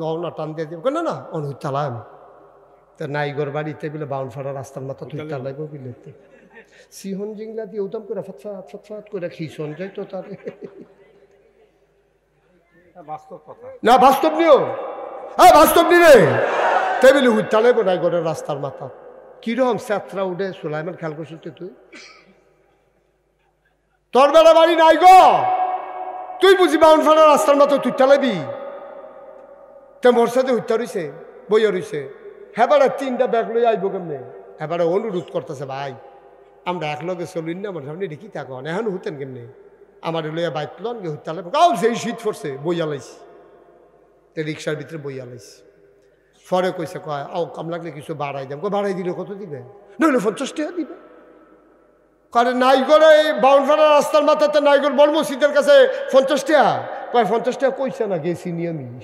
লও না টান দিয়ে দিব না না অনু চালাম তা নাইগর বাড়িতে বলে বাউন ফাড়া রাস্তার মাথা তুই চালাইব বিলে সিহন জিংলা দিয়ে উদম করে ফৎফাত ফৎফাত করে খিসন যাই তো তার না বাস্তব নিও হ্যাঁ বাস্তব নিবে তাই বলি হুই চালাইব নাইগরের রাস্তার মাথা কিরকম স্যাঁতরা উঠে সুলাইমান খেয়াল করছিস তুই তোর বেলা বাড়ি নাই গো তুই বুঝি বাউন ফাড়া রাস্তার মাথা তুই চালাবি তে মোর সাথে হত্যা রয়েছে বইয়া রইছে হ্যাঁ তিনটা ব্যাগ লই আইব কেমনে এবারে অনুরোধ করতেছে ভাই আমরা একলগে চলিন না আমার সামনে দেখি থাকো এখন হতেন কেমনে আমার লইয়া বাইক লন গে হত্যা লাগবে কাউ সেই শীত ফরছে বইয়া লাইছি তো রিক্সার ভিতরে বইয়া লাইছি ফরে কইছে কয় আও কাম লাগলে কিছু বাড়াই দেব বাড়াই দিলে কত দিবে নইলে পঞ্চাশ টাকা দিবে কারণ নাইগড়ে বাউনফাড়া রাস্তার মাথাতে নাইগড় বলবো মসজিদের কাছে পঞ্চাশ টাকা কয় পঞ্চাশ টাকা কইছে না গেছি নি আমি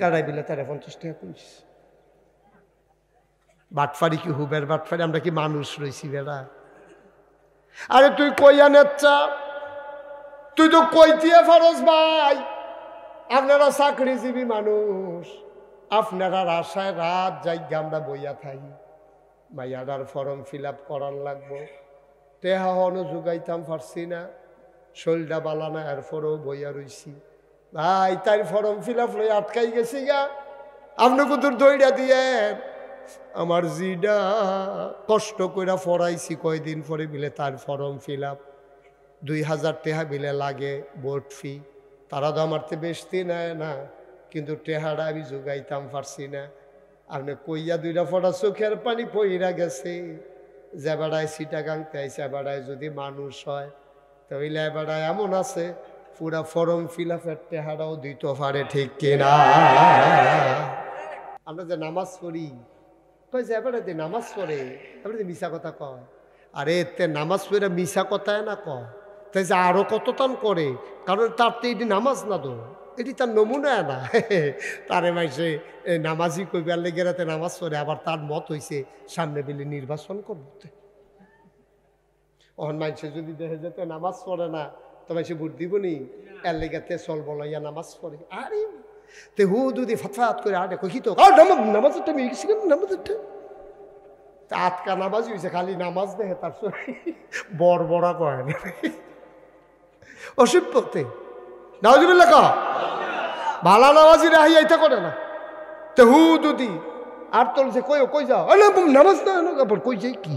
কারাই বিলে তারা পঞ্চাশ টাকা কইস বাটফারি কি হুবের বাটফারি আমরা কি মানুষ রয়েছি বেড়া আরে তুই কইয়া নেচ্ছা তুই তো কইতিয়ে ফরস ভাই আপনারা চাকরিজীবী মানুষ আপনারা রাশায় রাত যাই আমরা বইয়া থাকি মাইয়াদার ফর্ম ফিল আপ করার লাগবো তেহা হনও যোগাইতাম পারছি না শরীরটা বালানা এরপরেও বইয়া রইছি ভাই তার ফর্ম ফিল আপ হয়ে আটকাই গেছি গা আপনি কুতুর দইটা দিয়ে আমার জিডা কষ্ট করে ফরাইছি কয়দিন পরে মিলে তার ফর্ম ফিল আপ দুই হাজার টেহা মিলে লাগে বোর্ড ফি তারা তো আমার তো বেশতি নেয় না কিন্তু টেহাটা আমি যোগাইতাম পারছি না আপনি কইয়া দুইটা ফোটা চোখের পানি পইরা গেছে যে বেড়ায় সিটা গাংতে আইসে বেড়ায় যদি মানুষ হয় তো ওই বেড়ায় এমন আছে পুরা ফরম ফিলা ফেটতে হারাও দিত পারে ঠিক কিনা আমরা যে নামাজ পড়ি কয়ে যে এবারে যে নামাজ পড়ে এবারে যে মিশা কথা কয় আরে এতে নামাজ পড়ে মিশা কথায় না কয় তাই যে আরও কত টান করে কারণ তার তো এটি নামাজ না তো এটি তার নমুনা না তারে ভাই সে নামাজই কই বেলে গেরাতে নামাজ পড়ে আবার তার মত হয়েছে সামনে বেলে নির্বাচন করবো তখন মানুষে যদি দেখে যেতে নামাজ পড়ে না তোমায় সে ভোট দিব নি এর লেগাতে চল বলাইয়া নামাজ পড়ে আরে তে হু দুদি ফাতফাত করে আটে কই তো নামাজ নামাজের টাইম নামাজ নামাজের টাইম আটকা নামাজ হয়েছে খালি নামাজ দেখে তার বড় বড়া কয় না অসিব পড়তে নাউজুবিল্লা কা ভালা নামাজি রাহি এটা করে না তে হু দুদি আর তোলছে কই কই যাও নামাজ না কই যাই কি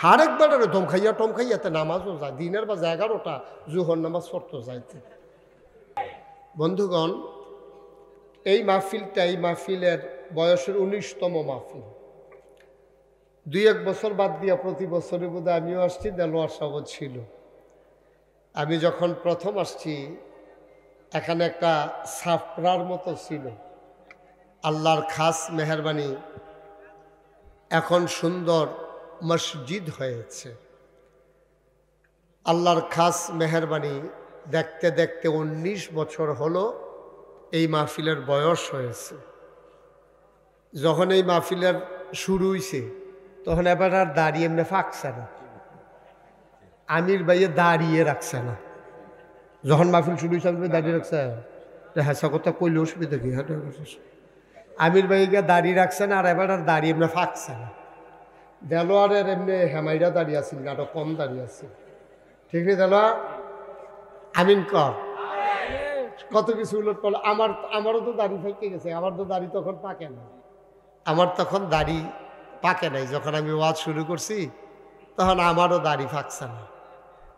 হারেক বেড়ারে ধমখাইয়া টমখাইয়াতে নামাজও যায় দিনের বা এগারোটা জুহর নামাজ শর্ত যাইতে বন্ধুগণ এই মাহফিলটা এই মাহফিলের বয়সের উনিশতম মাহফিল দুই এক বছর বাদ দিয়া প্রতি বছরে বোধহয় আমিও আসছি দেলোয়ার সব ছিল আমি যখন প্রথম আসছি এখানে একটা সাফরার মতো ছিল আল্লাহর খাস মেহরবানি এখন সুন্দর মসজিদ হয়েছে আল্লাহর খাস মেহরবানি দেখতে দেখতে ১৯ বছর হলো এই মাহফিলের বয়স হয়েছে যখন এই মাহফিলের শুরু হয়েছে তখন এবার আর দাঁড়িয়ে এমনি ফাঁকছে না আমির ভাইয়ে দাঁড়িয়ে রাখছে না যখন মাহফিল শুরু হয়েছে আমি দাঁড়িয়ে রাখছে হ্যাঁ কথা কইলে অসুবিধা কি হ্যাঁ, হ্যাঁ আমির ভাইকে দাঁড়িয়ে রাখছে না আর এবার আর দাঁড়িয়ে এমনি ফাঁকছে না দেলোয়ারের এমনি হেমাইরা দাঁড়িয়ে আছিল গাঢ় কম দাঁড়িয়ে আছে ঠিক নেই দেলোয়ার আমিন কর কত কিছু উলট আমার আমারও তো দাড়ি থেকে গেছে আমার তো দাড়ি তখন পাকে না আমার তখন দাড়ি পাকে নাই যখন আমি ওয়াজ শুরু করছি তখন আমারও দাড়ি ফাঁকছে না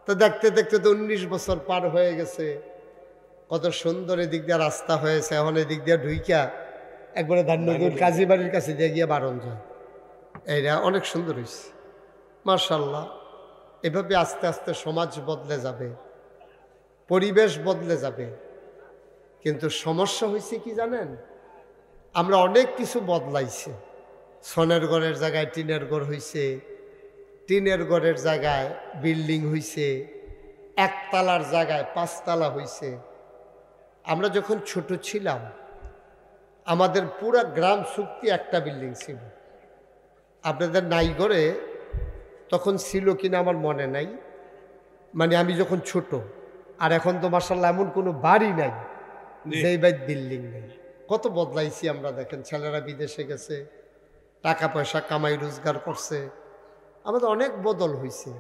তো দেখতে দেখতে তো উনিশ বছর পার হয়ে গেছে কত সুন্দর এদিক দিয়ে রাস্তা হয়েছে এখন এদিক দিয়ে ঢুইকা একবারে ধান্যগুল কাজী বাড়ির কাছে দিয়ে গিয়ে বারণ যায় এরা অনেক সুন্দর হয়েছে মার্শাল্লাহ এভাবে আস্তে আস্তে সমাজ বদলে যাবে পরিবেশ বদলে যাবে কিন্তু সমস্যা হয়েছে কি জানেন আমরা অনেক কিছু বদলাইছে সনের গড়ের জায়গায় টিনের গড় হয়েছে টিনের গড়ের জায়গায় বিল্ডিং হয়েছে একতলার জায়গায় পাঁচতলা হয়েছে আমরা যখন ছোট ছিলাম আমাদের পুরা গ্রাম শক্তি একটা বিল্ডিং ছিল আপনাদের নাই করে তখন ছিল কিনা আমার মনে নাই মানে আমি যখন ছোট আর এখন তো মার্শাল্লাহ এমন কোনো বাড়ি নাই যেই বাড়ি বিল্ডিং নেই কত বদলাইছি আমরা দেখেন ছেলেরা বিদেশে গেছে টাকা পয়সা কামাই রোজগার করছে আমাদের অনেক বদল হয়েছে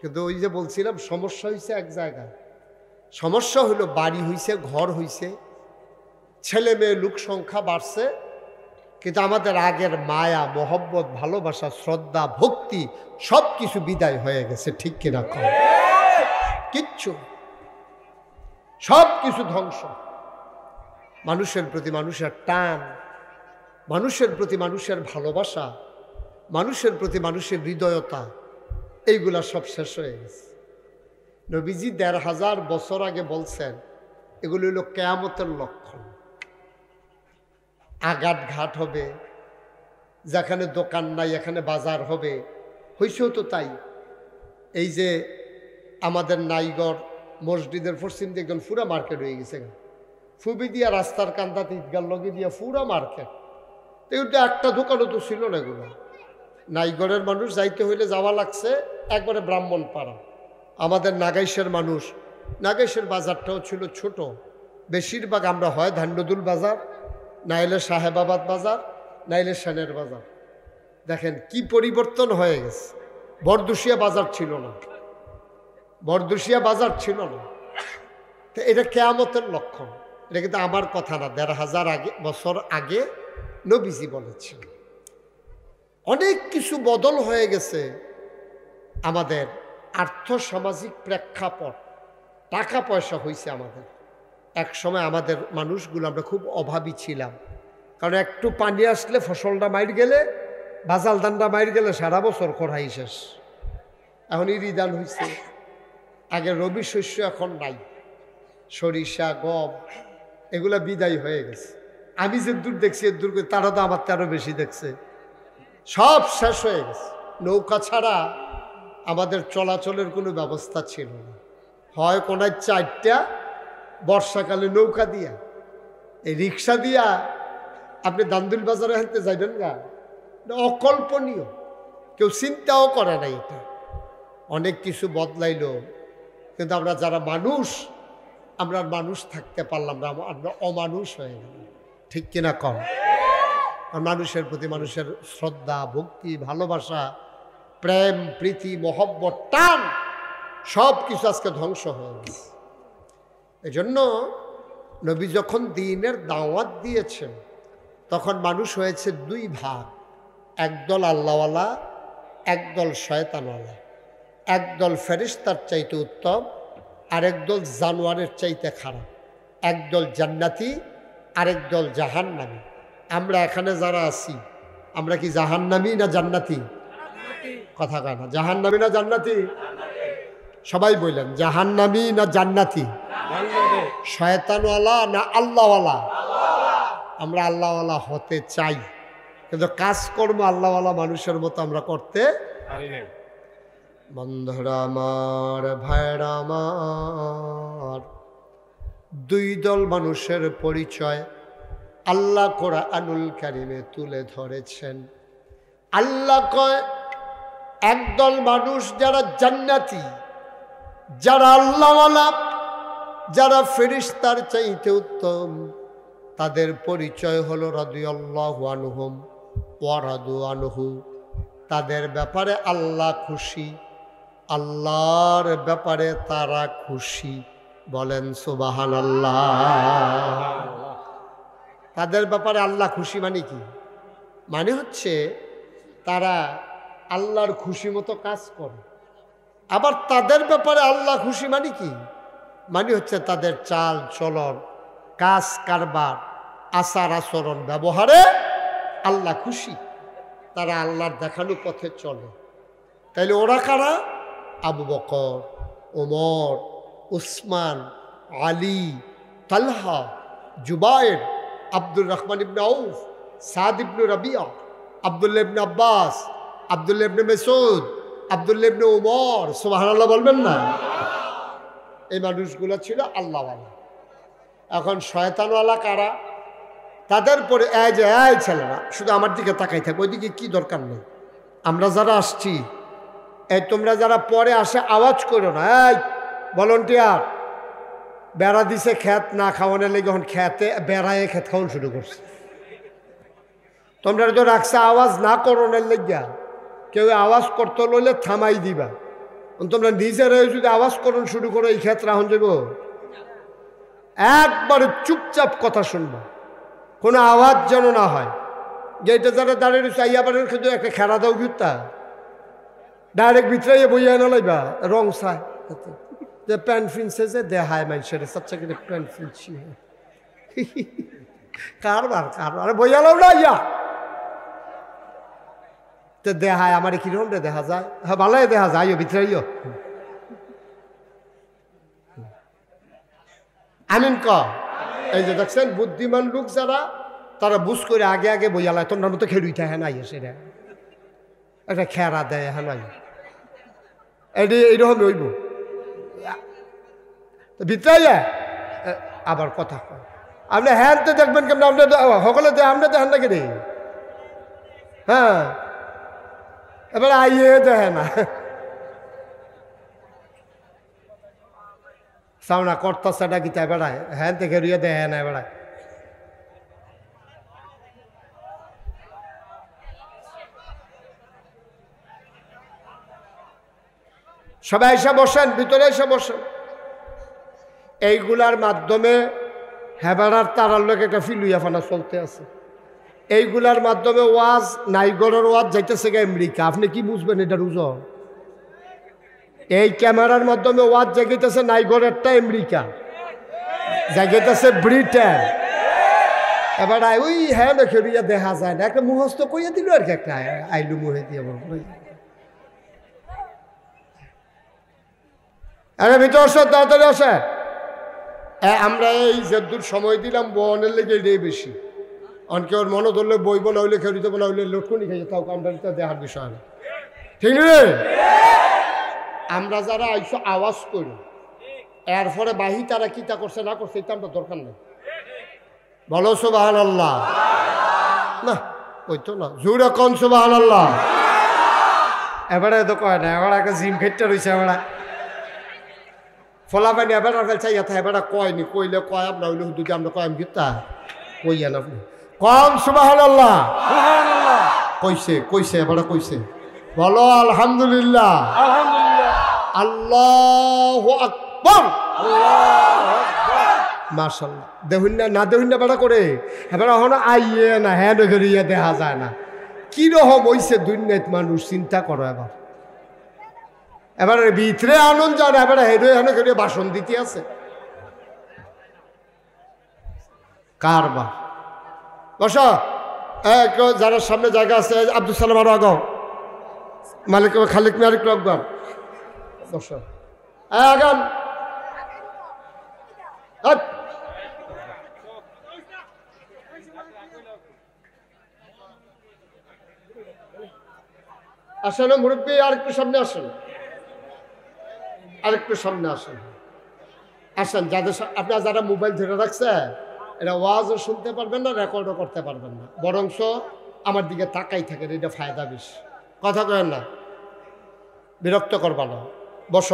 কিন্তু ওই যে বলছিলাম সমস্যা হয়েছে এক জায়গায় সমস্যা হলো বাড়ি হয়েছে ঘর হয়েছে ছেলে মেয়ে লোক সংখ্যা বাড়ছে কিন্তু আমাদের আগের মায়া মোহব্বত ভালোবাসা শ্রদ্ধা ভক্তি সব কিছু বিদায় হয়ে গেছে ঠিক কিনা কম কিচ্ছু সব কিছু ধ্বংস মানুষের প্রতি মানুষের টান মানুষের প্রতি মানুষের ভালোবাসা মানুষের প্রতি মানুষের হৃদয়তা এইগুলা সব শেষ হয়ে গেছে নবীজি দেড় হাজার বছর আগে বলছেন এগুলি হলো কেয়ামতের লক্ষণ আঘাট ঘাট হবে যেখানে দোকান নাই এখানে বাজার হবে হয়েছেও তো তাই এই যে আমাদের নাইগড় মসজিদের পশ্চিম দিয়ে ফুরা মার্কেট হয়ে গেছে ফুবি দিয়া রাস্তার কান্দাতে ঈদগার লগে দিয়া ফুরা মার্কেট তো উঠে একটা দোকানও তো ছিল না এগুলো নাইগড়ের মানুষ যাইতে হইলে যাওয়া লাগছে একবারে ব্রাহ্মণ পাড়া আমাদের নাগাইশের মানুষ নাগেশের বাজারটাও ছিল ছোট বেশিরভাগ আমরা হয় ধান্যদুল বাজার নাইলে সাহেবাবাদ বাজার নাইলে সেনের বাজার দেখেন কি পরিবর্তন হয়ে গেছে বরদুশিয়া বাজার ছিল না বরদুশিয়া বাজার ছিল না তো এটা কেয়ামতের লক্ষণ এটা কিন্তু আমার কথা না দেড় হাজার আগে বছর আগে নবীজি বলেছিল অনেক কিছু বদল হয়ে গেছে আমাদের আর্থসামাজিক প্রেক্ষাপট টাকা পয়সা হয়েছে আমাদের এক সময় আমাদের মানুষগুলো আমরা খুব অভাবী ছিলাম কারণ একটু পানি আসলে ফসলটা মাইর গেলে বাজাল ধানটা মাইর গেলে সারা বছর খরাই শেষ এখন ইরিদান হয়েছে আগে রবি শস্য এখন নাই সরিষা গম এগুলা বিদায় হয়ে গেছে আমি যে দূর দেখছি এর দূর তারা তো আমার তারও বেশি দেখছে সব শেষ হয়ে গেছে নৌকা ছাড়া আমাদের চলাচলের কোনো ব্যবস্থা ছিল না হয় কোনায় চারটা বর্ষাকালে নৌকা দিয়া এই রিক্সা দিয়া আপনি দান্দুল বাজারে হাঁটতে যাইবেন না অকল্পনীয় কেউ চিন্তাও করে না এটা অনেক কিছু বদলাইল কিন্তু আমরা যারা মানুষ আমরা মানুষ থাকতে পারলাম না আমরা অমানুষ হয়ে গেল ঠিক কিনা কম মানুষের প্রতি মানুষের শ্রদ্ধা ভক্তি ভালোবাসা প্রেম প্রীতি মহব্বত টান সব কিছু আজকে ধ্বংস হয়ে গেছে এজন্য নবী যখন দিনের দাওয়াত দিয়েছেন তখন মানুষ হয়েছে দুই ভাগ একদল আল্লাহওয়ালা একদল শয়তানওয়ালা একদল ফেরিস্তার চাইতে উত্তম আরেকদল জানোয়ারের চাইতে খারাপ একদল জান্নাতি আরেক দল জাহান্নামি আমরা এখানে যারা আছি আমরা কি জাহান্নামি না জান্নাতি কথা কয় না জাহান্নামি না জান্নাতি সবাই বললেন জাহান্নামি না জান্নাতি শয়তানওয়ালা না আল্লাহওয়ালা আমরা আল্লাহওয়ালা হতে চাই কিন্তু কাজকর্ম আল্লাহওয়ালা মানুষের মতো আমরা করতে পারি না আমার দুই দল মানুষের পরিচয় আল্লাহ করা আনুল কারিমে তুলে ধরেছেন আল্লাহ কয় একদল মানুষ যারা জান্নাতি যারা আল্লাহওয়ালা যারা ফেরিস্তার চাইতে উত্তম তাদের পরিচয় হলো রাদুয়াল্লাহু আনহুম ওয়ারাদু আনুহু তাদের ব্যাপারে আল্লাহ খুশি আল্লাহর ব্যাপারে তারা খুশি বলেন সুবাহান আল্লাহ তাদের ব্যাপারে আল্লাহ খুশি মানে কি মানে হচ্ছে তারা আল্লাহর খুশি মতো কাজ করে আবার তাদের ব্যাপারে আল্লাহ খুশি মানে কি মানে হচ্ছে তাদের চাল চলন কাজ কারবার আচার আচরণ ব্যবহারে আল্লাহ খুশি তারা আল্লাহর দেখানো পথে চলে তাইলে ওরা কারা Abu Bakr Umar Uthman Ali Talha Zubair Abdur Rahman ibn Awf Saad ibn Rabia Abdullah ibn Abbas Abdullah ibn Masud Abdullah ibn Umar সুবাহ বলবেন না এই মানুষগুলো ছিল আল্লাহওয়ালা এখন শয়তানওয়ালা কারা তাদের পরে এই যে এই ছেলেরা শুধু আমার দিকে তাকাই থাকে ওইদিকে কি দরকার নেই আমরা যারা আসছি এই তোমরা যারা পরে আসে আওয়াজ করো না এই ভলন্টিয়ার বেড়া দিছে খ্যাত না খাওয়ানো লেগে এখন খেতে বেড়ায় খেত খাওয়ানো শুরু করছে তোমরা তো রাখছে আওয়াজ না করোনের লেগে কেউ আওয়াজ করতে লইলে থামাই দিবা তোমরা নিজেরাই যদি আওয়াজ করুন শুরু করো এই ক্ষেত্রে এখন যাব একবারে চুপচাপ কথা শুনবো কোনো আওয়াজ যেন না হয় যেটা যারা দাঁড়িয়ে রয়েছে আইয়াবারের ক্ষেত্রে একটা খেলা দাও গিয়ে ডাইরেক্ট ভিতরে বইয়া না লাইবা রং সায় যে প্যান্ট ফিনছে যে দেহায় মানুষের সবচেয়ে কিন্তু প্যান্ট ফিনছি কারবার কারবার বইয়া লাও না ইয়া তো দেহায় আমার কিরম রে দেখা যায় হ্যাঁ ভালোই দেখা যায় ভিতরে আমিন ক এই যে দেখছেন বুদ্ধিমান লোক যারা তারা বুঝ করে আগে আগে বইয়ালায় তোমার মতো থাকে হ্যাঁ নাই সেটা একটা খেরা দেয় হ্যাঁ নাই এটি এইরকম রইব ভিতরে আবার কথা আপনি তো দেখবেন কেমন আপনি সকলে দেয় আপনি তো না কে হ্যাঁ এবার আইয়ে দেয় না সামনা কর্তা সেটা কি তাই বেড়ায় হ্যাঁ দেখে রুয়ে দেয় না বেড়ায় সবাই এসে বসেন ভিতরে এসে বসেন এইগুলার মাধ্যমে হেবাড়ার তারার লোক একটা ফিলুইয়া ফানা চলতে আছে এইগুলার মাধ্যমে ওয়াজ নাইগড়ের ওয়াজ যাইতেছে গে আমেরিকা আপনি কি বুঝবেন এটা রুজো এই ক্যামেরার মাধ্যমে ওয়াজ জাগিতেছে নাইগড়েরটা আমেরিকা জাগিতেছে ব্রিটেন এবার আই ওই হ্যাঁ খেড়িয়া দেখা যায় না একটা মুহস্ত কইয়া দিল আর কি একটা আইলু মুহে দিয়ে আরে ভিতর আসো তাড়াতাড়ি আসে আমরা এই যে দূর সময় দিলাম বনের লেগে এটাই বেশি অনেকে ওর মনে ধরলে বই বলা হইলে খেয়ে দিতে বলা হইলে লটকুনি খেয়েছে তাও কামদানিটা দেহার বিষয় না ঠিক রে আমরা যারা আইস আওয়াজ করি এরপরে বাহি তারা কি তা করছে না করছে এটা আমরা দরকার নেই বলো সুবাহান আল্লাহ না ওই তো না জুড়ে কন সুবাহান আল্লাহ এবারে তো কয় না এবার একটা জিম খেটটা রয়েছে ফলা পানি এবার চাই এবার কয়নি কইলে কয় আপনার হইলে দুটি আমরা কয় আমি কইয়া না কম সুবাহান আল্লাহ কইছে কইছে এবার কইছে বলো আলহামদুলিল্লাহ আল্লাহ আকবর মার্শাল্লাহ দেহুন না না দেহুন না বেড়া করে এবার এখন আইয়ে না হ্যাঁ ধরিয়া দেখা যায় না কীরকম হইছে দুর্নীত মানুষ চিন্তা করো এবার এবার ভিতরে আনন্দ আর এবার হেডো হেন করে বাসন দিতে আছে কারবার বসা এক যারা সামনে জায়গা আছে আব্দুল সালাম আরো আগাও মালিক খালিক মালিক আগান বসো হ্যাঁ আগান আসেন মুরব্বী আরেকটু সামনে আসেন আরেকটু সামনে আসেন আসেন যাদের আপনার যারা মোবাইল ধরে রাখছে এটা ওয়াজও শুনতে পারবেন না রেকর্ডও করতে পারবেন না বরংস আমার দিকে তাকাই থাকেন এটা ফায়দা বেশি কথা কেন না বিরক্ত করবা না বস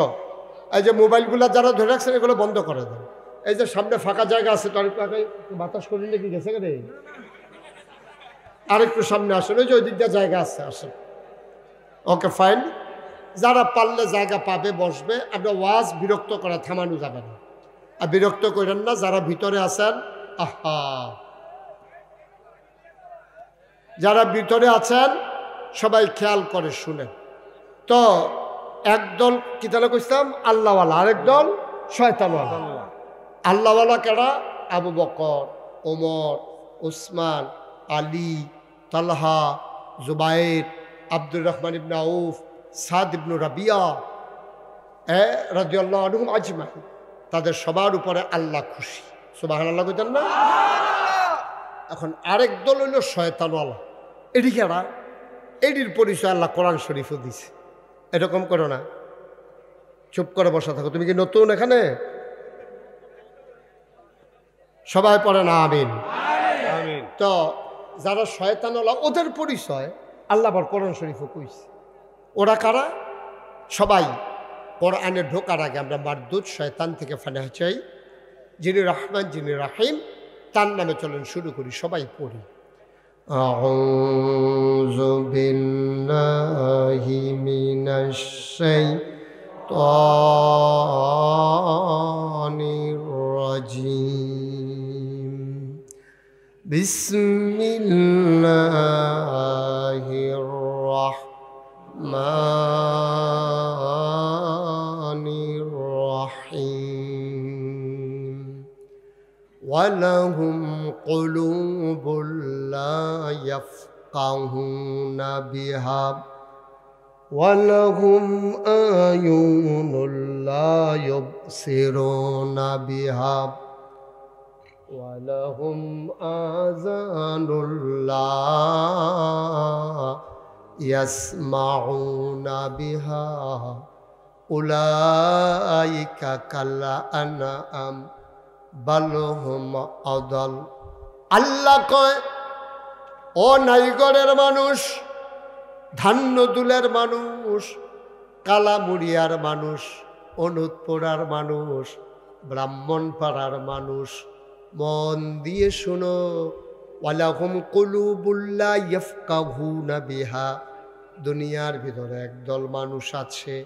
এই যে মোবাইলগুলো যারা ধরে রাখছেন এগুলো বন্ধ করে দেন এই যে সামনে ফাঁকা জায়গা আছে তার বাতাস করে নাকি গেছে কেন আরেকটু সামনে আসুন ওই যে ওই দিকটা জায়গা আছে আসুন ওকে ফাইন যারা পারলে জায়গা পাবে বসবে আপনার ওয়াজ বিরক্ত করা থামানো যাবে না আর বিরক্ত করেন না যারা ভিতরে আসেন আহা যারা ভিতরে আছেন সবাই খেয়াল করে শুনে তো একদল কি কিতালা কইসলাম আল্লাহওয়ালা আরেক দল শয়তানওয়ালা আল্লাহওয়ালা কেডা Abu Bakr Omar Osman Ali Talha Zubair Abdur Rahman ইবনা আউফ সাদ ইবনু রাবিয়া এ রাজিউল্লাহ আনহুম আজমাহি তাদের সবার উপরে আল্লাহ খুশি সুবাহান আল্লাহ কইতেন না এখন আরেক দল হইল শয়তানওয়ালা এটি কেনা এটির পরিচয় আল্লাহ কোরআন শরীফও দিছে এরকম করো না চুপ করে বসা থাকো তুমি কি নতুন এখানে সবাই পড়ে না আমিন তো যারা শয়তানওয়ালা ওদের পরিচয় আল্লাহ আবার কোরআন শরীফও কইছে ওরা কারা সবাই কোরআনে ঢোকার আগে আমরা মারদুদ শয়তান থেকে ফানা চাই যিনি রহমান যিনি রাহিম তার নামে চলেন শুরু করি সবাই পড়ি أعوذ بالله من الشيطان الرجيم بسم الله الرحمن ولهم قلوب لا يفقهون بها ولهم اعين لا يبصرون بها ولهم اذان لا يسمعون بها اولئك كالانعام অদল আল্লাহ কয় ও নাইগড়ের মানুষ ধান্যদুলের মানুষ কালামুড়িয়ার মানুষ অনুৎপুরার মানুষ ব্রাহ্মণপাড়ার মানুষ মন দিয়ে শুনো ওয়ালাহুম কলুবুল্লা ইয়ফকাহুনা বিহা দুনিয়ার ভিতরে একদল মানুষ আছে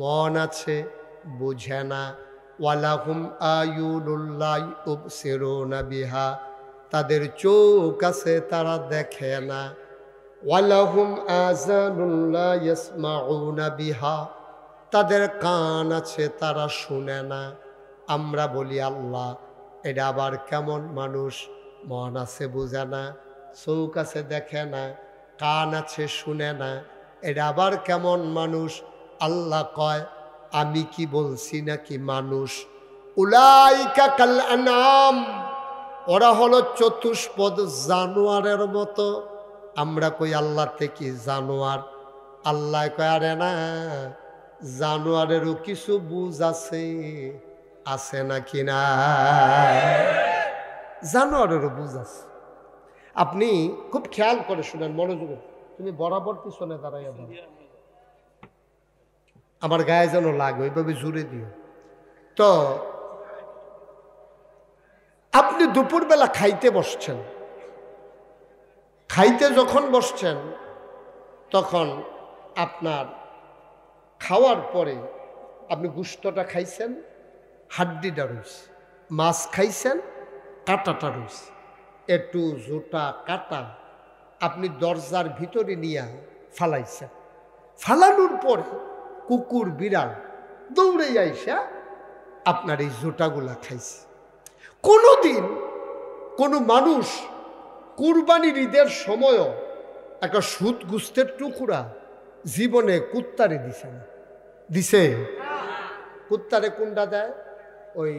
মন আছে বুঝে না ওয়ালাহুম আয়ুনুল্লাহ উবসিরুনা বিহা তাদের চোখ আছে তারা দেখে না ওয়ালাহুম আজানুল্লাহ বিহা তাদের কান আছে তারা শুনে না আমরা বলি আল্লাহ এটা আবার কেমন মানুষ মন আছে বুঝে না চৌক আছে দেখে না কান আছে শুনে না এটা আবার কেমন মানুষ আল্লাহ কয় আমি কি বলছি নাকি মানুষ উলাইকা কাল আনাম ওরা হলো চতুষ্পদ জানোয়ারের মতো আমরা কই আল্লাহ থেকে জানোয়ার আল্লাহ কয় আরে না জানোয়ারেরও কিছু বুঝ আছে আছে নাকি না জানোয়ারেরও বুঝ আছে আপনি খুব খেয়াল করে শুনেন মনোযোগ তুমি বরাবর পিছনে দাঁড়াইয়া দাঁড়ান আমার গায়ে যেন লাগে ওইভাবে জুড়ে দিও তো আপনি দুপুরবেলা খাইতে বসছেন খাইতে যখন বসছেন তখন আপনার খাওয়ার পরে আপনি গুস্তটা খাইছেন হাড্ডিটা রয়েছে মাছ খাইছেন কাটাটা রয়েছে একটু জোটা কাটা আপনি দরজার ভিতরে নিয়ে ফালাইছেন ফালানোর পরে কুকুর বিড়াল দৌড়ে যাইসা আপনার এই জোটাগুলা খাইছে কোনো দিন কোনো মানুষ কুরবানির ঈদের সময়ও একটা সুদ গুস্তের টুকুরা জীবনে কুত্তারে দিছে না দিছে কুত্তারে কুন্ডা দেয় ওই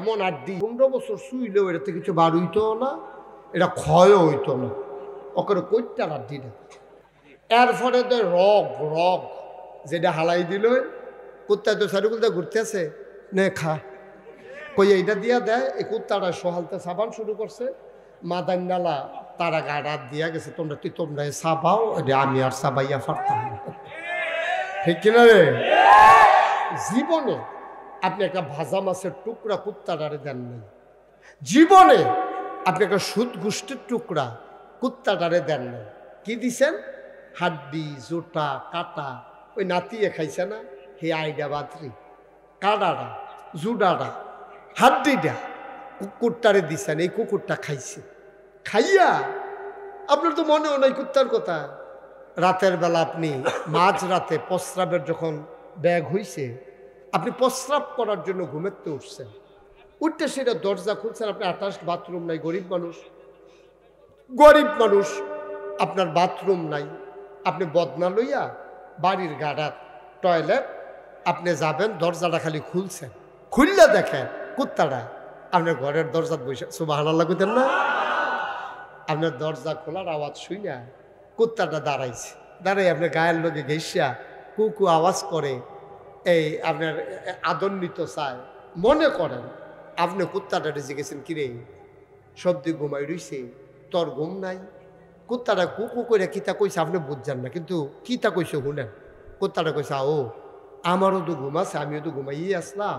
এমন আর দি পনেরো বছর শুইলেও এটাতে কিছু বার হইতো না এটা ক্ষয়ও হইতো না ওকে কৈত্যার আর দি না এর ফলে রগ রগ যেটা হালাই দিল কুত্তা তো সারি কুত্তা ঘুরতেছে নে খা কই এইটা দিয়া দেয় এই কুত্তাটা সহালতে সাবান শুরু করছে মাদান্ডালা তারা রাত দিয়া গেছে তোমরা তুই তোমরা সাবাও এটা আমি আর সাবাইয়া ফারতাম ঠিক কিনা রে জীবনে আপনি একটা ভাজা মাছের টুকরা কুত্তাটারে দেন নাই জীবনে আপনি একটা সুদ গোষ্ঠীর টুকরা কুত্তাটারে দেন নাই কি দিছেন হাড্ডি জোটা কাটা ওই নাতিয়ে খাইছে না হে আইডা বাতরি কাডাডা জুডাডা হাড্ডিডা কুকুরটারে দিছেন এই কুকুরটা খাইছে খাইয়া আপনার তো মনেও নাই কুত্তার কথা রাতের বেলা আপনি মাঝ রাতে প্রস্রাবের যখন ব্যাগ হইছে আপনি প্রস্রাব করার জন্য ঘুমেতে উঠছেন উঠতে সেটা দরজা খুলছেন আপনি আটাশ বাথরুম নাই গরিব মানুষ গরিব মানুষ আপনার বাথরুম নাই আপনি বদনা লইয়া বাড়ির গাডার টয়লেট আপনি যাবেন দরজাটা খালি খুলছেন খুললে দেখেন কুত্তাটা আপনার ঘরের দরজা বসে সুবাহানাল্লা লাগতেন না আপনার দরজা খোলার আওয়াজ শুইয়া কুত্তাটা দাঁড়াইছে দাঁড়াই আপনার গায়ের লোকে ঘেসিয়া কুকু আওয়াজ করে এই আপনার আদন্বিত চায় মনে করেন আপনি কুত্তাটা রেজে গেছেন কিরে সবদি ঘুমাই রইছে তোর ঘুম নাই কুত্তাটা কু কু করে কিতা কইসা আপনি বুঝছেন না কিন্তু কিতা কইছে শুনেন কুত্তাটা কইসা ও আমারও তো ঘুমাছে আমিও তো ঘুমাইয়ে আসলাম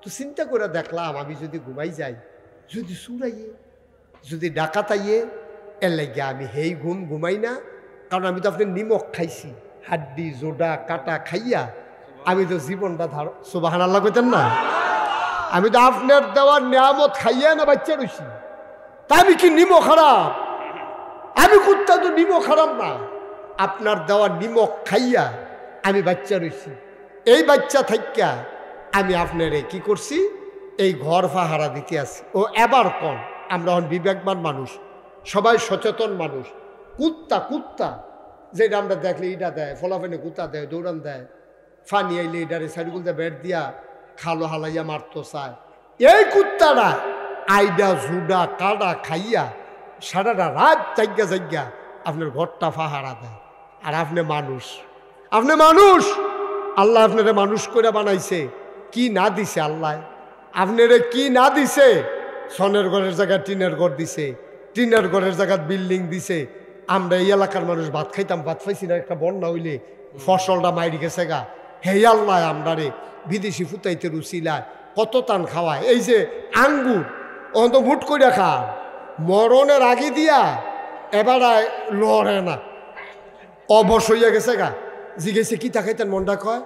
তো চিন্তা করে দেখলাম আমি যদি ঘুমাই যাই যদি সুরাইয়ে যদি ডাকাতাইয়ে এর লাগে আমি হেই ঘুম ঘুমাই না কারণ আমি তো আপনি নিমখ খাইছি হাড্ডি জোডা কাটা খাইয়া আমি তো জীবনটা ধার সোবাহান আল্লাহ কইতেন না আমি তো আপনার দেওয়ার নিয়ামত খাইয়া না বাচ্চা রইছি তাই আমি কি নিমখ খারাপ আমি কুত্তা তো নিমক খারাপ না আপনার দেওয়ার নিমক খাইয়া আমি বাচ্চা রয়েছি এই বাচ্চা থাকিয়া আমি আপনারে কি করছি এই ঘর ফাহারা দিতে আসি ও এবার কন আমরা হন বিবেকবান মানুষ সবাই সচেতন মানুষ কুত্তা কুত্তা যেটা আমরা দেখলে ইটা দেয় ফলাফেনে কুত্তা দেয় দৌড়ান দেয় ফানি আইলে এটারে দেয় ব্যাট দিয়া খালো হালাইয়া মারতো চায় এই কুত্তারা আইডা জুডা কাডা খাইয়া সারাটা রাত জায়গা জায়গা আপনার ঘরটা ফাহারা দেয় আর আপনি মানুষ আপনি মানুষ আল্লাহ আপনারে মানুষ করে বানাইছে কি না দিছে আল্লাহ আপনারে কি না দিছে সনের ঘরের জায়গায় টিনের ঘর দিছে টিনের ঘরের জায়গায় বিল্ডিং দিছে আমরা এই এলাকার মানুষ ভাত খাইতাম ভাত খাইছি না একটা বন্যা হইলে ফসলটা মাইরি গেছে গা হে আল্লাহ আমরা রে বিদেশি ফুতাইতে রুচিলায় কত টান খাওয়ায় এই যে আঙ্গুর অন্ত মুট করে খাওয়া মরণের আগে দিয়া এবার লড়ে না অবশ হইয়া গেছে গা জিগেছে কি তাকাইতেন মনটা কয়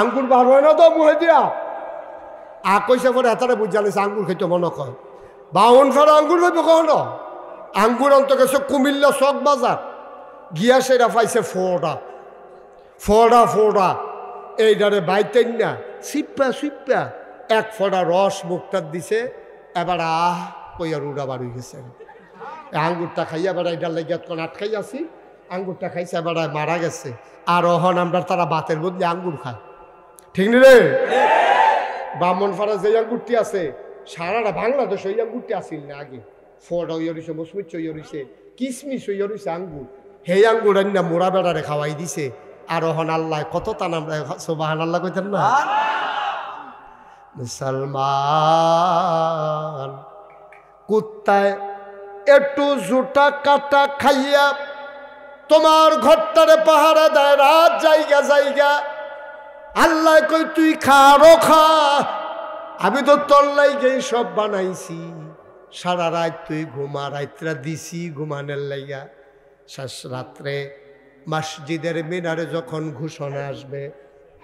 আঙ্গুর বার হয় না তো মুহে দিয়া আ কইসে পরে এতটা বুঝালিস আঙ্গুর খাইতে মনে কয় বাউন ফেরা আঙ্গুর হইব কখন আঙ্গুর অন্ত গেছে কুমিল্লা চক বাজার গিয়া সেটা পাইছে ফোড়া ফোড়া ফোড়া এইটারে বাইতেন না সিপ্পা সিপ্পা এক ফোড়া রস মুখটা দিছে এবার আহ কইয়া রুড়া বাড়ি আঙ্গুরটা খাইয়া এবার এটা লেগে কোন আটকাই আছি আঙ্গুরটা খাইছে এবার মারা গেছে আর অহন আমরা তারা বাতের বদলে আঙ্গুর খায় ঠিক নি রে ব্রাহ্মণ ফাড়া যে আঙ্গুরটি আছে সারাটা বাংলাদেশ ওই আঙ্গুরটি আসিল না আগে ফোড়া ওই হরিছে মসমিচ ওই হরিছে কিসমিস ওই হরিছে আঙ্গুর হে আঙ্গুর না মোড়া বেড়ারে খাওয়াই দিছে আর অহন আল্লাহ কত তান আমরা সোবাহান আল্লাহ কইতেন না মুসলমান কুত্তায় একটু জুটা কাটা খাইয়া তোমার ঘরটারে পাহারা দেয় রাত জায়গা জায়গা আল্লাহ কই তুই খারো খা আমি তো তোর লাইগাই সব বানাইছি সারা রাত তুই ঘুমা রাত্রা দিছি ঘুমানের লাইগা শেষ রাত্রে মসজিদের মিনারে যখন ঘোষণা আসবে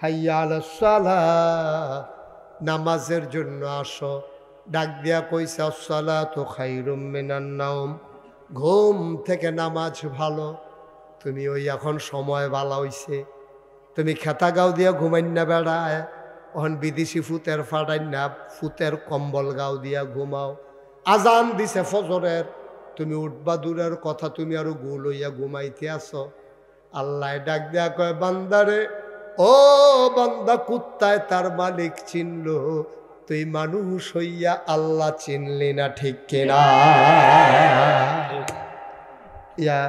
হাইয়া আলসালা নামাজের জন্য আসো ডাক দিয়া কইসা সালা তো খাইরুম নাম ঘুম থেকে নামাজ ভালো তুমি ওই এখন সময় ভালো হইছে তুমি গাও দিয়া ঘুমাই না বেড়ায় অহন বিদেশি ফুতের ফাটাই না ফুতের কম্বল গাও দিয়া ঘুমাও আজান দিছে ফজরের তুমি উঠবা দূরের কথা তুমি আরো গু হইয়া ঘুমাইতে আস আল্লাহ ডাক দেয়া কয় বান্দারে ও বন্দা কুত্তায় তার মালিক চিনল তুই মানুষ হইয়া আল্লাহ চিনলি না ঠিক কিনা ইয়া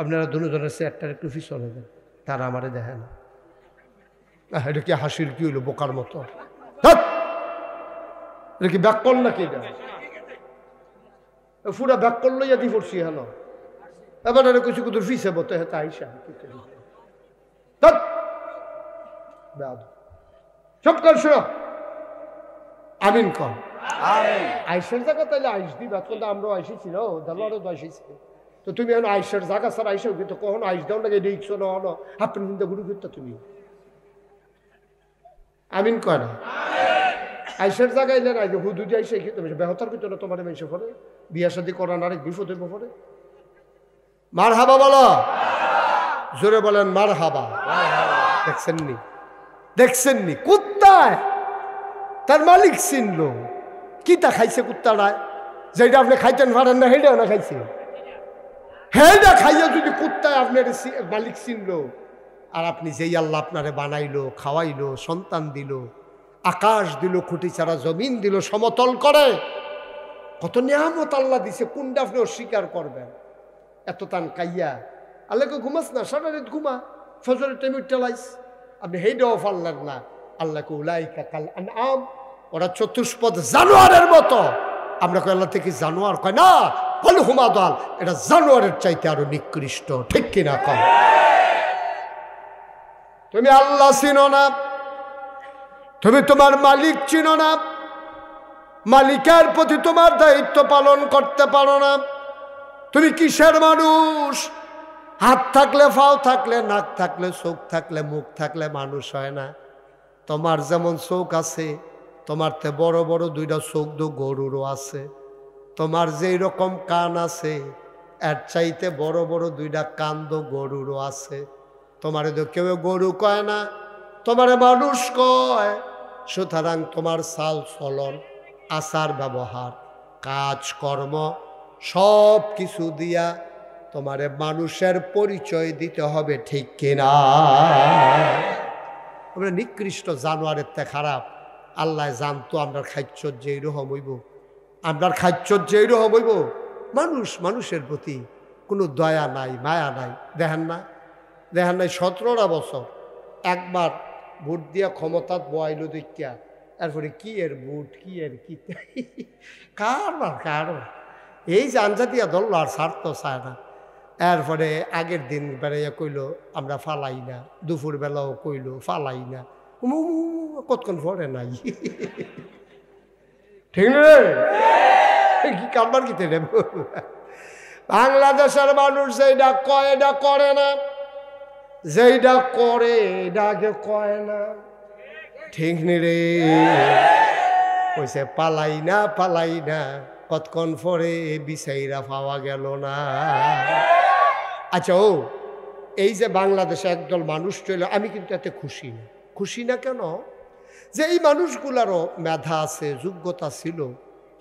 আপনারা দুজনের একটা একটু ফিস হয়ে যান তারা আমারে দেখে না এটা কি হাসির কি হইল বোকার মতো এটা কি ব্যাক করল নাকি এটা ফুরা ব্যাক করলো ইয়াদি পড়ছি হ্যালো এবার কিছু কিছু ফিসে বতো হ্যাঁ তাই সাহেব বেয়াদ সব কর শুনো আমিন কর আইসের জায়গা তাহলে আইস দিই তখন তো আমরাও আইসেছি না দালারও তো আইসেছি তো তুমি এখন আইসের জায়গা স্যার আইসো কিন্তু কখনো আইস দাও লাগে রিক্সো না হলো আপনি কিন্তু ঘুরে ঘুরতে তুমি আমিন কয় না আইসের জায়গায় এলেন আইসে হুদু হুদুদি আইসে কি তুমি বেহতার ভিতরে তোমার মেসে পরে বিয়া শাদি করার আরেক বিপদ হইব পরে মার হাবা বলো জোরে বলেন মার হাবা দেখছেন নি দেখছেননি কুত্তায় তার মালিক চিনল কিতা খাইছে কুত্তাটা যেটা আপনি খাইতেন পারেন না হেডেও না খাইছে হেডা খাইয়া যদি কুত্তায় আপনার মালিক চিনল আর আপনি যেই আল্লাহ আপনারে বানাইলো খাওয়াইলো সন্তান দিল আকাশ দিল খুঁটি ছাড়া জমিন দিল সমতল করে কত নিয়ামত আল্লাহ দিছে কোনটা আপনি অস্বীকার করবেন এত তান কাইয়া আল্লাহকে ঘুমাস না সারা রাত ঘুমা ফজরের টাইমে আপনি হেডেও পারলেন না আল্লাহকে আম ওরা চতুষ্পদ জানোয়ারের মতো আমরা কয় আল্লাহ থেকে জানোয়ার কয় না কল হুমা দল এটা জানোয়ারের চাইতে আরো নিকৃষ্ট ঠিক কিনা কয় তুমি আল্লাহ চিনো না তুমি তোমার মালিক চিনো না মালিকের প্রতি তোমার দায়িত্ব পালন করতে পারো না তুমি কিসের মানুষ হাত থাকলে ফাও থাকলে নাক থাকলে চোখ থাকলে মুখ থাকলে মানুষ হয় না তোমার যেমন চোখ আছে তোমার তে বড় বড় দুইটা চোখ দু গরুরও আছে তোমার যেই রকম কান আছে এর চাইতে বড় বড় দুইটা কান দো গরুরও আছে তোমারে তো কেউ গরু কয় না তোমারে মানুষ কয় সুতরাং তোমার সাল চলন আচার ব্যবহার কাজকর্ম সব কিছু দিয়া তোমারে মানুষের পরিচয় দিতে হবে ঠিক কিনা আমরা নিকৃষ্ট জানোয়ারের তে খারাপ আল্লাহ জানতো আমরা খাচ্যর্য রহম হইব আমরা খাচ্যর্য রহম হইব মানুষ মানুষের প্রতি কোনো দয়া নাই মায়া নাই দেখেন না দেখেন নাই সতেরোটা বছর একবার ভোট দিয়া ক্ষমতাত বয়াইল দেখিয়া তারপরে কি এর ভোট কি এর কি কারবার কারবার এই যে আঞ্জা দিয়া দল আর স্বার্থ চায় না এরপরে আগের দিন বেড়াইয়া কইল আমরা ফালাই না দুপুরবেলাও কইল ফালাই না কতক্ষণ পরে নাই ঠিক কি কারবার কি রে বাংলাদেশের মানুষ যেটা কয় এটা করে না যেটা করে এটা আগে কয় না ঠিক রে কইছে পালাই না পালাই না কতক্ষণ পরে বিচাইরা পাওয়া গেল না আচ্ছা ও এই যে বাংলাদেশে একদল মানুষ চলে আমি কিন্তু এতে খুশি না খুশি না কেন যে এই মানুষগুলারও মেধা আছে যোগ্যতা ছিল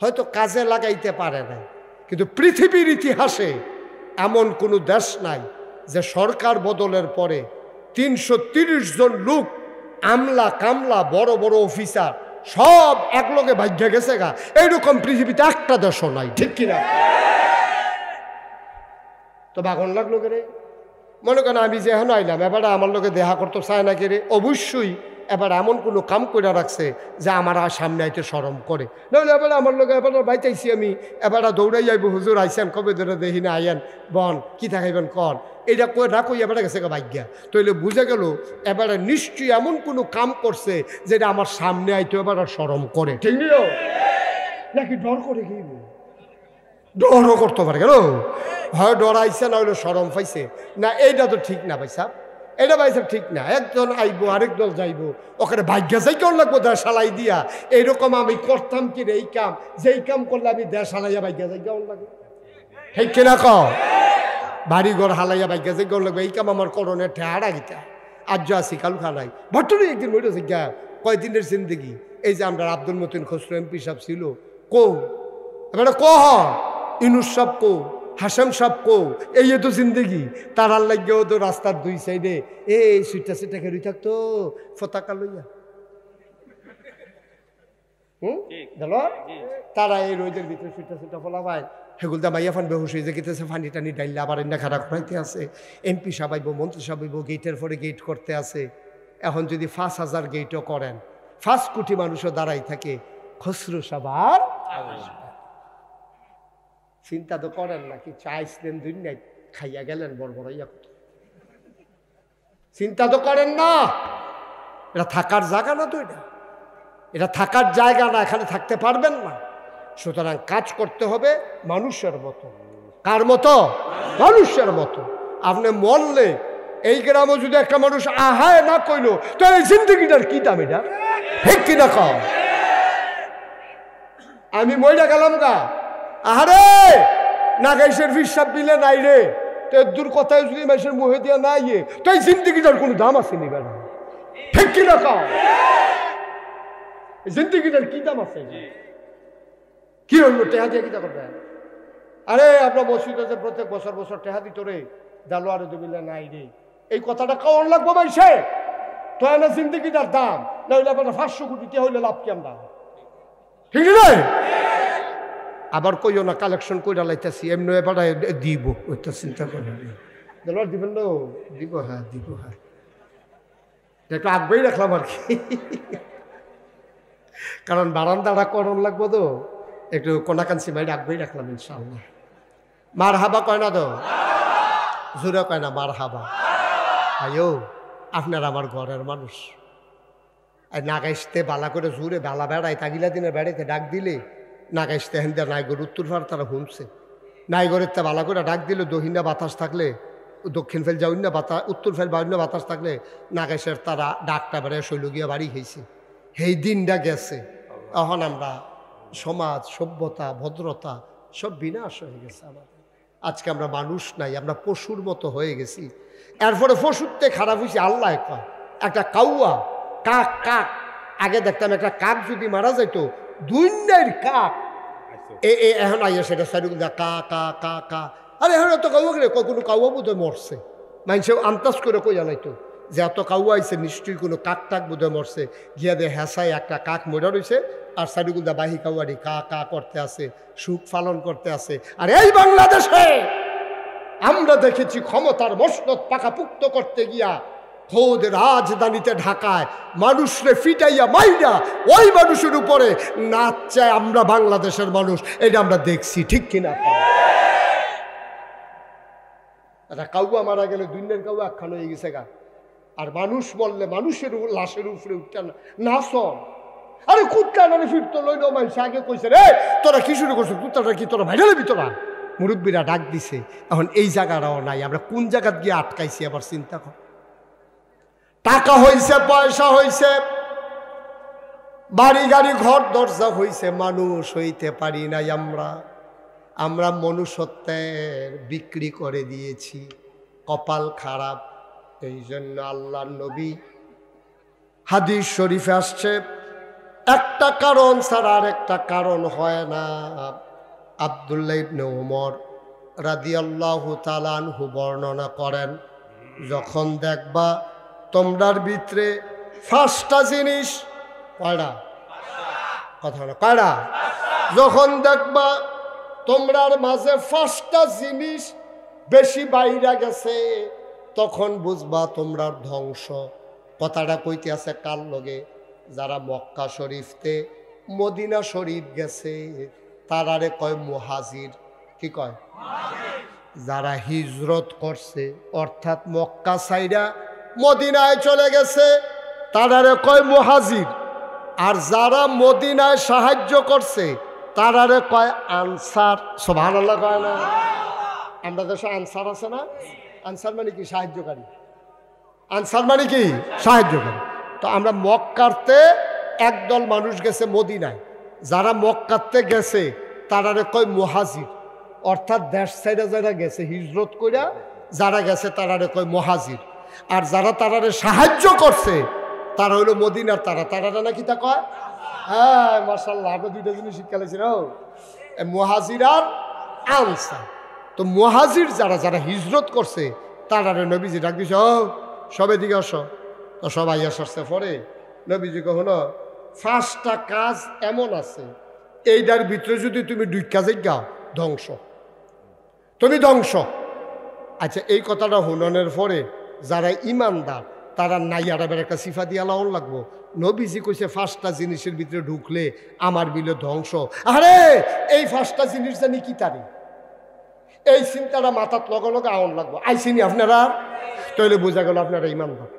হয়তো কাজে লাগাইতে পারে না কিন্তু পৃথিবীর ইতিহাসে এমন কোনো দেশ নাই যে সরকার বদলের পরে তিনশো জন লোক আমলা কামলা বড় বড় অফিসার সব একলগে ভাগ্যে গেছে গা এইরকম পৃথিবীতে একটা দেশও নাই ঠিক কিনা তো বাগন লাগলো রে মনে করেন আমি যে এখন আইলাম এবারে আমার লোকে দেহা করতে চায় না রে অবশ্যই এবার এমন কোনো কাম করে রাখছে যে আমার আর সামনে আইতে সরম করে নাহলে এবার আমার লোক এবার বাইতাইছি আমি এবার দৌড়াই যাইব হুজুর আইসেন কবে ধরে দেখি না আইয়েন বন কি থাকাইবেন কন এটা কই না কই এবারে গেছে ভাগ্যা তাইলে বুঝে গেল এবারে নিশ্চয়ই এমন কোনো কাম করছে যেটা আমার সামনে আইতে এবার সরম করে ঠিক নাকি ডর করে কি ডরও করতে পারে কেন হয় ডরাইছে না হইলো সরম পাইছে না এইটা তো ঠিক না ভাই সাহেব এটা ভাই সাহেব ঠিক না একজন আইব আরেকজন যাইব ওখানে ভাগ্য যাই কেউ লাগবো দেশ সালাই দিয়া এইরকম আমি করতাম কি রে এই কাম যেই কাম করলে আমি দেশ সালাইয়া ভাগ্য যাই কেউ লাগে ঠিক কিনা ক বাড়ি ঘর হালাইয়া ভাগ্য যাই কেউ লাগবে এই কাম আমার করণে ঠেহারা গিতা আজ্য আসি কালু খালাই ভট্টরি একদিন ওইটা জিজ্ঞা কয়দিনের জিন্দিগি এই যে আমরা আব্দুল মতিন খসরু এমপি সাহেব ছিল কো এবারে ক হ সাহেব কো হাসান সাপ কো এই তো জিন্দেগি তার আর লাগিয়েও তো রাস্তার দুই সাইডে এই সুইটা সুইটা খেয়ে থাকতো ফতাকা লইয়া তারা এই রোজের ভিতরে সুইটা সুইটা ফলা পায় হেগুল দা মাইয়া ফান বেহুশ হয়ে গেতেছে ফানি টানি ডাইলে আবার এনে খারাপ করাইতে আছে এমপি সাবাইব মন্ত্রী সাবাইব গেটের পরে গেট করতে আছে এখন যদি পাঁচ হাজার গেটও করেন পাঁচ কোটি মানুষও দাঁড়াই থাকে খসরু সাবার চিন্তা তো করেন নাকি চাইছিলেন দুই নাই খাইয়া গেলেন বড় বড় ইয়া চিন্তা তো করেন না এটা থাকার জায়গা না তো এটা এটা থাকার জায়গা না এখানে থাকতে পারবেন না সুতরাং কাজ করতে হবে মানুষের মতো কার মতো মানুষের মতো আপনি মরলে এই গ্রামে যদি একটা মানুষ আহায় না কইল তো এই জিন্দগিটার কি দাম এটা ঠিক কিনা কম আমি মইটা গেলাম গা আহারে নাগাইশের হিসাব দিলে নাই রে তো দূর কথায় যদি মানুষের মুহে দিয়ে নাই ইয়ে তো এই জিন্দিগিটার কোনো দাম আছে নি বেড়া ঠিক কি রকম জিন্দিগিটার কি দাম আছে কি হইলো টেহা দিয়ে কিটা করবে আরে আমরা মসজিদে যে প্রত্যেক বছর বছর টেহা দিত রে দালো আরে দুবিলে নাই রে এই কথাটা কেমন লাগবো ভাই সে তো না জিন্দিগিটার দাম না হইলে আপনার পাঁচশো কোটি হইলে লাভ কি দাম ঠিক আছে আবার কইও না কালেকশন কইরা লাইতেছি এমনি এবারে দিব ওইটা চিন্তা করে দিবেন না দিব হ্যাঁ দিব হ্যাঁ একটু আগবেই রাখলাম আর কি কারণ বারান্দাটা করণ লাগবো তো একটু কোনাকাঞ্চি বাইরে আগবেই রাখলাম ইনশাআল্লাহ মার হাবা কয় না তো জোরে কয় না মার হাবা আয়ো আপনার আমার ঘরের মানুষ আর নাগাইতে বালা করে জুড়ে বালা বেড়ায় তাগিলা দিনে বেড়াইতে ডাক দিলে নাগাইশতে হেন্দা নাইগর উত্তর ভার তারা হুমছে নাইগরের তা ভালো করে ডাক দিলে দহিনা বাতাস থাকলে দক্ষিণ ফেল যাও না বাতাস উত্তর ফেল বাউন্য বাতাস থাকলে নাগাইশের তারা ডাকটা বেড়ে শৈল গিয়া বাড়ি খেয়েছে সেই দিনটা গেছে তখন আমরা সমাজ সভ্যতা ভদ্রতা সব বিনাশ হয়ে গেছে আমাদের আজকে আমরা মানুষ নাই আমরা পশুর মতো হয়ে গেছি এরপরে পশুরতে খারাপ হয়েছে আল্লাহ একটা কাউয়া কাক কাক আগে দেখতাম একটা কাক যদি মারা যেত দুইনার কাক এ এ এখন আইয়া সেটা সাইডুক যা কা কা কা কা আর এখন এত কাউ গেলে কোনো কাউয়া বোধহয় মরছে মানুষে আন্তাজ করে কইয়া নাই তো যে এত কাউ আইছে নিশ্চয়ই কোনো কাক টাক বোধহয় মরছে গিয়া দে হেসায় একটা কাক মরা রয়েছে আর সাইডুকুন্দা বাহি কাউয়ারি কা কা করতে আছে সুখ পালন করতে আছে আর এই বাংলাদেশে আমরা দেখেছি ক্ষমতার মসনদ পাকাপুক্ত করতে গিয়া খোদ রাজধানীতে ঢাকায় মানুষরে ফিটাইয়া মাইরা ওই মানুষের উপরে নাচছে আমরা বাংলাদেশের মানুষ এটা আমরা দেখছি ঠিক কিনা একটা আচ্ছা, কাউয়া মারা গেলে দুনিয়ার কাউয়া একখান হয়ে গেছে গা আর মানুষ বললে মানুষের লাশের উপরে উঠতে না নাচন আরে কুত্তা নারে ফিরতো লইল মানুষ আগে কইছে রে তোরা কি শুরু করছো কুত্তাটা কি তোরা ভাইরালে তোরা মুরব্বীরা ডাক দিছে এখন এই জায়গাটাও নাই আমরা কোন জায়গাত গিয়ে আটকাইছি আবার চিন্তা কর টাকা হইছে পয়সা হয়েছে বাড়ি গাড়ি ঘর দরজা হইছে মানুষ হইতে পারি নাই আমরা আমরা মনুষ্যত্বের বিক্রি করে দিয়েছি কপাল খারাপ এই জন্য আল্লাহ নবী হাদিস শরীফে আসছে একটা কারণ ছাড়া আর একটা কারণ হয় না আবদুল্লাহ ইবনে উমর রাদিয়াল্লাহু তালানহু বর্ণনা করেন যখন দেখবা তোমরার ভিতরে ফার্স্টটা জিনিস কয়ডা কথা না কয়ডা যখন দেখবা তোমরার মাঝে ফার্স্টটা জিনিস বেশি বাইরা গেছে তখন বুঝবা তোমরার ধ্বংস কথাটা কইতে আছে কার লগে যারা মক্কা শরীফতে মদিনা শরীফ গেছে তারারে কয় মুহাজির কি কয় যারা হিজরত করছে অর্থাৎ মক্কা সাইরা মদিনায় চলে গেছে তারারে কয় মহাজির আর যারা মদিনায় সাহায্য করছে তারারে কয় আনসার সোভান কয় না আমরা দেশে আনসার আছে না আনসার মানে কি সাহায্যকারী আনসার মানে কি সাহায্যকারী তো আমরা মগ কাটতে একদল মানুষ গেছে মদিনায় যারা মগ কাটতে গেছে তারারে কয় মহাজির অর্থাৎ দেশ সাইডে যারা গেছে হিজরত কইরা যারা গেছে তারারে কয় মহাজির আর যারা তারারে সাহায্য করছে তারা হইলো মদিনার তারা তারারা নাকি তা কয় হ্যাঁ মার্শাল্লাহ আমরা দুইটা জিনিস শিক্ষা লেছিল মহাজির আর আনসার তো মহাজির যারা যারা হিজরত করছে তারারে নবীজি ডাক দিস সবে দিকে আস তো সবাই আসছে পরে নবীজি কখন ফার্স্টটা কাজ এমন আছে এইটার ভিতরে যদি তুমি দুই কাজে গাও ধ্বংস তুমি ধ্বংস আচ্ছা এই কথাটা হুননের পরে যারা ইমানদার তারা নাই আরবের একটা সিফা দিয়ে আলাহ লাগবো নবীজি কইছে ফার্স্টটা জিনিসের ভিতরে ঢুকলে আমার বিলে ধ্বংস আরে এই ফার্স্টটা জিনিস জানি কি তারি এই চিন্তাটা মাথাত লগে লগে আউন লাগবো আইসিনি আপনারা তৈলে বোঝা গেল আপনারা ইমানদার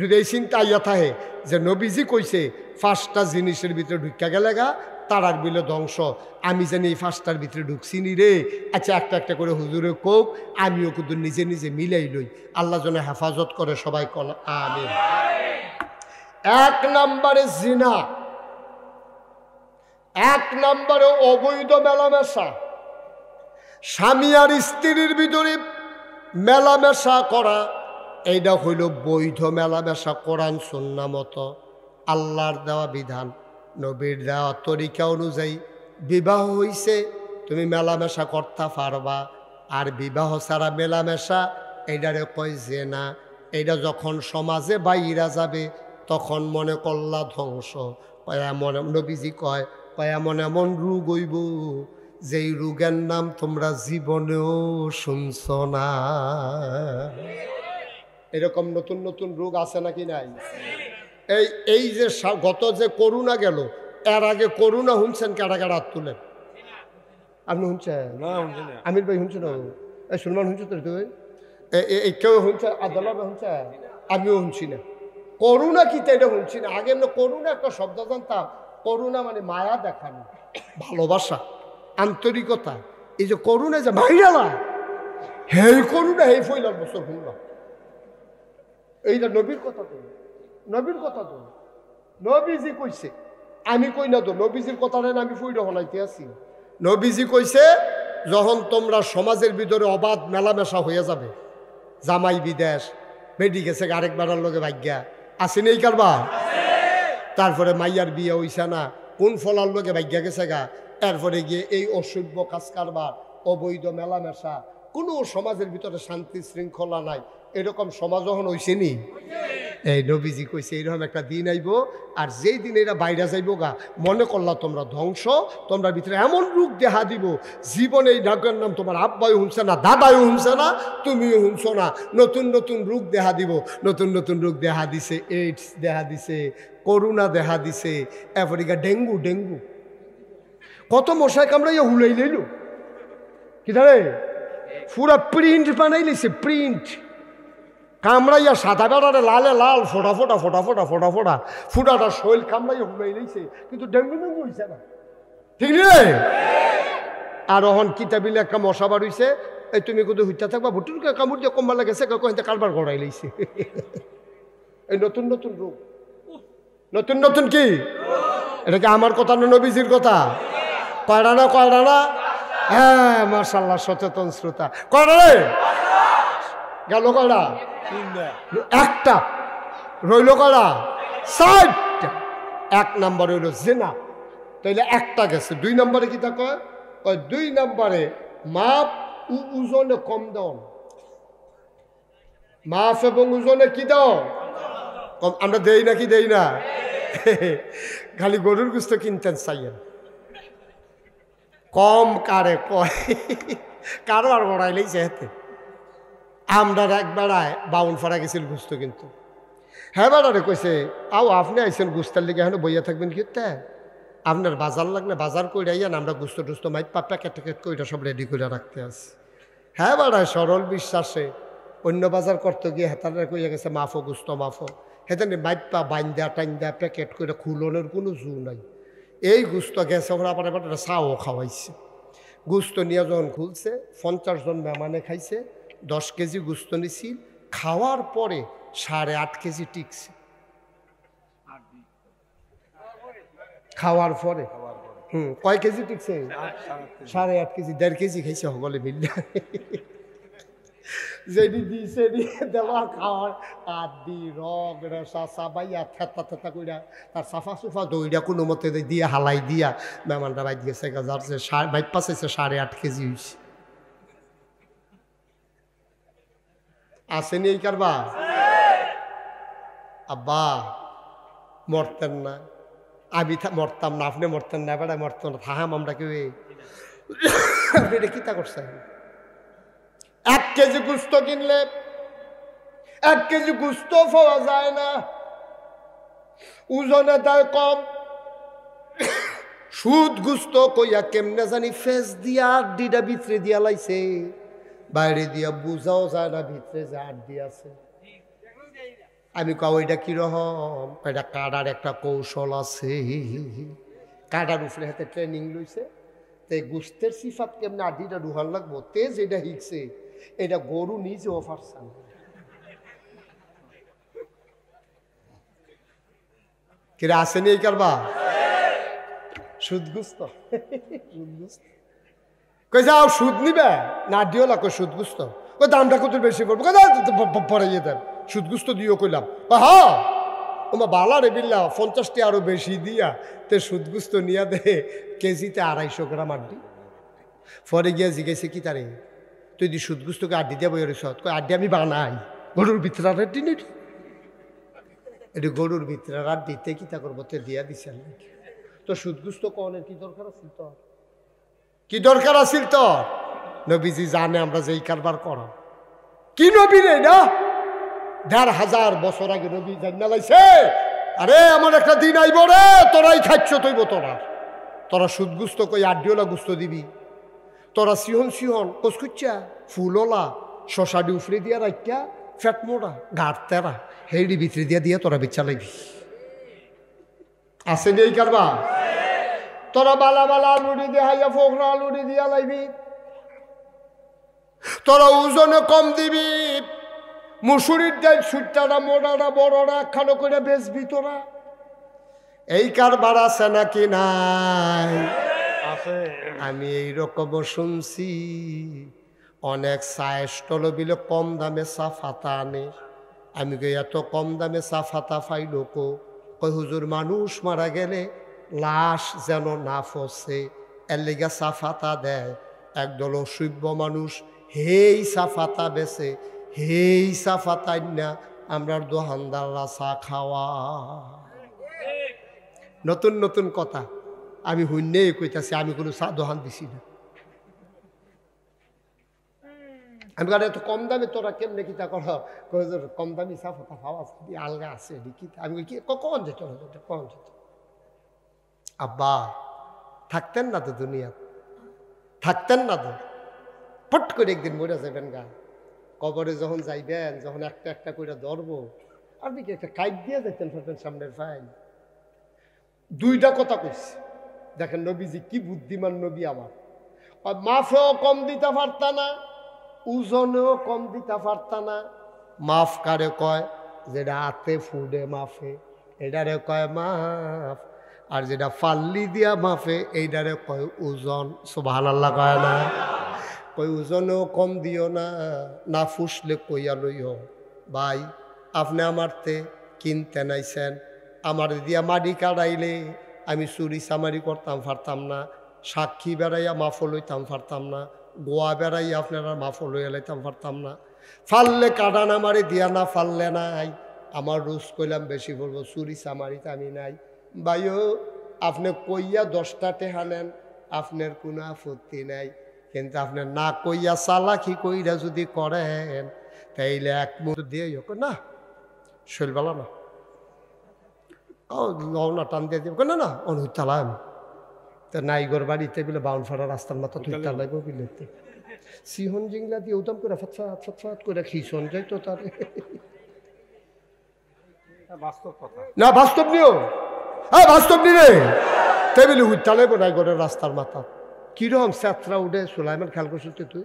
যদি এই চিন্তা ইয়া থাকে যে নবীজি কইছে ফার্স্টটা জিনিসের ভিতরে ঢুকা গেলে গা তারার বিল ধ্বংস আমি জানি এই ফাঁসটার ভিতরে ঢুকছি নি রে আচ্ছা একটা একটা করে হুজুরে কোক আমিও কিন্তু নিজে নিজে মিলাই লই আল্লাহ জনে হেফাজত করে সবাই কল আমি এক নম্বরে জিনা এক নম্বরে অবৈধ মেলামেশা স্বামী আর স্ত্রীর ভিতরে মেলামেশা করা এইটা হইল বৈধ মেলামেশা কোরআন সন্না আল্লাহর দেওয়া বিধান নবীর দেওয়া তরিকা অনুযায়ী বিবাহ হইছে তুমি মেলামেশা করতে পারবা আর বিবাহ ছাড়া মেলামেশা এটারে কয় যে না এটা যখন সমাজে বাইরা যাবে তখন মনে করলা ধ্বংস এমন নবীজি কয় কয় এমন এমন রোগ হইব যেই রোগের নাম তোমরা জীবনেও শুনছ না এরকম নতুন নতুন রোগ আছে নাকি নাই এই এই যে গত যে করুণা গেল এর আগে করুণা শুনছেন কেডা কেডা হাত তুলেন আপনি শুনছেন আমির ভাই শুনছেন এই সুলমান শুনছো তো তুই এই কেউ শুনছে আদালত শুনছে আমিও শুনছি না করুণা কি তাই এটা শুনছি না আগে আমরা করুণা একটা শব্দ জানতাম করুণা মানে মায়া দেখানো ভালোবাসা আন্তরিকতা এই যে করুণা যে ভাইরালা হেই করুণা হেই ফইলার বছর শুনলাম এইটা নবীর কথা করুন নবীর কথা তো নবীজি কইছে আমি কই না তো নবীজির কথাটা আমি ফুইড হলাইতে আছি নবীজি কইছে যখন তোমরা সমাজের ভিতরে অবাধ মেলামেশা হয়ে যাবে জামাই বিদেশ বেডি গেছে আরেক বেড়ার লগে ভাগ্যা আসি নেই কারবা তারপরে মাইয়ার বিয়ে হইছে না কোন ফলার লোকে ভাগ্যা গেছে গা এরপরে গিয়ে এই অসভ্য কাজ কারবার অবৈধ মেলামেশা কোনো সমাজের ভিতরে শান্তি শৃঙ্খলা নাই এরকম সমাজ যখন হইছে নি এই নবীজি কইছে এইরকম একটা দিন আইব আর যেই দিন এরা বাইরা যাইব গা মনে করলা তোমরা ধ্বংস তোমরা ভিতরে এমন রূপ দেহা দিব জীবনে এই ঢাকার নাম তোমার আব্বায়ও হুনছে না দাদায়ও হুনছে না তুমিও হুনছো না নতুন নতুন রূপ দেহা দিব নতুন নতুন রূপ দেখা দিছে এইডস দেখা দিছে করোনা দেখা দিছে আফ্রিকা ডেঙ্গু ডেঙ্গু কত মশায় ইয়ে হুলাই লইল কি ধারে পুরা প্রিন্ট বানাই লিছে প্রিন্ট কামড়াইয়া সাদা কাটারে লালে লাল ফোটা ফোটা ফোটা ফোটা ফোটা ফোটা ফুটাটা শৈল কামড়াইয়া হুমাই নিয়েছে কিন্তু ডেঙ্গু ডেঙ্গু হয়েছে না ঠিক নেই আর অহন কিতাবিলে একটা মশা বার হয়েছে এই তুমি কিন্তু হুইচা থাকবা ভুটুরকে কামড় দিয়ে লাগে সে কিন্তু কারবার গড়াই লাইছে এই নতুন নতুন রোগ নতুন নতুন কি এটা কি আমার কথা না নবীজির কথা কয়টা না কয়টা না হ্যাঁ মার্শাল্লাহ সচেতন শ্রোতা কয়টা রে গেল কয়টা একটা রইল কলা চারটা এক নম্বরে হইল জেনা তাইলে একটা গেছে দুই নম্বরে কি তা কয় দুই নম্বরে মাপ ওজনে কম দাম মাফ এবং ওজনে কি দাম কম আমরা দেই না কি দেই না খালি গরুর গুস্ত কিনতেন চাইয়েন কম কারে কয় কারো আর বড়াইলেই যেহেতু আমরা এক বেড়ায় বাউন ফাড়া গেছিল ঘুষতো কিন্তু হ্যাঁ বেড়ারে কইছে আও আপনি আইসেন ঘুষতার লিগে এখানে বইয়া থাকবেন কি আপনার বাজার লাগলে বাজার করে না আমরা গুস্ত টুস্ত মাইক পা প্যাকেট ট্যাকেট কইটা সব রেডি করে রাখতে আছি হ্যাঁ বেড়ায় সরল বিশ্বাসে অন্য বাজার করতে গিয়ে হেতারা কইয়া গেছে মাফো গুস্ত মাফো হেতেন মাইক পা বাইন দেয়া টাইন দেয়া প্যাকেট করে খুলনের কোনো জু নাই এই গুস্ত গেছে ওরা আবার এবার চাও খাওয়াইছে গুস্ত নিয়ে যখন খুলছে পঞ্চাশ জন খাইছে দশ কেজি গুস্ত নিছি খাওয়ার পরে সাড়ে আট কেজি টিকছে খাওয়ার পরে হুম কয় কেজি টিকছে সাড়ে আট কেজি দেড় কেজি খাইছে সকলে মিললে যেটি দিছে দেওয়ার খাওয়ার দি রগ রসা সাবাইয়া থেতা থেতা কইরা তার সাফা সুফা দইরা কোনো মতে দিয়ে হালাই দিয়া মেমানটা বাইত গেছে গাছ বাইত পাশে সাড়ে আট কেজি হয়েছে আসেন এই কারবা আব্বা মরতেন না আমি মরতাম না আপনি মরতেন না বেড়া মরতেন না থাহাম আমরা কেউ আপনি এটা কিতা করছেন এক কেজি গুস্ত কিনলে এক কেজি গুস্ত পাওয়া যায় না ওজনে তার কম সুদ গুস্ত কইয়া কেমনে জানি ফেস দিয়া ডিডা বিচরে দিয়া লাইছে বাইরে দিয়া বুঝাও যায় না ভিতরে যে আড্ডি আছে আমি কও এটা কিরকম এটা কাটার একটা কৌশল আছে কাটার উপরে হাতে ট্রেনিং লইছে তে গুস্তের সিফাত কেমনে আডিটা রুহার লাগবো তেজ এটা হিকছে এটা গরু নিজে অফার চান কিরা আসেনি এই কারবা সুদগুস্ত সুদগুস্ত কই যাও সুদ নিবে না দিও না সুদগুস্ত সুদ কই দামটা কত বেশি পড়বো পরে যেতে সুদগুস্ত দিও কইলাম হা হ্যাঁ? ওমা বালা রে বিল্লা পঞ্চাশটি আরও বেশি দিয়া তে সুদগুস্ত নিয়া দে কেজিতে আড়াইশো গ্রাম আড্ডি পরে গিয়া জিজ্ঞেসে কি তারে তুই দি সুদগুস্তকে আড্ডি দিয়া বই সৎ কই আড্ডি আমি বানাই গরুর ভিতরে আড্ডি নি এটি গরুর আড্ডি আড্ডিতে কি তা করবো তে দিয়া দিছেন তো সুদগুস্ত কনের কি দরকার আছে তো কি দরকার আছিল তো নবীজি জানে আমরা যেই কারবার কর কি নবী রে না দেড় হাজার বছর আগে নবী জানা আরে আমার একটা দিন আইব রে তোরাই খাচ্ছ তৈব তোরা তোরা সুদগুস্ত কই আড্ডিওলা গুস্ত দিবি তোরা সিহন সিহন কসকুচ্চা ফুলওলা শশা উফরে দিয়া রাখিয়া মোড়া গাঁট তেরা হেড়ি ভিতরে দিয়া দিয়া তোরা লাগবি আসেনি এই কারবার তোরা বালা বালা লুড়ি দিয়ে হাইয়া ফোকরা লুড়ি দিয়া লাইবি তোরা ওজনে কম দিবি মুসুরির দেয় সুটারা মোড়ারা বড়রা খালো করে বেচবি তোরা এই কার আছে নাকি নাই আমি এই রকম শুনছি অনেক চায় স্টল কম দামে চা ফাতা আনে আমি এত কম দামে চা ফাতা পাই লোক কই হুজুর মানুষ মারা গেলে লাশ যেন না ফসে এর লিগা সাফাতা দেয় একদল অসভ্য মানুষ হেই সাফাতা বেছে হেই সাফাতাই না আমরার দোহানদাররা চা খাওয়া নতুন নতুন কথা আমি হুন্যেই কইতাছি আমি কোনো চা দোহান দিছি না আমি কারণ এত কম দামে তোরা কেমনে কিতা কর কম দামি সাফাতা খাওয়া আলগা আছে আমি কি কখন যেতে হবে কখন যেতে আব্বা থাকতেন না তো দুনিয়া থাকতেন না তো ফট করে একদিন মরে যাবেন গা কবরে যখন যাইবেন যখন একটা একটা করে ধরব আপনি কি একটা কাইট দিয়ে যেতেন ফেলতেন সামনের ফাইন দুইটা কথা কইছে দেখেন নবীজি কি বুদ্ধিমান নবী আমার মাফেও কম দিতে পারতা না ওজনেও কম দিতে পারতা না মাফ কারে কয় যেটা আতে ফুডে মাফে এটারে কয় মাফ আর যেটা ফাল্লি দিয়া মাফে এইটারে কয় ওজন সোভাল আল্লাহ কয় না কই ওজনেও কম দিও না না ফুসলে কইয়া লইও ভাই আপনি আমারতে কিনতে নাইছেন আমার দিয়া মাটি কাড়াইলে আমি চুরি চামারি করতাম পারতাম না সাক্ষী বেড়াইয়া মাফ লইতাম পারতাম না গোয়া বেড়াইয়া আপনারা মাফ লইয়া লাইতাম পারতাম না ফাললে কাটান আমারে দিয়া না ফাললে নাই আমার রোজ কইলাম বেশি বলবো চুরি চামারিতে আমি নাই ভাইও আপনি কইয়া দশটা টেহানেন আপনার কোনো আপত্তি নাই কিন্তু আপনি না কইয়া চালাকি কইরা যদি করেন তাইলে এক মুহূর্ত দিয়ে হোক না শৈলবেলা না লওনা টান দিয়ে দিব না না অনু তা নাইগর বাড়িতে বলে বাউনফাড়া রাস্তার মাথা তুই তালাইব বিলে সিহন জিংলা দিয়ে উদম করে ফৎফাত ফৎফাত করে খিসন যাই তো তার না বাস্তব কথা না বাস্তব নিয়েও হ্যাঁ বাস্তব নিরে তেমনি হুইতালে গোটাই গোটা রাস্তার মাথা কিরম স্যাঁতরা উঠে সুলাইমান খেয়াল করছিস তুই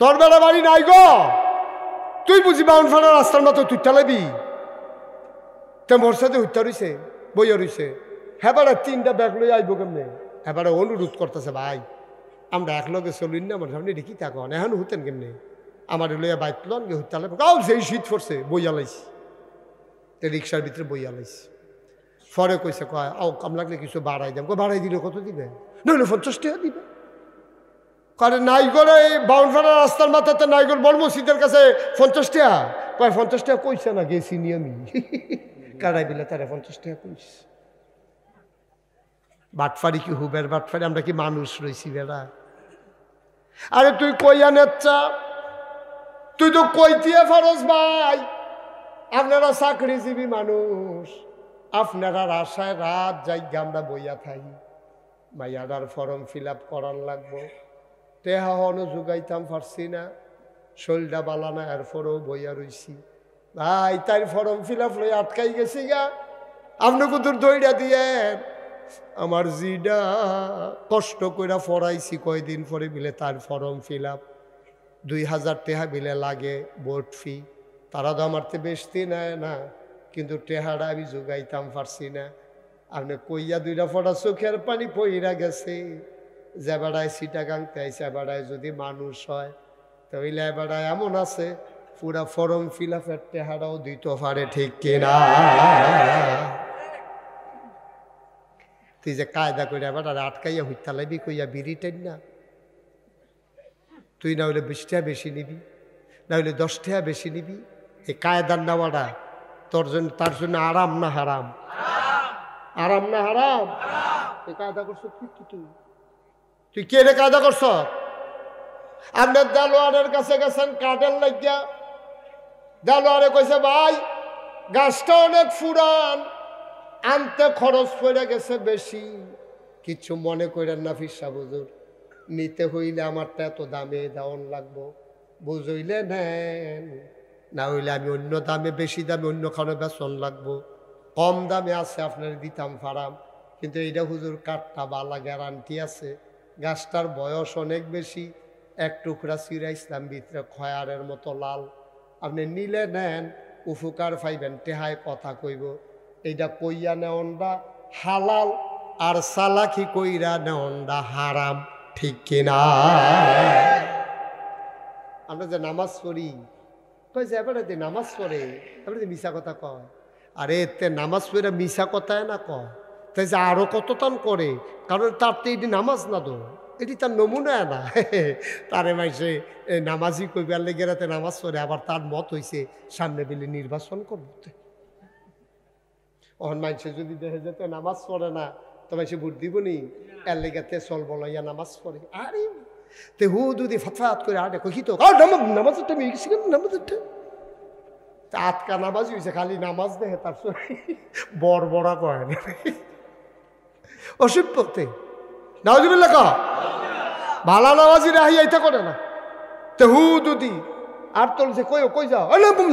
তোর বেলা বাড়ি নাই গো তুই বুঝি বাউনফানা রাস্তার মাথা তুই টালাবি তে মোর সাথে হত্যা রইছে বইয়া রইছে হেবারে তিনটা ব্যাগ লই আইব কেমনে হেবারে অনুরোধ করতেছে ভাই আমরা একলগে চলিন না আমার সামনে দেখি থাকো এখন হতেন কেমনে আমার লইয়া বাইক লন গে হত্যা লাগবে কাউ সেই শীত পড়ছে বইয়া লাইছি তো রিক্সার ভিতরে বইয়া লাইছি ফরে কইছে কয় আও কাম লাগলে কিছু বাড়াই দেব বাড়াই দিলে কত দিবে নইলে পঞ্চাশ টাকা দিবে কারণ নাইগড় এই বাউন্ডারা রাস্তার মাথাতে নাইগড় বড় মসজিদের কাছে পঞ্চাশ টাকা কয় পঞ্চাশ টাকা কইছে না গেছি নি আমি কারাই বিলে তারা পঞ্চাশ টাকা কইছে বাটফারি কি হুবের বাটফারি আমরা কি মানুষ রয়েছি বেড়া আরে তুই কইয়া নেচ্ছা তুই তো কইতিয়া ফরজ ভাই আপনারা চাকরিজীবী মানুষ আপনারা আশায় রাত যাই আমরা বইয়া থাকি মাইয়াদার ফর্ম ফিল আপ করার লাগবো টেহা হনও যোগাইতাম পারছি না শরীরটা বালানা এরপরও বইয়া রইছি ভাই তাই ফর্ম ফিল আপ লই আটকাই গেছি গা আপনি কুতুর দইটা দিয়ে আমার জিডা কষ্ট কইরা ফরাইছি কয়দিন পরে বিলে তার ফর্ম ফিল আপ দুই হাজার টেহা বিলে লাগে বোর্ড ফি তারা তো আমার তো বেচতে নেয় না কিন্তু টেহারা আমি যোগাইতাম পারছি না আপনি কইয়া দুইটা ফটা চোখের পানি পইরা গেছে যে বেড়ায় সিটাকাংতে আইসে বেড়ায় যদি মানুষ হয় তাহলে বেড়ায় এমন আছে পুরা ফরম ফিল আপের টেহারাও দিতে পারে ঠিক কিনা তুই যে কায়দা করে বেড়ার আটকাইয়া হইতা কইয়া বিড়ি টেন না তুই না হলে বিশটা বেশি নিবি না হলে দশটা বেশি নিবি এই কায়দার নেওয়াটা তোর জন্য তার জন্য আরাম না হারাম আরাম না হারাম এই কায়দা করছো তুই কি তুই তুই কে রে কায়দা করছ আপনার দেলোয়ারের কাছে গেছেন কাটেল লাগিয়া দেলোয়ারে কইছে ভাই গাছটা অনেক ফুরান আনতে খরচ পড়ে গেছে বেশি কিছু মনে করেন না ফিরসা বুজুর নিতে হইলে আমারটা এত দামে দাওন লাগবো বুঝইলে নেন না হইলে আমি অন্য দামে বেশি দামে অন্য খানো বেসন লাগবো কম দামে আছে আপনার দিতাম ফারাম কিন্তু এইটা হুজুর কাঠটা বালা গ্যারান্টি আছে গাছটার বয়স অনেক বেশি এক টুকরা চিরা ইসলাম ভিতরে খয়ারের মতো লাল আপনি নিলে নেন উফুকার ফাইবেন টেহায় কথা কইব এইটা কইয়া নেওনডা হালাল আর সালাকি কইরা নেওনডা হারাম ঠিক কিনা আমরা যে নামাজ পড়ি কয় যে নামাজ পড়ে এবার মিশা কথা কয় আরে তে নামাজ পড়ে মিশা কথায় না কয় তাই যে আরও কত টান করে কারণ তার তো এটি নামাজ না তো এটি তার নমুনা না তারে সে নামাজই কইবার লেগে রাতে নামাজ পড়ে আবার তার মত হয়েছে সামনে বেলে নির্বাচন করবতে অহন মাইসে যদি দেখে যেতে নামাজ পড়ে না তো মাইসে ভোট দিবনি এর লেগে তে চল বলাইয়া নামাজ পড়ে আরে তে দুদি ফতফাত করে আটে কই তো নামাজ নামাজ টাইম শিখেন নামাজ আটকা নামাজ হয়েছে খালি নামাজ দেহে তার বড় বড়া কয় না অসভ্যতে নাওজুবিল্লা ক ভালা নামাজি রাহি এইটা করে না তে দুদি আর তোর যে কই কই যাও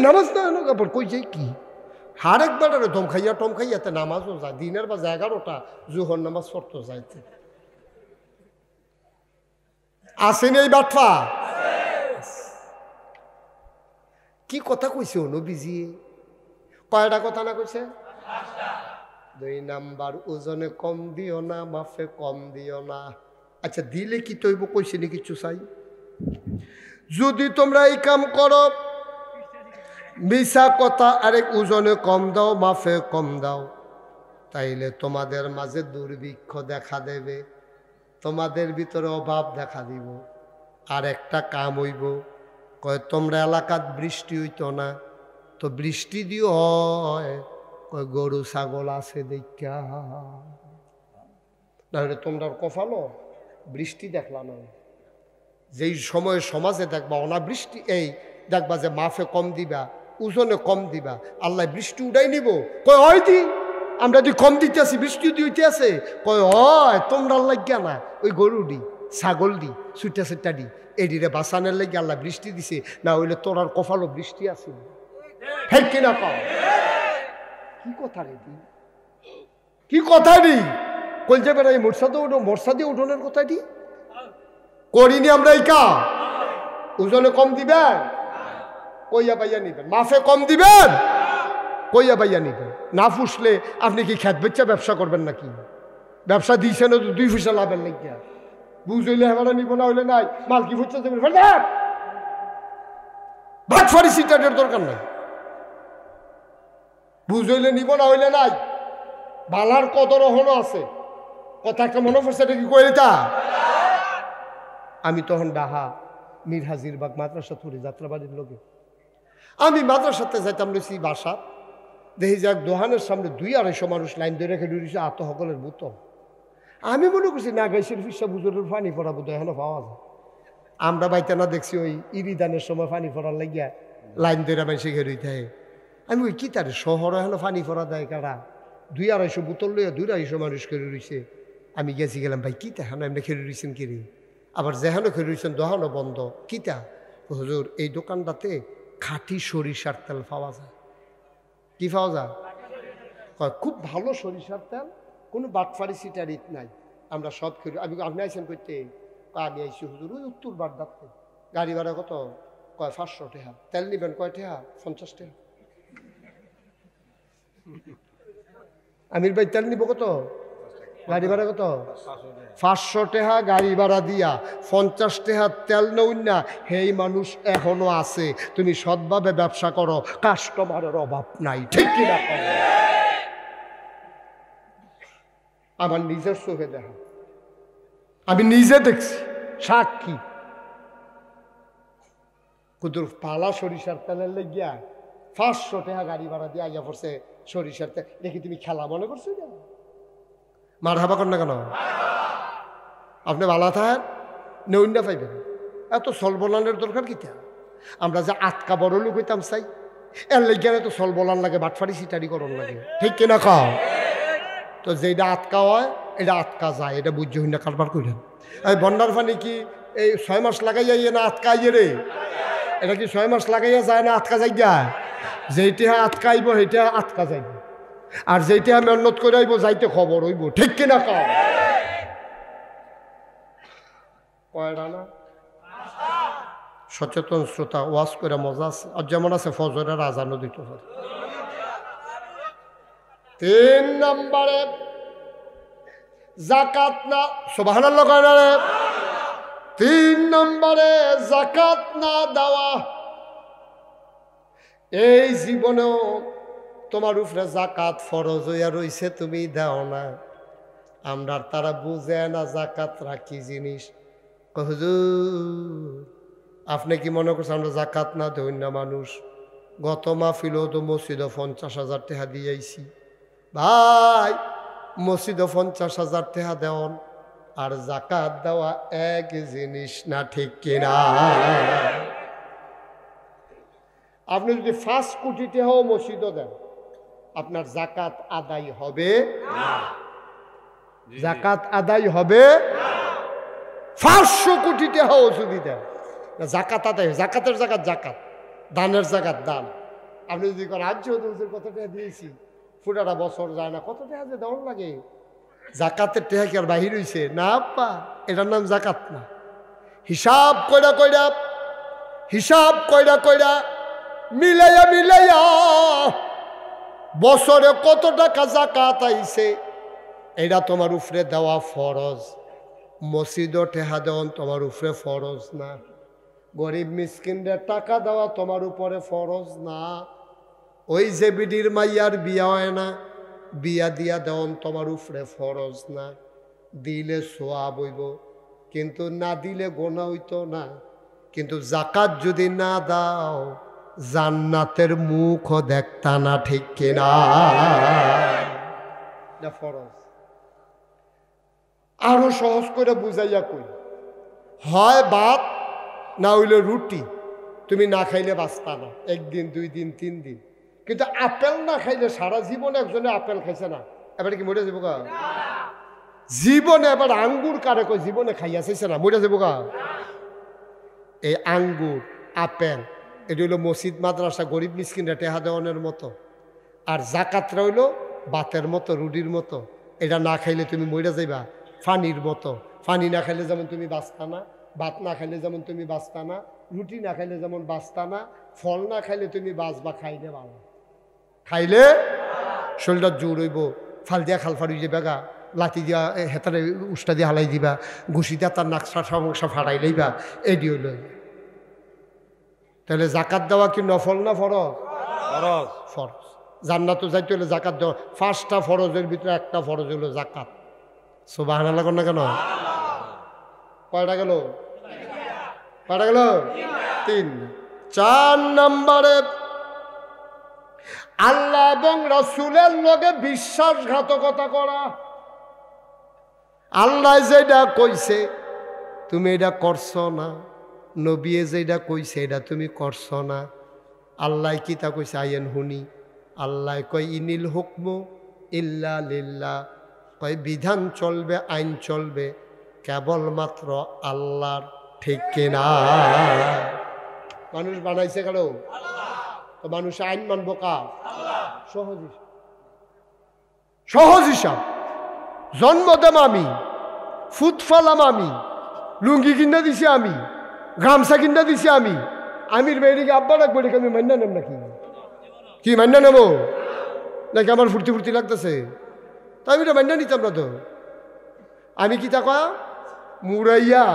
নামাজ না কাপড় কই যাই কি হারেক বেড়ারে টম খাইয়া টম খাইয়া তে নামাজও যায় দিনের বাজে এগারোটা জুহর নামাজ পড়তো যাইতে আসেন এই বাটফা কি কথা কইছে অনু বিজিয়ে কয়টা কথা না কইছে দুই নাম্বার ওজনে কম দিও না মাফে কম দিও না আচ্ছা দিলে কি তৈব কইছে নাকি কিছু চাই যদি তোমরা এই কাম করো মিশা কথা আরেক ওজনে কম দাও মাফে কম দাও তাইলে তোমাদের মাঝে দুর্ভিক্ষ দেখা দেবে তোমাদের ভিতরে অভাব দেখা দিব আর একটা কাম হইব কয় তোমরা এলাকাত বৃষ্টি হইত না তো বৃষ্টি দিও হয় কয় গরু ছাগল আছে দেখা নাহলে তোমরা কফালো বৃষ্টি দেখলা না যেই সময়ে সমাজে দেখবা অনাবৃষ্টি এই দেখবা যে মাফে কম দিবা উজনে কম দিবা আল্লাহ বৃষ্টি উড়াই নিব কয় হয় দিই আমরা যদি কম দিতেছি বৃষ্টি দিতে আছে কয় হয় তোমরা লাগিয়া না ওই গরুডি ছাগলডি সুটা সুইটাডি এডিরে বাসানের লাগে আল্লাহ বৃষ্টি দিছে না হইলে তোরার কপালও বৃষ্টি আছে হ্যাঁ কিনা পাও কি কথা রে কি কথা রে কলজে বেড়াই মোরসাদে উঠো মোরসাদে উঠোনের দি করিনি আমরা এই কা ওজনে কম দিবেন কইয়া পাইয়া নিবেন মাফে কম দিবেন কইয়া পাইয়া নিবেন না ফুসলে আপনি কি খ্যাত বেচ্চা ব্যবসা করবেন নাকি ব্যবসা দিয়েছেন তো দুই পয়সা লাভের লাগে বুঝ হইলে নিব না হইলে নাই মাল কি দেবেন ভাত ফারি সিটারের দরকার নাই বুঝলে হইলে নিব না হইলে নাই বালার কত রহনও আছে কথা একটা মনে পড়ছে এটা কি কই তা আমি তখন ডাহা মির হাজির বাগ মাদ্রাসা থুরি যাত্রাবাড়ির লোকে আমি মাদ্রাসাতে যাইতাম রয়েছি বাসা দেখি যাক দোহানের সামনে দুই আড়াইশো মানুষ লাইন ধরে রেখে ডুরিছে আত্মসকলের বুতম আমি মনে করছি না গাই শিল্পী সব পানি পড়া বোধ পাওয়া যায় আমরা বাইতে না দেখছি ওই ইরিদানের সময় পানি পড়ার লাগিয়া লাইন ধরে মানুষে ঘেরই দেয় আমি ওই কী তার শহর এখানে পানি পড়া দেয় কারা দুই আড়াইশো বোতল লইয়া দুই আড়াইশো মানুষ খেলে রয়েছে আমি গেছি গেলাম ভাই কী তাহানো এমনি খেলে রয়েছেন কিরি আবার যেহানো খেলে রয়েছেন দোহানো বন্ধ তা হজুর এই দোকানটাতে খাঁটি সরিষার তেল পাওয়া যায় কি পাওয়া যায় খুব ভালো সরিষার তেল কোনো বাটফারি সিটার ইট নাই আমরা সব খেলি আমি আপনি আইসেন করতে আমি আইসি হুজুর ওই উত্তর বাড্ডার গাড়ি ভাড়া কত কয় পাঁচশো টেহা তেল নেবেন কয় টেহা পঞ্চাশ টেহা আমির ভাই তেল নিব কত গাড়ি ভাড়া কত পাঁচশো টেহা গাড়ি ভাড়া দিয়া পঞ্চাশ টেহা তেল নউন না হেই মানুষ এখনো আছে তুমি সৎভাবে ব্যবসা করো কাস্টমারের অভাব নাই ঠিক কিনা আমার নিজের চোখে দেখা আমি নিজে দেখছি সাক্ষী কুদুর পালা সরিষার তেলের লেগিয়া পাঁচশো টেহা গাড়ি ভাড়া দিয়ে আইয়া পড়ছে সরিষার তেল দেখি তুমি খেলা মনে করছো না মার হাবা কর না কেন আপনি ভালো থাকেন নৈন্যা পাইবেন এত সলবলানের দরকার কিতা আমরা যে আটকা বড় লোক হইতাম চাই এর লেগে তো সলবলান লাগে বাটফারি সিটারি করন লাগে ঠিক কিনা খাও তো যেটা আটকা হয় এটা আটকা যায় এটা বুঝছো হইনা কারবার করলেন এই বন্যার পানি কি এই ছয় মাস লাগাইয়া ইয়ে না আটকা আইয়ে রে এটা কি ছয় মাস লাগাইয়া যায় না আটকা যাই যায় যেইটা হ্যাঁ আটকাইব সেইটা হ্যাঁ আটকা যাইব আর যেইটা আমি অন্যত করে আইব যাইতে খবর হইব ঠিক কিনা সচেতন শ্রোতা ওয়াজ করে মজা আছে আর যেমন আছে ফজরের আজানও দিতে তিন নম্বরে জাকাত না সোভান তিন নম্বরে জাকাত না দেওয়া এই জীবনেও তোমার উপরে জাকাত ফরজ হইয়া রইছে তুমি দাও না আমরা তারা বুঝে না জাকাত রাখি জিনিস হুজুর আপনি কি মনে করছেন আমরা জাকাত না ধন্য মানুষ গত মাহফিলও তো মসজিদ পঞ্চাশ হাজার টাকা দিয়ে আইছি ভাই মসজিদ পঞ্চাশ হাজার টাকা দেওন আর জাকাত দেওয়া এক জিনিস না ঠিক কিনা আপনি যদি ফার্স্ট কুটিতে টাকাও মসজিদও দেন আপনার জাকাত আদায় হবে জাকাত আদায় হবে পাঁচশো কোটি টাকা অসুবিধা জাকাত আদায় জাকাতের জাকাত জাকাত দানের জাকাত দান আপনি যদি রাজ্য হুজুর কত টাকা দিয়েছি ফুটারা বছর যায় না কত টাকা যে দেওয়ার লাগে জাকাতের টাকা কি আর বাহির হয়েছে না আপা এটার নাম জাকাত না হিসাব কইরা কইরা হিসাব কইরা কইরা মিলাইয়া মিলাইয়া বছরে কত টাকা জাকাত আইছে এটা তোমার উপরে দেওয়া ফরজ মসজিদও ঠেহা দেওয়ান তোমার উপরে ফরজ না গরিব মিসকিনদের টাকা দেওয়া তোমার উপরে ফরজ না ওই যে বিডির মাইয়ার বিয়া হয় না বিয়া দিয়া দেওয়ান তোমার উপরে ফরজ না দিলে সোয়া বইব কিন্তু না দিলে গোনা হইতো না কিন্তু জাকাত যদি না দাও জান্নাতের মুখ দেখতা না ঠিক কিনা আরো সহজ করে বুঝাইয়া কই হয় ভাত না হইলে রুটি তুমি না খাইলে বাঁচতা না একদিন দুই দিন তিন দিন কিন্তু আপেল না খাইলে সারা জীবনে একজনে আপেল খাইছে না এবারে কি মরে যাবো গা জীবনে এবার আঙ্গুর কারে কই জীবনে খাইয়া চাইছে না মরে যাবো গা এই আঙ্গুর আপেল এটি হলো মসজিদ মাদ্রাসা গরিব মিসকিনরা টেহা দেওয়ানের মতো আর জাকাতরা হইল বাতের মতো রুডির মতো এটা না খাইলে তুমি মইরা যাইবা ফানির মতো ফানি না খাইলে যেমন তুমি বাঁচতা না ভাত না খাইলে যেমন তুমি বাঁচতা না রুটি না খাইলে যেমন বাঁচতা না ফল না খাইলে তুমি বাঁচবা খাইলে ভালো খাইলে শরীরটা জোর হইব ফাল দিয়া খাল ফাড়ি যে বেগা লাতি দিয়া হেতারে উষ্টা দিয়ে হালাই দিবা ঘুষি দিয়া তার নাকশা সমস্যা ফাড়াই লইবা এডিও লইবা তাহলে জাকাত দেওয়া কি নফল না ফরজ ফরজ ফরজ জান্নাত যাইতে হলে জাকাত দেওয়া পাঁচটা ফরজের ভিতরে একটা ফরজ হলো জাকাত সো বাহানা না কেন কয়টা গেল কয়টা গেল তিন চার নম্বরে আল্লাহ এবং রাসুলের লগে বিশ্বাসঘাতকতা করা আল্লাহ যেটা কইছে তুমি এটা করছ না নবিয়ে যেটা কইছে এটা তুমি করছ না আল্লাহ কি তা কইছে আইয়েন শুনি আল্লাহ কয় ইনিল হুকম ইল্লা লিল্লা কয় বিধান চলবে আইন চলবে কেবলমাত্র আল্লাহর ঠিক কিনা মানুষ বানাইছে কেন মানুষ আইন মানব কার সহজ সহজ হিসাব জন্ম আমি ফুটফলাম আমি লুঙ্গি কিনে দিছি আমি গামছা কিনতে দিছি আমি আমির বেড়িকে আব্বা ডাকবো এটাকে আমি মান্য নেব নাকি কি মান্য নেব নাকি আমার ফুর্তি ফুর্তি লাগতেছে তা আমি এটা মান্য নিতাম না তো আমি কি তাকা মুরাইয়া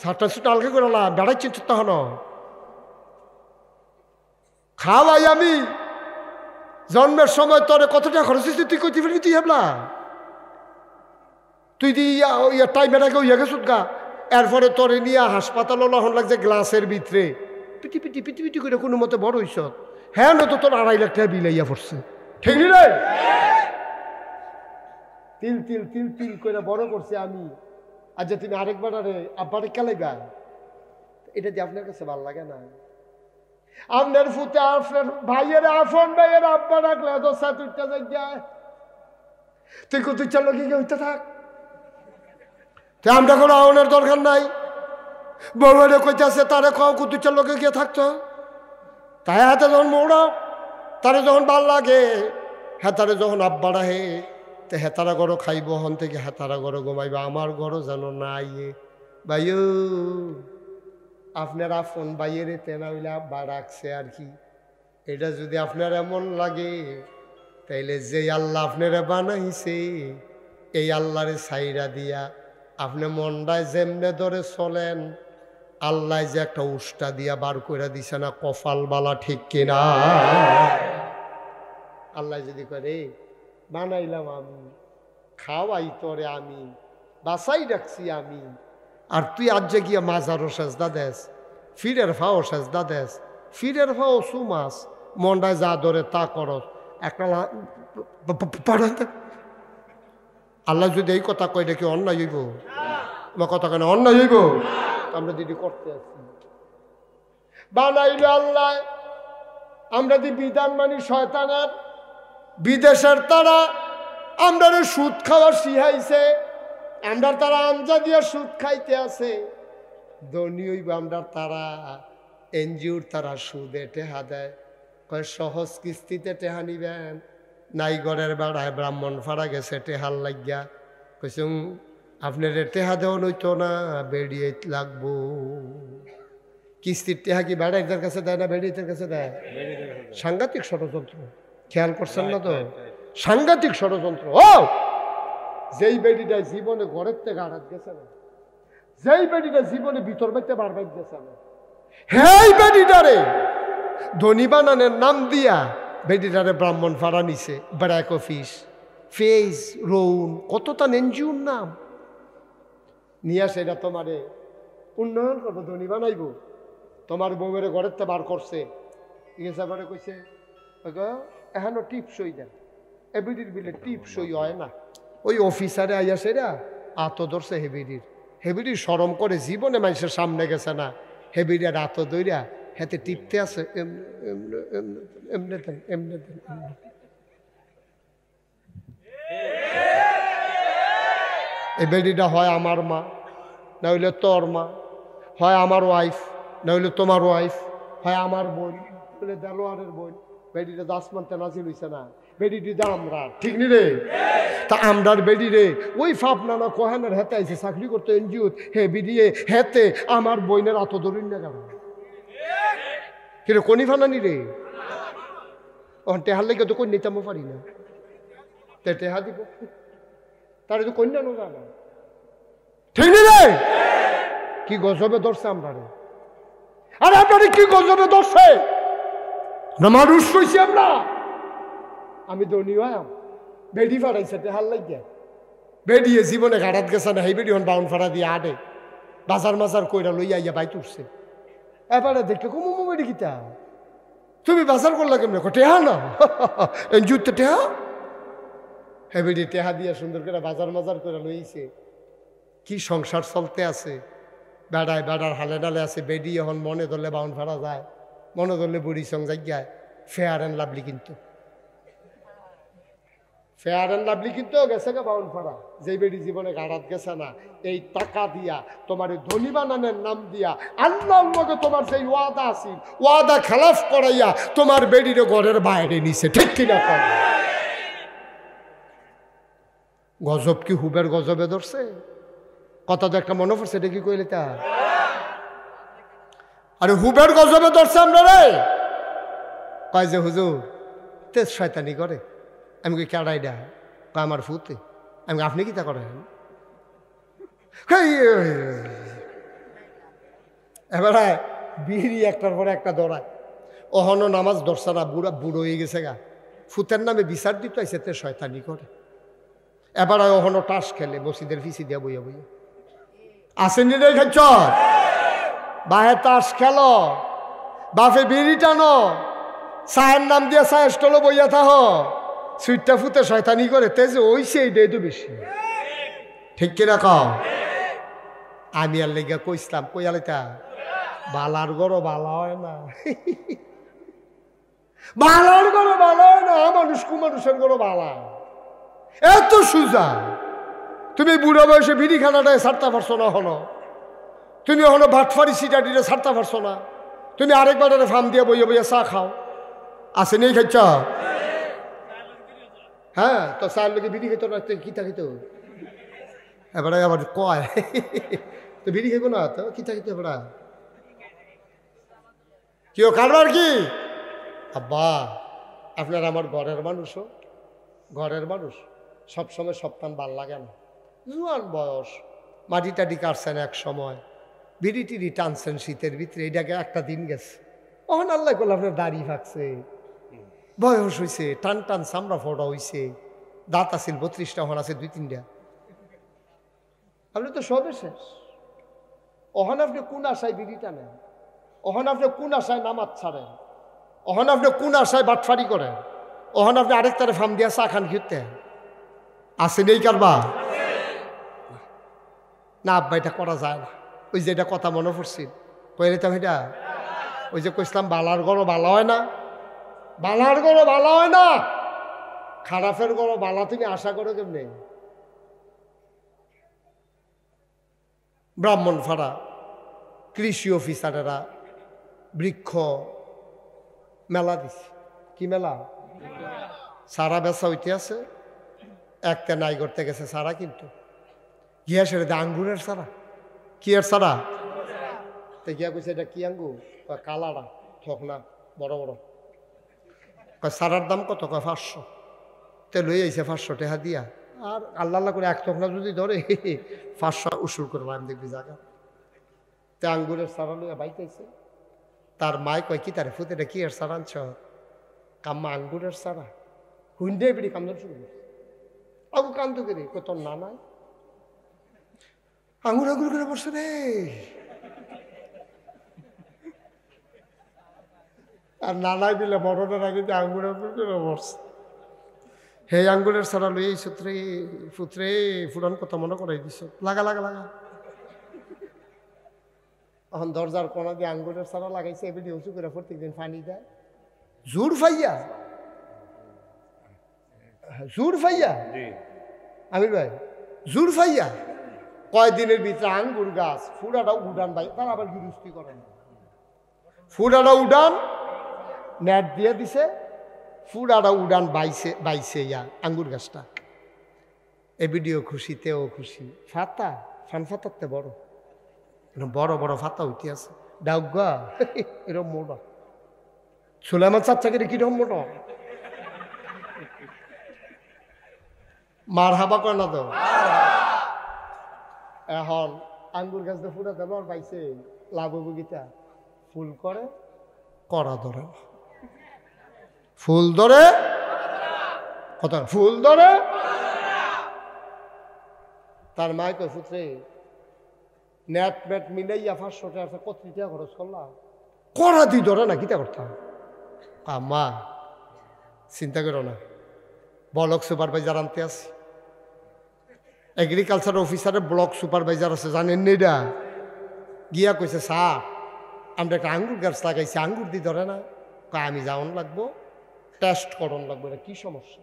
সাতটা সুটা আলগা করালাম বেড়াচ্ছি চুত্তা তখন খাওয়াই আমি জন্মের সময় তোর কতটা খরচ হয়েছে তুই কইতে ফেলবি তুই হেবলা তুই দি ইয়া টাইম এটাকে ইয়া গেছুত গা এরপরে তরে নিয়ে হাসপাতালও লহন লাগছে গ্লাসের ভিতরে পিটি পিটি পিটি পিটি করে কোনো মতে বড় হইস হ্যাঁ তো তোর আড়াই লাখ টাকা বিলাইয়া পড়ছে ঠিক নি তিল তিল তিল তিল করে বড় করছে আমি আর আচ্ছা, যে তুমি আরেকবার আরে আব্বারে কেলে গান এটা যে আপনার কাছে ভাল লাগে না আপনার ফুতে আপনার ভাইয়ের আফন ভাইয়ের আব্বা রাখলে তো সাত উঠতে যায় তুই কত চালো কি হইতে থাক তো আমরা কোনো আউনের দরকার নাই বউয়ের কইতেছে তারে খাও কুতুচের লোকে গিয়ে থাকতো তাই হাতে যখন মৌড়া তারে যখন ভাল লাগে হেতারে যখন আব্বা হে তো হেতারা গড়ো খাইব হন থেকে হেতারা গড়ো ঘুমাইব আমার গড়ো যেন না ইয়ে আপনারা ফোন বাইরে তেনা হইলে আব্বা রাখছে আর কি এটা যদি আপনার এমন লাগে তাইলে যে আল্লাহ আপনারা বানাইছে এই আল্লাহরে সাইরা দিয়া আপনি মন্ডায় যেমনে ধরে চলেন আল্লাহ যে একটা উষ্টা দিয়া বার করে দিছে না কপাল বালা ঠিক কিনা আল্লাহ যদি করে বানাইলাম আমি খাওয়াই তরে আমি বাসাই রাখছি আমি আর তুই আজ যে গিয়া মাজারও সেজদা দেস ফিরের ফাও সেজদা দেস ফিরের ফাও সুমাস মন্ডায় যা ধরে তা করস একটা আল্লাহ যদি এই কথা কয় দেখি অন্যায় হইব আমার কথা কেন অন্যায় হইব আমরা যদি করতে আছি বানাইল আল্লাহ আমরা যদি বিধান মানি শয়তানার বিদেশের তারা আমরা সুদ খাওয়া শিহাইছে আমরা তারা আমজা দিয়ে সুদ খাইতে আছে ধনী হইব আমরা তারা এনজিওর তারা সুদে টেহা দেয় কয় সহজ কিস্তিতে টেহা নিবেন নাইগড়ের বেড়ায় ব্রাহ্মণ ফাড়া গেছে টেহাল লাগিয়া কৈসুং আপনার টেহা দেওয়া নইতো না বেড়িয়ে লাগবো কিস্তির টেহা কি বেড়াইদের কাছে দেয় না বেড়িয়েদের কাছে দেয় সাংঘাতিক ষড়যন্ত্র খেয়াল করছেন না তো সাংঘাতিক ষড়যন্ত্র ও যেই বেডিটা জীবনে গড়ের থেকে আড়াত গেছে না যেই বেডিটা জীবনে ভিতর বাইতে বারবার গেছে না হেই বেডিটারে ধনী বানানের নাম দিয়া বেডিটারে ব্রাহ্মণ ভাড়া নিছে ব্যারাক অফিস ফেস রৌন কতটা নেঞ্জিউর নাম নিয়ে সেটা তোমারে উন্নয়ন করবো ধনী বানাইব তোমার বউয়ের ঘরের তে বার করছে হিসাবে কইছে এখানো টিপ সই দেন এবিডির বিলে টিপ সই হয় না ওই অফিসারে আইয়া সেরা আত ধরছে হেবিডির হেবিডির সরম করে জীবনে মানুষের সামনে গেছে না হেবিডের আত দইরা হাতে টিপতে আছে এই বেডিটা হয় আমার মা না হইলে তোর মা হয় আমার ওয়াইফ না হইলে তোমার ওয়াইফ হয় আমার বোন বলে দেলোয়ারের বোন বেডিটা দাস মানতে নাজিল হইছে না বেডিটি দাম আমরা ঠিক নি রে তা আমরার বেডি রে ওই ফাপ নানা কোহানের হেতে আইছে চাকরি করতে এনজিও হে বিডিয়ে হেতে আমার বইনের আত দরিন না কেন কিন্তু কণী ফানানি রে অহন তেহার লাগে তো কন্যা চাম পারি না তেহা দিব তার তো কন্যা নো জানা ঠিক নি রে কি গজবে দর্শে আমরা আরে আপনার কি গজবে দর্শে না মানুষ রয়েছি আমরা আমি তো আম বেডি ফাড়াইছে তেহার লাগিয়া বেডিয়ে জীবনে ঘাটাত গেছে না হেই বেডি হন বাউন ফাড়া দিয়ে আটে বাজার মাজার কইরা লইয়া আইয়া বাইত উঠছে এবারে দেখে কুমু মুমেডি গীতা তুমি বাজার করলা কেমনে টেহা না তো টেহা হেবেডি টেহা দিয়া সুন্দর করে বাজার মাজার করে লইছে কি সংসার চলতে আছে বেড়ায় বেড়ার হালে ডালে আছে বেডি এখন মনে ধরলে বাউন ফেরা যায় মনে ধরলে বুড়ি সং যায় ফেয়ার অ্যান্ড লাভলি কিন্তু ফেয়ারের লাভলি কিন্তু গেছে গে বাউন ফাড়া যে বেড়ি জীবনে গাড়াত গেছে না এই টাকা দিয়া তোমার ধনী বানানের নাম দিয়া আল্লাহর লগে তোমার সেই ওয়াদা আসি ওয়াদা খেলাফ করাইয়া তোমার বেড়ির ঘরের বাইরে নিছে ঠিক কিনা গজব কি হুবের গজবে ধরছে কথা তো একটা মনে পড়ছে দেখি কি কইলে তা আরে হুবের গজবে ধরছে আমরা রে কয় যে হুজুর তেজ শয়তানি করে আমি কই দা কয় আমার ফুতে আমি আপনি কি তা করেন এবারে বিড়ি একটার পরে একটা দৌড়ায় অহন নামাজ দর্শানা বুড়া বুড়ো হয়ে গেছে গা ফুতের নামে বিচার দিতে আইসে তে শয়তানি করে এবার অহনো টাস খেলে মসজিদের ফিসি দিয়া বইয়া বইয়া আসেন রে বাহে তাস খেল বাফে বিড়ি টানো সাহের নাম দিয়ে সাহেব বইয়া থাহ সুইটটা ফুতে শয়তানি করে তেজে ওইছে এইটাই তো বেশি ঠিক কিনা কও আমি আর লেগে কইসলাম কই আলাইতা বালার গরো বালা হয় না বালার গরো বালা হয় না মানুষ কুমানুষের গরো বালা এত সুজা তুমি বুড়ো বয়সে বিড়ি খানাটায় সারতে পারছো না হলো তুমি হলো ভাটফারি সিটাটিটা সারতে পারছো না তুমি আরেকবার ফার্ম দিয়ে বইয়ে বইয়ে চা খাও আসেনি খাইছ হ্যাঁ তো স্যার লোকে বিড়ি খেত না থাকি তো এবারে আবার কয় তো বিড়ি খেব না তো কি কিতা খেত কি ও কারবার কি আব্বা আপনার আমার ঘরের মানুষও ঘরের মানুষ সবসময় সপ্তাহ বার লাগে না জুয়ান বয়স মাটি টাটি কাটছেন এক সময় বিড়ি টিড়ি টানছেন শীতের ভিতরে এটাকে একটা দিন গেছে অহন আল্লাহ করলে আপনার দাড়ি ফাঁকছে বয়স হয়েছে টান টান চামড়া ফোটা হয়েছে দাঁত আছিল বত্রিশটা হন আছে দুই তিনটা আপনি তো সবে শেষ অহন আপনি কোন আশায় বিড়ি টানেন অহন আপনি কোন আশায় নামাজ ছাড়েন অহন আপনি কোন আশায় বাটফারি করেন অহন আপনি আরেক তারে ফার্ম দিয়ে চা খান ঘিরতে আসেন এই কারবা না আব্বা এটা করা যায় না ওই যে এটা কথা মনে পড়ছি কয়ে নিতাম এটা ওই যে কইসলাম বালার গরো বালা হয় না বালার গরো বালা হয় না খারাপের গরো বালা তুমি আশা করো কেমনে ব্রাহ্মণ ফাড়া কৃষি অফিসারেরা বৃক্ষ মেলা দিছে কি মেলা সারা বেচা হইতে আছে একটা নাই করতে গেছে সারা কিন্তু গিয়া সেটা দিয়ে আঙ্গুরের সারা কি এর সারা তো গিয়া কইছে এটা কি আঙ্গুর কালারা ঠক না বড় বড় কয় সারার দাম কত কয় পাঁচশো তে লই আইসে পাঁচশো টেহা দিয়া আর আল্লাহ আল্লাহ করে এক তখনা যদি ধরে পাঁচশো উসুল করবো আমি দেখবি জায়গা তে আঙ্গুরের সারা লইয়া বাইক আইছে তার মায় কয় কি তার ফুতে কি এর সারা আনছ কাম্মা আঙ্গুরের সারা হুইন্ডে বিড়ি কামদান শুরু আগু কান্দু দিই তোর না নাই আঙুর আঙুর করে বসে রে আর নানাই দিলে বড়টার আগে যে আঙ্গুরের বসে হে আঙ্গুরের ছাড়া লই এই সূত্রে পুত্রে ফুরান কথা মনে করাই দিস লাগা লাগা লাগা এখন দরজার কোনা দিয়ে আঙ্গুরের সারা লাগাইছে এবার উঁচু করে প্রত্যেকদিন পানি দেয় জোর ফাইয়া জোর ফাইয়া আমির ভাই জোর ফাইয়া কয়দিনের ভিতরে আঙ্গুর গাছ ফুরাটা উডান ভাই তার আবার গিরুস্তি করেন ফুরাটা উডান নেট দিয়ে দিছে ফুরাটা উড়ান বাইছে বাইছে ইয়া আঙ্গুর গাছটা এ ভিডিও খুশি ও খুশি ফাতা ফান ফাতাতে বড় এরকম বড় বড় ফাতা উঠি আছে ডাউগা এরকম মোটা সুলাইমান চাচ্চাকে কিরকম মোট মার হাবা করে না তো এখন আঙ্গুর গাছ তো ফুটা দেবার পাইছে লাভ ফুল করে করা ধরে না ফুল ধরে কথা ফুল ধরে তার মায় কে ফুটরে নেট ম্যাট মিলাইয়া পাঁচশো টাকা কত টাকা খরচ করলাম করা দি ধরে না কিতা করতাম মা চিন্তা করো না ব্লক সুপারভাইজার আনতে আসি এগ্রিকালচার অফিসারে ব্লক সুপারভাইজার আছে জানেন দা গিয়া কইছে স্যার আমরা একটা আঙ্গুর গাছ লাগাইছি আঙ্গুর দি ধরে না আমি যাওন লাগবো টেস্ট করন লাগবে এটা কী সমস্যা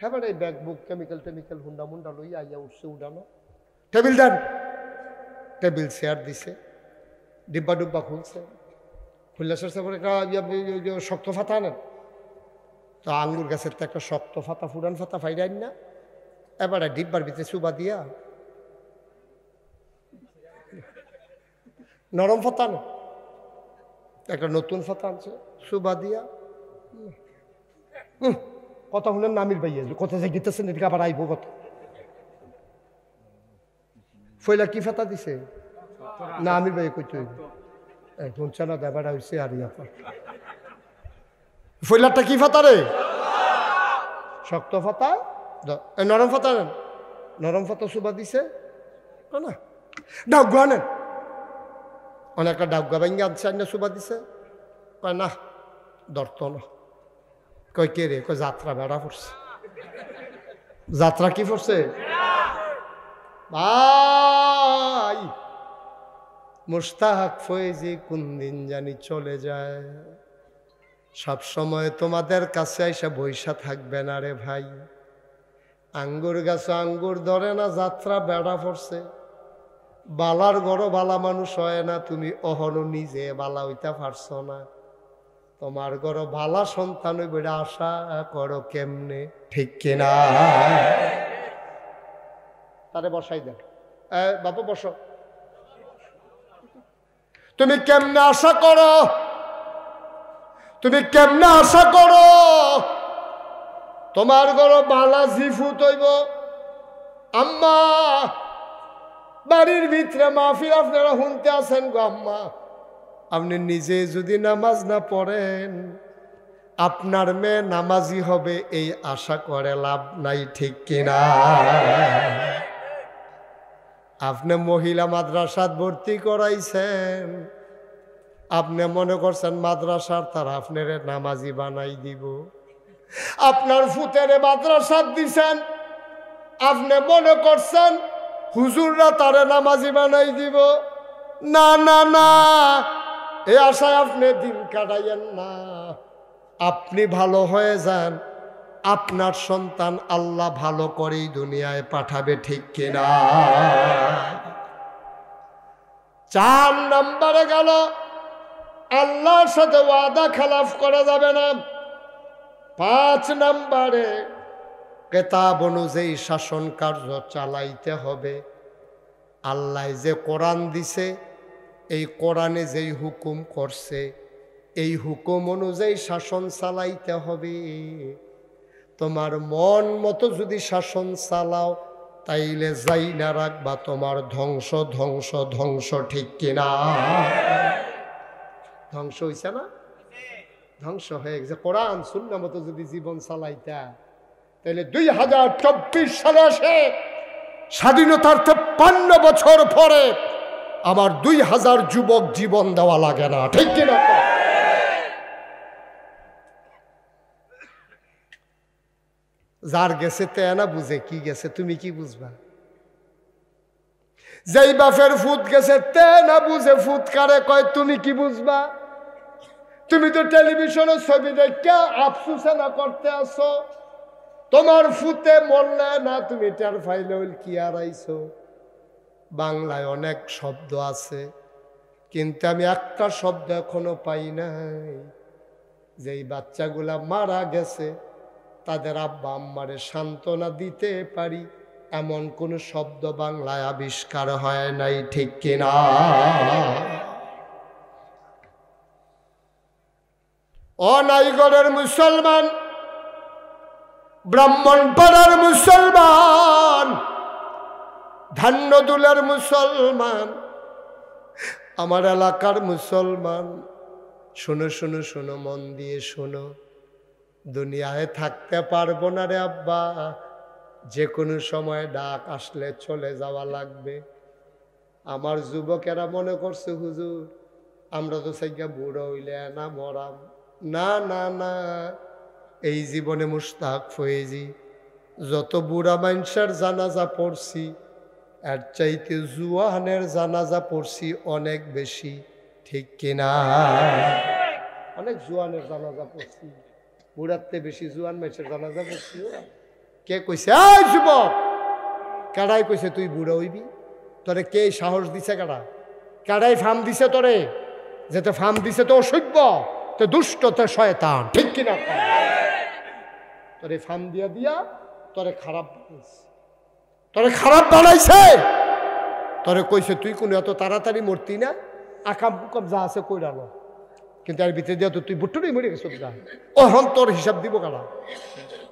হ্যাঁ এই ব্যাগ বুক কেমিক্যাল টেমিক্যাল হুন্ডা মুন্ডা লই আইয়া উঠছে উডানো টেবিল দেন টেবিল চেয়ার দিছে ডিব্বা ডুব্বা খুলছে খুললে সরছে করে ইয়ে, ইয়ে, ইয়ে, শক্ত ফাতা আনেন তো আঙ্গুর গাছের তো একটা শক্ত ফাতা ফুরান ফাতা ফাইরাইন না এবারে ডিব্বার ভিতরে চুবা দিয়া নরম ফাতা একটা নতুন ফাতা আনছে সুবা দিয়া কথা শুনলেন নামির ভাই আসলো কথা যে গীতেছেন এদিকে আবার আইব কথা ফইলা কি ফেতা দিছে না আমির ভাই কইতে গুনছে না দেবাটা হয়েছে আর ইয়াপার ফইলারটা কি ফাতা রে শক্ত ফাতা নরম ফাতা নেন নরম ফাতা সুবা দিছে না ডাউগা নেন অনেকটা ডাউগা ভেঙে আনছে আনিয়ে সুবা দিছে কয় না ধরত না কয় কে রে কয় যাত্রা বেড়া পড়ছে যাত্রা কি পড়ছে ভাই মুস্তাহাক ফয়েজি কোন দিন জানি চলে যায় সব সময় তোমাদের কাছে এসে বৈশা থাকবে না রে ভাই আঙ্গুর গাছে আঙ্গুর ধরে না যাত্রা বেড়া পড়ছে বালার গড় বালা মানুষ হয় না তুমি অহন নিজে বালা হইতে পারছ না তোমার গর ভালা সন্তান বেড়ে আশা করো কেমনে ঠিক কিনা তারে বসাই দেন বাপু বসো তুমি কেমনে আশা করো তুমি কেমনে আশা করো তোমার গর বালা জিফু তৈব আম্মা বাড়ির ভিতরে মাহফিল আপনারা শুনতে আছেন গো আম্মা আপনি নিজে যদি নামাজ না পড়েন আপনার মেয়ে নামাজি হবে এই আশা করে লাভ নাই ঠিক কিনা আপনি মহিলা মাদ্রাসাত ভর্তি করাইছেন আপনি মনে করছেন মাদ্রাসার তার আপনার নামাজি বানাই দিব আপনার ফুতের মাদ্রাসাত দিছেন আপনি মনে করছেন হুজুররা তারে নামাজি বানাই দিব না না না এ আশায় আপনি দিন কাটাইয়েন না আপনি ভালো হয়ে যান আপনার সন্তান আল্লাহ ভালো করেই দুনিয়ায় পাঠাবে ঠিক কিনা চার নম্বরে গেল আল্লাহর সাথে ওয়াদা খেলাফ করা যাবে না পাঁচ নম্বরে কেতাব অনুযায়ী শাসন কার্য চালাইতে হবে আল্লাহ যে কোরআন দিছে এই কোরআনে যেই হুকুম করছে এই হুকুম অনুযায়ী শাসন চালাইতে হবে তোমার মন মতো যদি শাসন চালাও তাইলে যাই না রাখবা তোমার ধ্বংস ধ্বংস ধ্বংস ঠিক কিনা ধ্বংস হয়েছে না ধ্বংস হয়ে গেছে কোরআন শূন্য মতো যদি জীবন চালাইতা তাহলে দুই হাজার চব্বিশ সালে আসে স্বাধীনতার তেপ্পান্ন বছর পরে আমার দুই হাজার যুবক জীবন দেওয়া লাগে না ঠিক কিনা যার গেছে তে না বুঝে কি গেছে তুমি কি বুঝবা যেই বাফের ফুত গেছে তে না বুঝে ফুৎকারে কারে কয় তুমি কি বুঝবা তুমি তো টেলিভিশনে ছবি দেখে না করতে আসো তোমার ফুতে মরলে না তুমি টের ফাইলে কি আর আইছো বাংলায় অনেক শব্দ আছে কিন্তু আমি একটা শব্দ এখনো পাই নাই যেই বাচ্চাগুলা মারা গেছে তাদের আব্বা আম্মারে সান্ত্বনা দিতে পারি এমন কোন শব্দ বাংলায় আবিষ্কার হয় নাই ঠিক কিনা অনাইগড়ের মুসলমান ব্রাহ্মণ পাড়ার মুসলমান ধান্য দুলার মুসলমান আমার এলাকার মুসলমান শোনো শোনো শোনো মন দিয়ে শোনো দুনিয়ায় থাকতে পারবো না রে আব্বা যে কোনো সময় ডাক আসলে চলে যাওয়া লাগবে আমার যুবকেরা মনে করছে হুজুর আমরা তো সাইয়া বুড়ো হইলে না মরাম না না না এই জীবনে মুস্তাক ফয়েজি যত বুড়া মানুষের জানাজা পড়ছি আর চাইতে জুয়ানের জানাজা পড়ছি অনেক বেশি ঠিক কিনা অনেক জুয়ানের জানাজা পড়ছি বুড়াতে বেশি জুয়ান মেসের জানাজা পড়ছি কে কইছে কাড়াই কইছে তুই বুড়া হইবি তোরে কে সাহস দিছে কাড়া কাড়াই ফার্ম দিছে তোরে তো ফার্ম দিছে তো অসভ্য তো দুষ্ট তো শয়তান ঠিক কিনা তোরে ফার্ম দিয়া দিয়া তোরে খারাপ বানাইছে তোরে খারাপ বানাইছে তোরে কইছে তুই কোনো এত তাড়াতাড়ি মরতি না আকাম কুকাম যা আছে কইরালো কিন্তু আর ভিতরে তো তুই বুট্টুরি মরে গেছ যা ওহন তোর হিসাব দিব কালা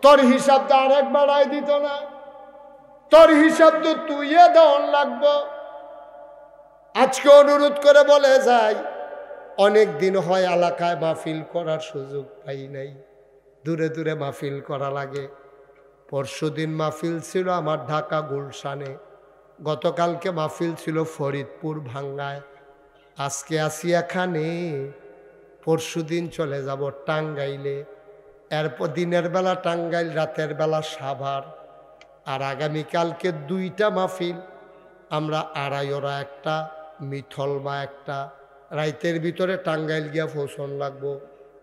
তোর হিসাব তো আরেক বাড়াই দিত না তোর হিসাব তো তুইয়ে দন লাগবো আজকে অনুরোধ করে বলে যাই অনেক দিন হয় এলাকায় মাহফিল করার সুযোগ পাই নাই দূরে দূরে মাহফিল করা লাগে পরশুদিন মাহফিল ছিল আমার ঢাকা গুলশানে গতকালকে মাহফিল ছিল ফরিদপুর ভাঙ্গায় আজকে আসি এখানে পরশুদিন চলে যাব টাঙ্গাইলে এরপর দিনের বেলা টাঙ্গাইল রাতের বেলা সাভার আর আগামীকালকে দুইটা মাহফিল আমরা আড়াইরা একটা মিথলমা একটা রাইতের ভিতরে টাঙ্গাইল গিয়া ফোসন লাগবো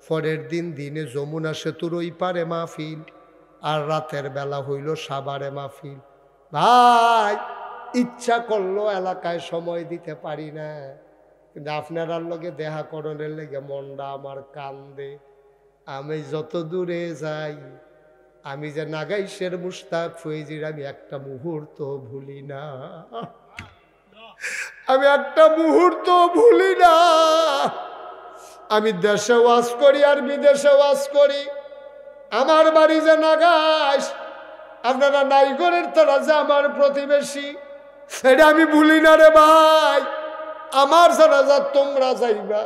পরের দিন দিনে যমুনা সেতুর ওই পারে মাহফিল আর রাতের বেলা হইল সাবারে মাহফিল ভাই ইচ্ছা করলো এলাকায় সময় দিতে পারি না কিন্তু আপনার লগে দেহা করণের লেগে মনটা আমার কান্দে আমি যত দূরে যাই আমি যে নাগাইশের মুস্তাক ফয়েজির আমি একটা মুহূর্ত ভুলি না আমি একটা মুহূর্ত ভুলি না আমি দেশে ওয়াস করি আর বিদেশে ওয়াস করি আমার বাড়ি যে নাগাস আপনারা নাই গরের তোরা যে আমার প্রতিবেশী সেটা আমি ভুলি না রে ভাই আমার জানাজাত তোমরা যাইবা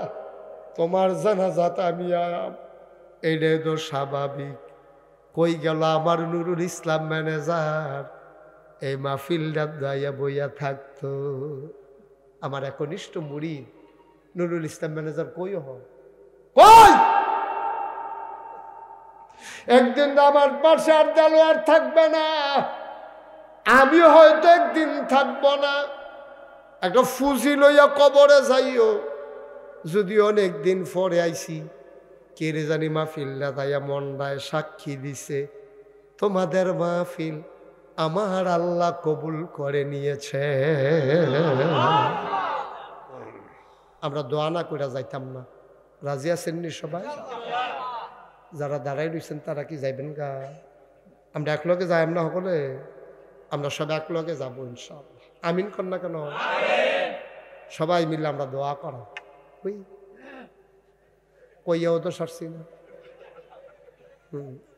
তোমার জানাজাত আমি আম এটাই তো স্বাভাবিক কই গেল আমার নুরুল ইসলাম ম্যানেজার এই মাহফিলটা দাইয়া বইয়া থাকতো আমার একনিষ্ঠ মুড়ি নুরুল ইসলাম ম্যানেজার কই হয় কই একদিন আমার পাশে আর দেলোয়ার থাকবে না আমি হয়তো একদিন থাকব না একটা ফুজি লইয়া কবরে যাইও যদি অনেক দিন পরে আইসি কেড়ে জানি মাহফিল্লা তাইয়া মন্ডায় সাক্ষী দিছে তোমাদের মাহফিল আমার আল্লাহ কবুল করে নিয়েছে আমরা দোয়া না করে যাইতাম না রাজি আছেননি সবাই যারা দাঁড়াই রয়েছেন তারা কি যাইবেন গা আমরা একলগে যাই না সকলে আমরা সব একলগে যাবো ইনশাল আমিন কর না কেন সবাই মিলে আমরা দোয়া করো ওই কইয়াও তো সারছি না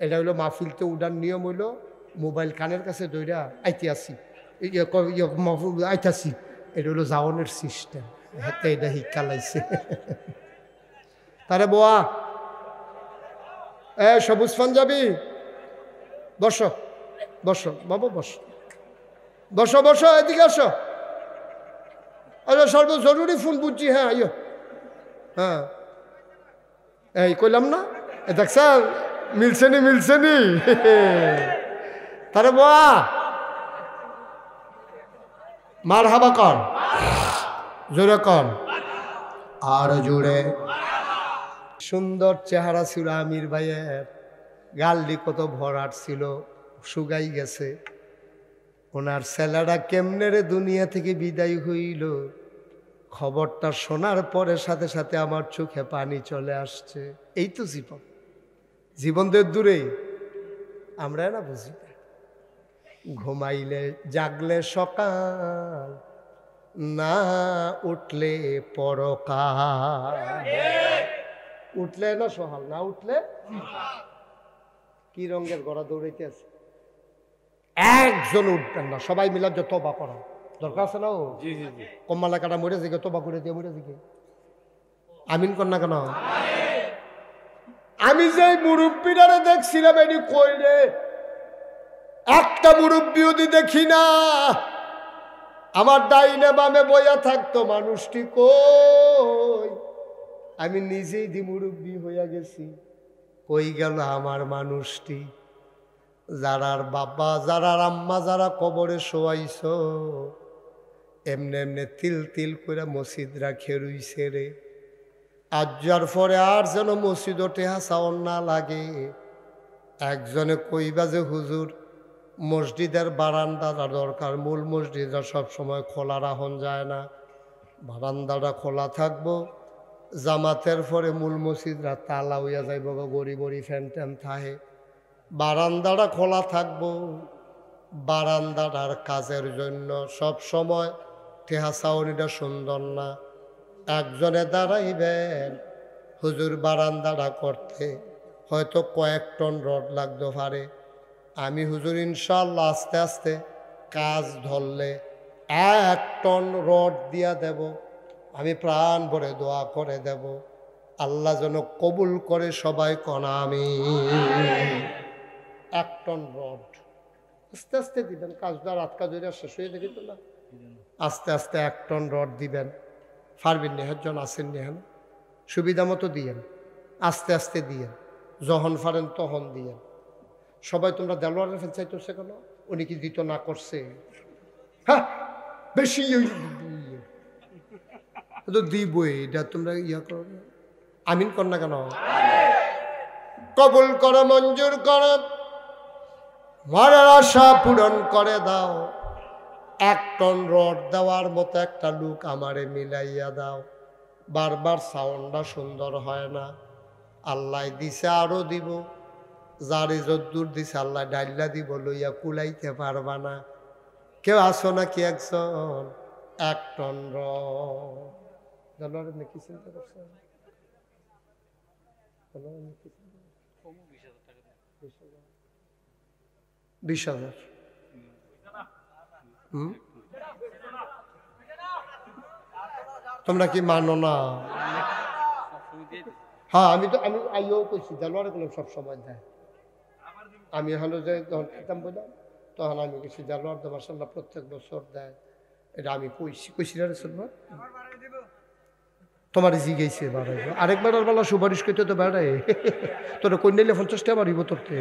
এটা হইলো তো উডার নিয়ম হইলো মোবাইল কানের কাছে দইরা আইতে ইয়ে আসি ইয়ে আইতাছি এটা হইলো জাওয়ানের সিস্টেম হাতে এটা শিক্ষা লাইছে তারে বোয়া হ্যাঁ সবুজ পাঞ্জাবি বসো বসো বাবু বসো বসো বসো এদিকে আসো আচ্ছা সর্ব জরুরি ফোন বুঝছি হ্যাঁ আইও হ্যাঁ এই কইলাম না দেখ স্যার মিলছে নি মিলছে নি তারে বা মার হাবা কর জোরে কর আর জোরে সুন্দর চেহারা ছিল আমির ভাইয়ের গালডি কত ভরাট ছিল শুকাই গেছে ওনার ছেলেরা কেমনেরে দুনিয়া থেকে বিদায় হইল খবরটা শোনার পরে সাথে সাথে আমার চোখে পানি চলে আসছে এই তো জীবন জীবনদের দূরে আমরা না বুঝি ঘুমাইলে জাগলে সকাল না উঠলে পরকা উঠলে না সহাল না উঠলে কি রঙের গড়া দৌড়াইতে আছে একজন উঠবেন না সবাই মিলার যে তোবা করা দরকার আছে না ও কম্মালা কাটা মরে জিগে তোবা করে দিয়ে মরে জিগে আমিন কর না কেন আমি যে মুরব্বীরা দেখছিলাম এটি কই রে একটা মুরব্বী যদি দেখি না আমার ডাইনে বামে বইয়া থাকতো মানুষটি কই আমি নিজেই দিমুরব্বী হইয়া গেছি কই গেল আমার মানুষটি যারার বাবা যারার আম্মা যারা কবরে শোয়াইছ এমনি এমনি তিল তিল করে মসজিদরা খেরুই সেরে রে আজ্জার পরে আর যেন মসজিদ ওঠে হাসাওন না লাগে একজনে কইবা যে হুজুর মসজিদের বারান্দাটা দরকার মূল মসজিদরা সবসময় খোলা রাখন যায় না বারান্দাটা খোলা থাকবো জামাতের পরে মূল মসজিদরা তালা হইয়া যাইব গড়ি গড়ি ফ্যান ট্যান থাহে বারান্দাটা খোলা থাকবো বারান্দাটার কাজের জন্য সব সময় ঠেহা চাউনিটা সুন্দর না একজনে দাঁড়াইবেন হুজুর বারান্দাটা করতে হয়তো কয়েক টন রড লাগতে পারে আমি হুজুর ইনশাল্লাহ আস্তে আস্তে কাজ ধরলে এক টন রড দিয়া দেব আমি প্রাণ ভরে দোয়া করে দেব আল্লাহ যেন কবুল করে সবাই কনা আমি এক টন রড আস্তে আস্তে দিবেন কাজটা রাত কাজ শেষ হয়ে দেখি তো না আস্তে আস্তে এক টন রড দিবেন ফারবিন জন আসেন নেহান সুবিধা মতো দিয়েন আস্তে আস্তে দিয়েন যখন ফারেন তখন দিয়েন সবাই তোমরা দেলোয়ারের ফেল চাইতেছে কেন উনি কি দিত না করছে হ্যাঁ বেশি তো দিবই এটা তোমরা ইয়া করো আমিন কর না কেন কবুল কর মঞ্জুর কর মারার আশা পূরণ করে দাও এক টন রড দেওয়ার মতো একটা লুক আমারে মিলাইয়া দাও বারবার সাউন্ডটা সুন্দর হয় না আল্লাহ দিছে আরও দিব যারে যদ্দুর দিছে আল্লাহ ডাইল্লা দিব লইয়া কুলাইতে পারবা না কেউ আসো নাকি একজন এক টন রড জানোয়ার কি চিন্তা বিশ হাজার তোমরা কি মানো না হ্যাঁ আমি তো আমি আইও কইছি জানোয়ারে কলম সব সময় দেয় আমি হলো যে যখন খেতাম বললাম তখন আমি কইছি জানোয়ার তো প্রত্যেক বছর দেয় এটা আমি কইছি কইছি না রে তোমার জি গেছে বাড়াই আরেকবার আর বলা সুপারিশ করতে তো বাড়ায় তোর কন্যাইলে পঞ্চাশটা বাড়িব তোরতে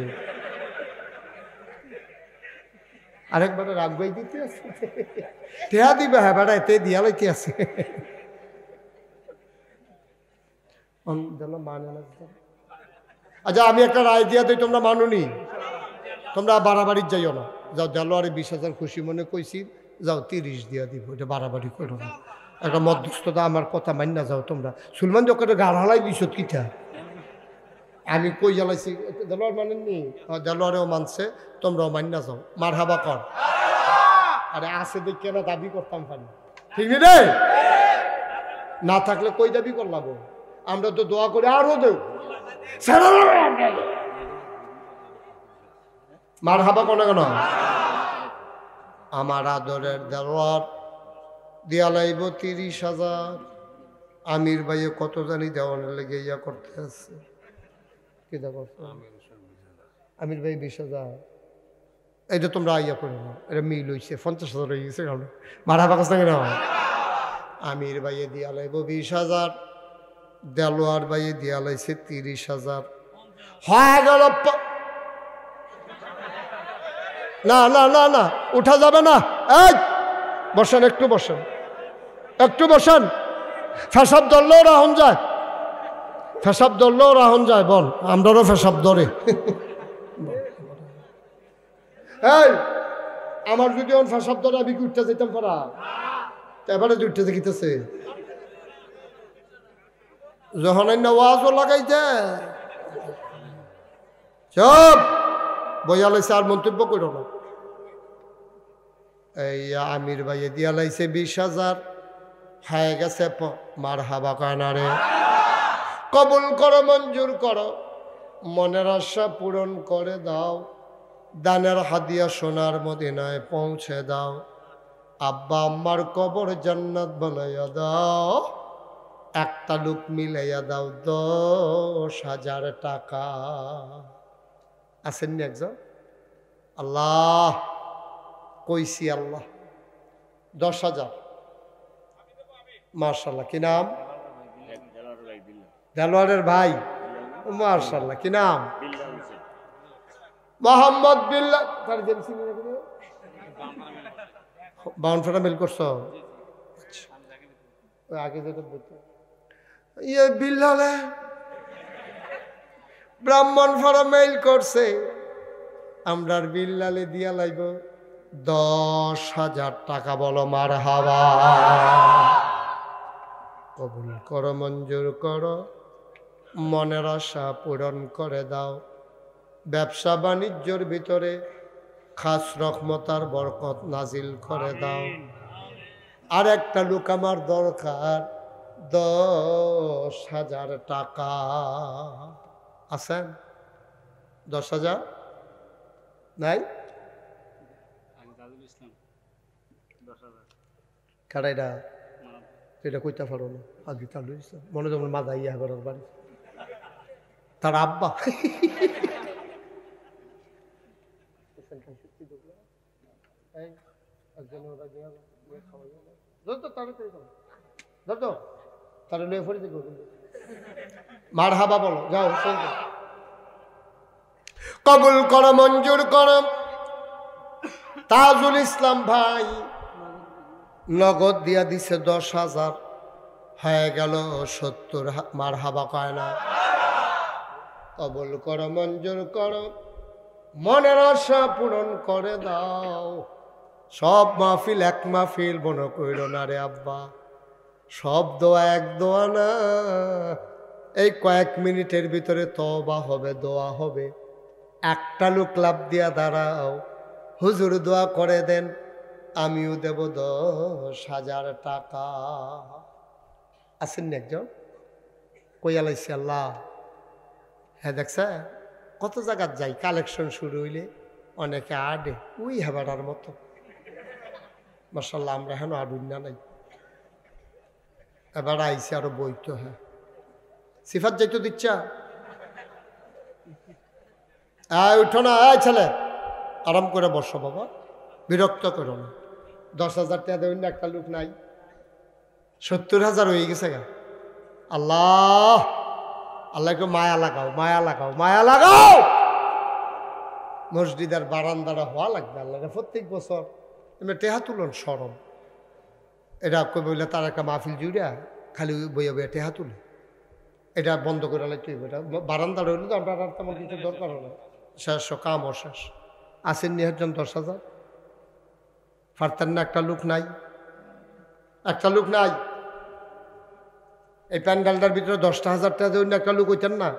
আরেকবার দিতে আছে তেহা দিবে হ্যাঁ বেড়ায় তে আছে আচ্ছা আমি একটা রায় দিয়া দিই তোমরা মানুনি তোমরা বাড়াবাড়ির যাইও না যাও দেলো আরে বিশ হাজার খুশি মনে কইছি যাও তিরিশ দিয়া দিব এটা বাড়াবাড়ি করো না একটা মধ্যস্থতা আমার কথা না যাও তোমরা সুলমান যখন গাড় হালাই দিছ কিতা আমি কই জ্বালাইছি দেলোয়ার মানেননি দেলোয়ারেও মানছে তোমরাও না যাও মার হাবা কর আরে আছে দেখি না দাবি করতাম পারি ঠিক রে না থাকলে কই দাবি করলাম আমরা তো দোয়া করে আরও দেব মার হাবা কোনো কেন আমার আদরের দেলোয়ার দেয়ালাইব তিরিশ হাজার আমির ভাইয়ে কত জানি দেওয়ানের লেগে ইয়া করতে আছে আমির ভাই বিশ হাজার এটা তোমরা আইয়া করে নাও এটা মিল হয়েছে পঞ্চাশ হাজার হয়ে গেছে কারণ ভাড়া পাকাস নেওয়া আমির ভাইয়ে দেওয়া লাইব বিশ হাজার দেলোয়ার ভাইয়ে দেওয়া লাইছে তিরিশ হাজার হয়ে গেল না না না না উঠা যাবে না এই বসেন একটু বসেন একটু বসেন ফেসাব ধরলেও রাহন যায় ফেসাব ধরলেও রাহন যায় বল আমরারও ফেসাব ধরে এই আমার যদি ওন ফেসাব ধরে আমি কি উঠতে যেতাম পারা এবারে উঠতে দেখিতেছে যখন ওয়াজও লাগাইতে সব বইয়ালে আর মন্তব্য করো না এই আমির ভাইয়ে দিয়া লাইছে বিশ হাজার হায় গেছে মার হাবা কানারে কবুল করো মঞ্জুর করো মনের আশা পূরণ করে দাও দানের হাদিয়া সোনার মদিনায় পৌঁছে দাও আব্বা আম্মার কবর জান্নাত বানাইয়া দাও একটা লোক মিলাইয়া দাও দশ হাজার টাকা আছেননি একজন আল্লাহ কইসি আল্লাহ দশ হাজার মার্শাল্লাহ কি নাম দেলোয়ারের ভাই মার্শাল্লাহ কি নাম মোহাম্মদ বিল্লাহ মিল করছ আচ্ছা। আগে ইয়ে বিল্লালে ব্রাহ্মণ ফারা মেইল করছে আমরা বিল্লালে দিয়া লাইব দশ হাজার টাকা বলো মার হাওয়া কবুল করো মঞ্জুর করো মনের আশা পূরণ করে দাও ব্যবসা বাণিজ্যর ভিতরে খাস রকমতার বরকত নাজিল করে দাও আর একটা লোক আমার দরকার দশ হাজার টাকা আছেন দশ হাজার নাই ইসলাম কারাইরা এটা কইতে পারো না আজকে তালুল ইসলাম মনে যেমন মাদা ইয়া করার বাড়ি তার আব্বা মার হাবা বলো যাও কবুল কর মঞ্জুর করো তাজুল ইসলাম ভাই নগদ দিয়া দিছে দশ হাজার হয়ে গেল সত্তর মার হাবা কয় না কবল কর মঞ্জুর কর মনের আশা পূরণ করে দাও সব মাহফিল এক মাহফিল মনে কইল না রে আব্বা সব দোয়া এক দোয়া না এই কয়েক মিনিটের ভিতরে তবা হবে দোয়া হবে একটা লোক লাভ দিয়া দাঁড়াও হুজুর দোয়া করে দেন আমিও দেব দশ হাজার টাকা আসেন না একজন কইয়ালাইছি আল্লাহ হ্যাঁ দেখছে কত জায়গার যাই কালেকশন শুরু হইলে অনেকে আডে ওই হেবাটার মতো মার্শাল্লাহ আমরা হেন আডুন না নাই এবার আইসি আরো বই তো হ্যাঁ সিফাত যাইতো দিচ্ছা আয় উঠো না আয় ছেলে আরাম করে বসো বাবা বিরক্ত করো না দশ হাজার টাকা দেবেন একটা লোক নাই সত্তর হাজার হয়ে গেছে গা আল্লাহ আল্লাহকে মায়া লাগাও মায়া লাগাও মায়া লাগাও মসজিদের বারান্দারা হওয়া লাগবে আল্লাহ প্রত্যেক বছর এমনি টেহা তুলন সরম এটা বললে তার একটা মাহফিল জুড়ে খালি বইয়া বইয়া টেহা তুলে এটা বন্ধ করে লাগতে এটা বারান্দাটা তো আমরা আর তেমন কিছু দরকার হলো শেষ কাম অশেষ আসেন নি একজন দশ হাজার ফারতেন না একটা লোক নাই একটা লোক নাই এই প্যান্ডালটার ভিতরে দশটা হাজার টাকা অন্য একটা লোক হইতেন না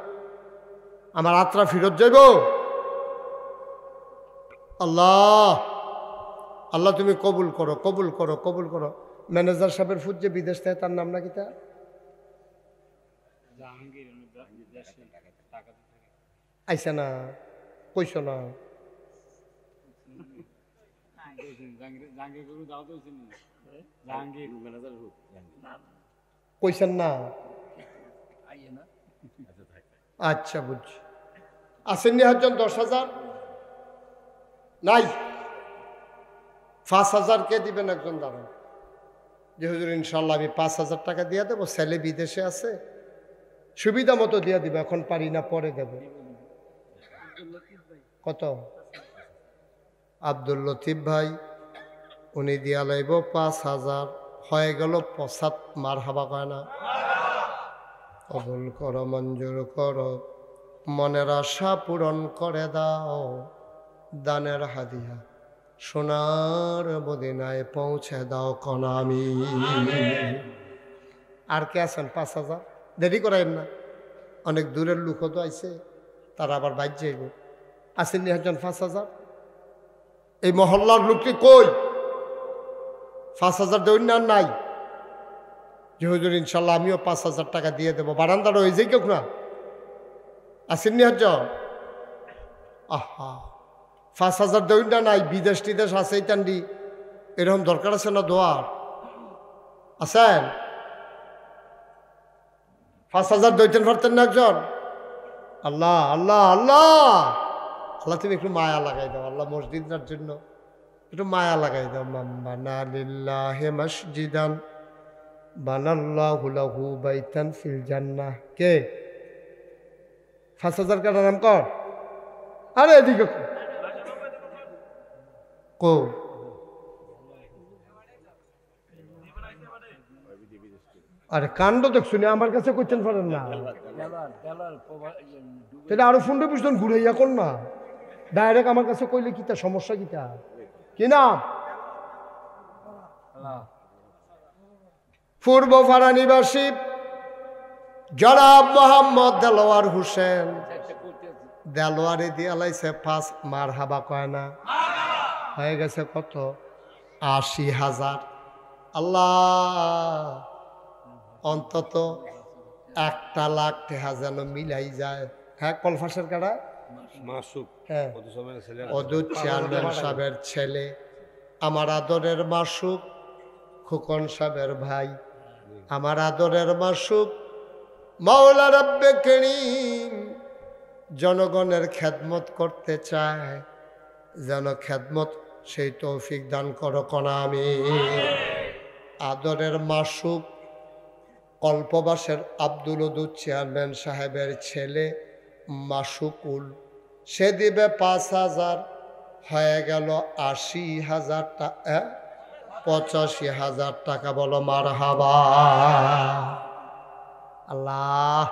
আমার আত্রা ফিরত যাইব আল্লাহ আল্লাহ তুমি কবুল করো কবুল করো কবুল করো ম্যানেজার সাহেবের ফুট যে বিদেশ থেকে তার নাম কি তা আইসা না কইস না হ্যাঁ? না আচ্ছা, আচ্ছা বুঝছি আসেননি হচ্ছেন দশ হাজার নাই পাঁচ হাজার কে দিবেন একজন দাঁড়ান যে হুজুর ইনশাল্লাহ আমি পাঁচ হাজার টাকা দিয়ে দেবো ছেলে বিদেশে আছে সুবিধা মতো দিয়ে দিব এখন পারি না পরে দেব কত আব্দুল লতিফ ভাই উনি দিয়া লাইব পাঁচ হাজার হয়ে গেল পশাত মার হাবা কয় না কবুল কর মঞ্জুর কর মনের আশা পূরণ করে দাও দানের হাদিয়া সোনার মদিনায় পৌঁছে দাও কনামি আর কে আছেন পাঁচ হাজার দেরি করাইন না অনেক দূরের লোকও তো আইসে তারা আবার বাইর যাইব আসেননি একজন পাঁচ হাজার এই মহল্লার লোককে কই পাঁচ হাজার দৈন্যান না নাই যে হুজুর ইনশাল্লাহ আমিও পাঁচ হাজার টাকা দিয়ে দেবো বারান্দাটা রয়ে যাই কেউ না আসেননি হজ আহা পাঁচ হাজার দেবেন নাই বিদেশ টিদেশ আছে তান্ডি এরকম দরকার আছে না দোয়ার আছেন পাঁচ হাজার দৈতেন ফারতেন না একজন আল্লাহ আল্লাহ আল্লাহ আল্লাহ তুমি একটু মায়া লাগাই দাও আল্লাহ মসজিদার জন্য একটু মায়া লাগাই দাও মাম্বানালিল্লাহে মসজিদান হু বাইতান ফিল জান্নাহ কে পাঁচ হাজার কাটা নাম কর আরে এদিকে কো আরে কাণ্ড দেখছো না আমার কাছে করছেন পারেন না তাহলে আরো ফোনটা বুঝতেন ঘুরে ইয়া কর না ডাইরেক্ট আমার কাছে কইলে কি তার সমস্যা কি তা কি না পূর্ব ফাড়া নিবাসী জনাব মোহাম্মদ দেলোয়ার হুসেন দেলোয়ারে দিয়ে পাঁচ মার হাবা কয় না হয়ে গেছে কত আশি হাজার আল্লাহ অন্তত একটা লাখ টেহা যেন মিলাই যায় হ্যাঁ কলফাসের কাটা মাসুক হ্যাঁ অদুত চেয়ারম্যান সাহেবের ছেলে আমার আদরের মাসুক খোকন সাহেবের ভাই আমার আদরের মাসুক মাওলা রব্বে করিম জনগণের খ্যাতমত করতে চায় যেন খ্যাতমত সেই তৌফিক দান করো কনা আমি আদরের মাসুক অল্পবাসের আব্দুল চেয়ারম্যান সাহেবের ছেলে মাসুকুল সে দিবে পাঁচ হাজার হয়ে গেল আশি হাজার টাকা পঁচাশি হাজার টাকা বলো মার হাবা আল্লাহ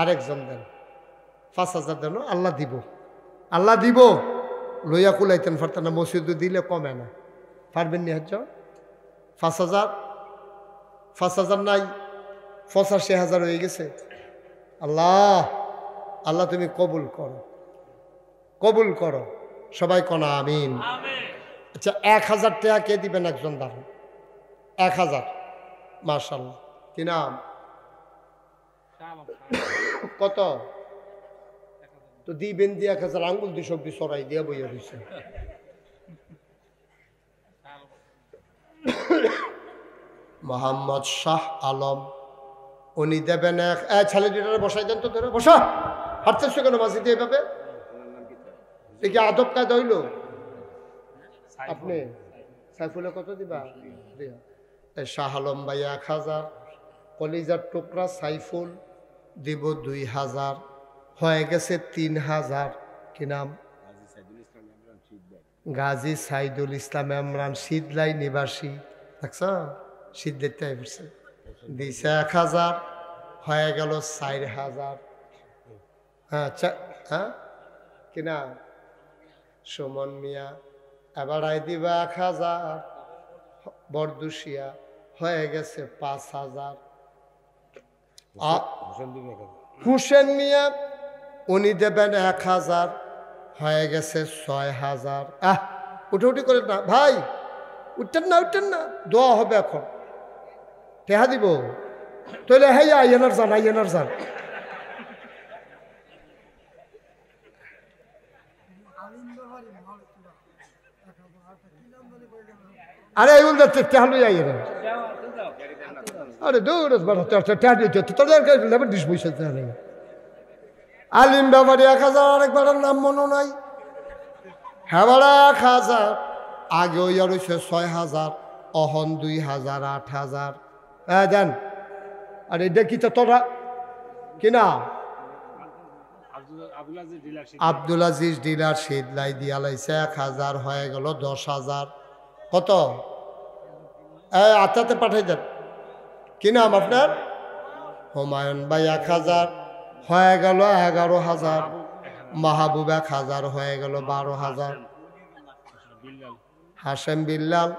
আরেকজন দেন পাঁচ হাজার দেন আল্লাহ দিব আল্লাহ দিব লইয়া কুলাইতেন ফারতেন না মসজিদ দিলে কমে না পারবেন নি হজ পাঁচ হাজার পাঁচ হাজার নাই পঁচাশি হাজার হয়ে গেছে আল্লাহ আল্লাহ তুমি কবুল করো কবুল করো সবাই কনা আমিন আচ্ছা এক হাজার টাকা কে দিবেন একজন দারুন এক হাজার মার্শাল কি নাম কত তো দিবেন দিয়ে এক হাজার আঙ্গুল দুই সবজি সরাই দিয়া বইয়া দিচ্ছে মোহাম্মদ শাহ আলম উনি দেবেন এক ছালে বসাই দেন তো ধরে বসা হাঁটতেছো কেন মাঝি দিয়ে এভাবে দেখি আদব কাজ হইল আপনি সাইফুলে কত দিবা শাহ আলম ভাই এক হাজার কলিজার টুকরা সাইফুল দিব দুই হাজার হয়ে গেছে তিন হাজার কি নাম গাজী সাইদুল ইসলাম এমরান সিদলাই নিবাসী দেখছ শীত দেখতে দিছে এক হাজার হয়ে গেল চার হাজার হ্যাঁ হ্যাঁ কিনা সুমন মিয়া এবারাই দিবা এক হাজার বরদুশিয়া হয়ে গেছে পাঁচ হাজার হুসেন মিয়া উনি দেবেন এক হাজার হয়ে গেছে ছয় হাজার আহ উঠে উঠি করে না ভাই উঠতেন না উঠতেন না দোয়া হবে এখন টেহা দিব তাহলে হ্যাঁ আইয়ানার যান আইয়ানার যান আরে এই বলতে চেষ্টা হলো যাই রে আরে দূর তোদের ডিস বসে আলিম ব্যাপারে এক হাজার আরেকবার নাম মনে নাই হ্যাঁ এক হাজার আগে ওই আর সে ছয় হাজার অহন দুই হাজার আট হাজার হ্যাঁ দেন আরে দেখি তো তোরা কিনা আব্দুল আজিজ ডিলারশিপ লাই দিয়া লাইছে এক হাজার হয়ে গেল দশ হাজার কত আচ্ছাতে আচ্ছা, পাঠাই দেন কি নাম আপনার হুমায়ুন ভাই এক হাজার হয়ে গেল এগারো হাজার মাহবুব এক হাজার হয়ে গেল বারো হাজার হাসেম বিল্লাল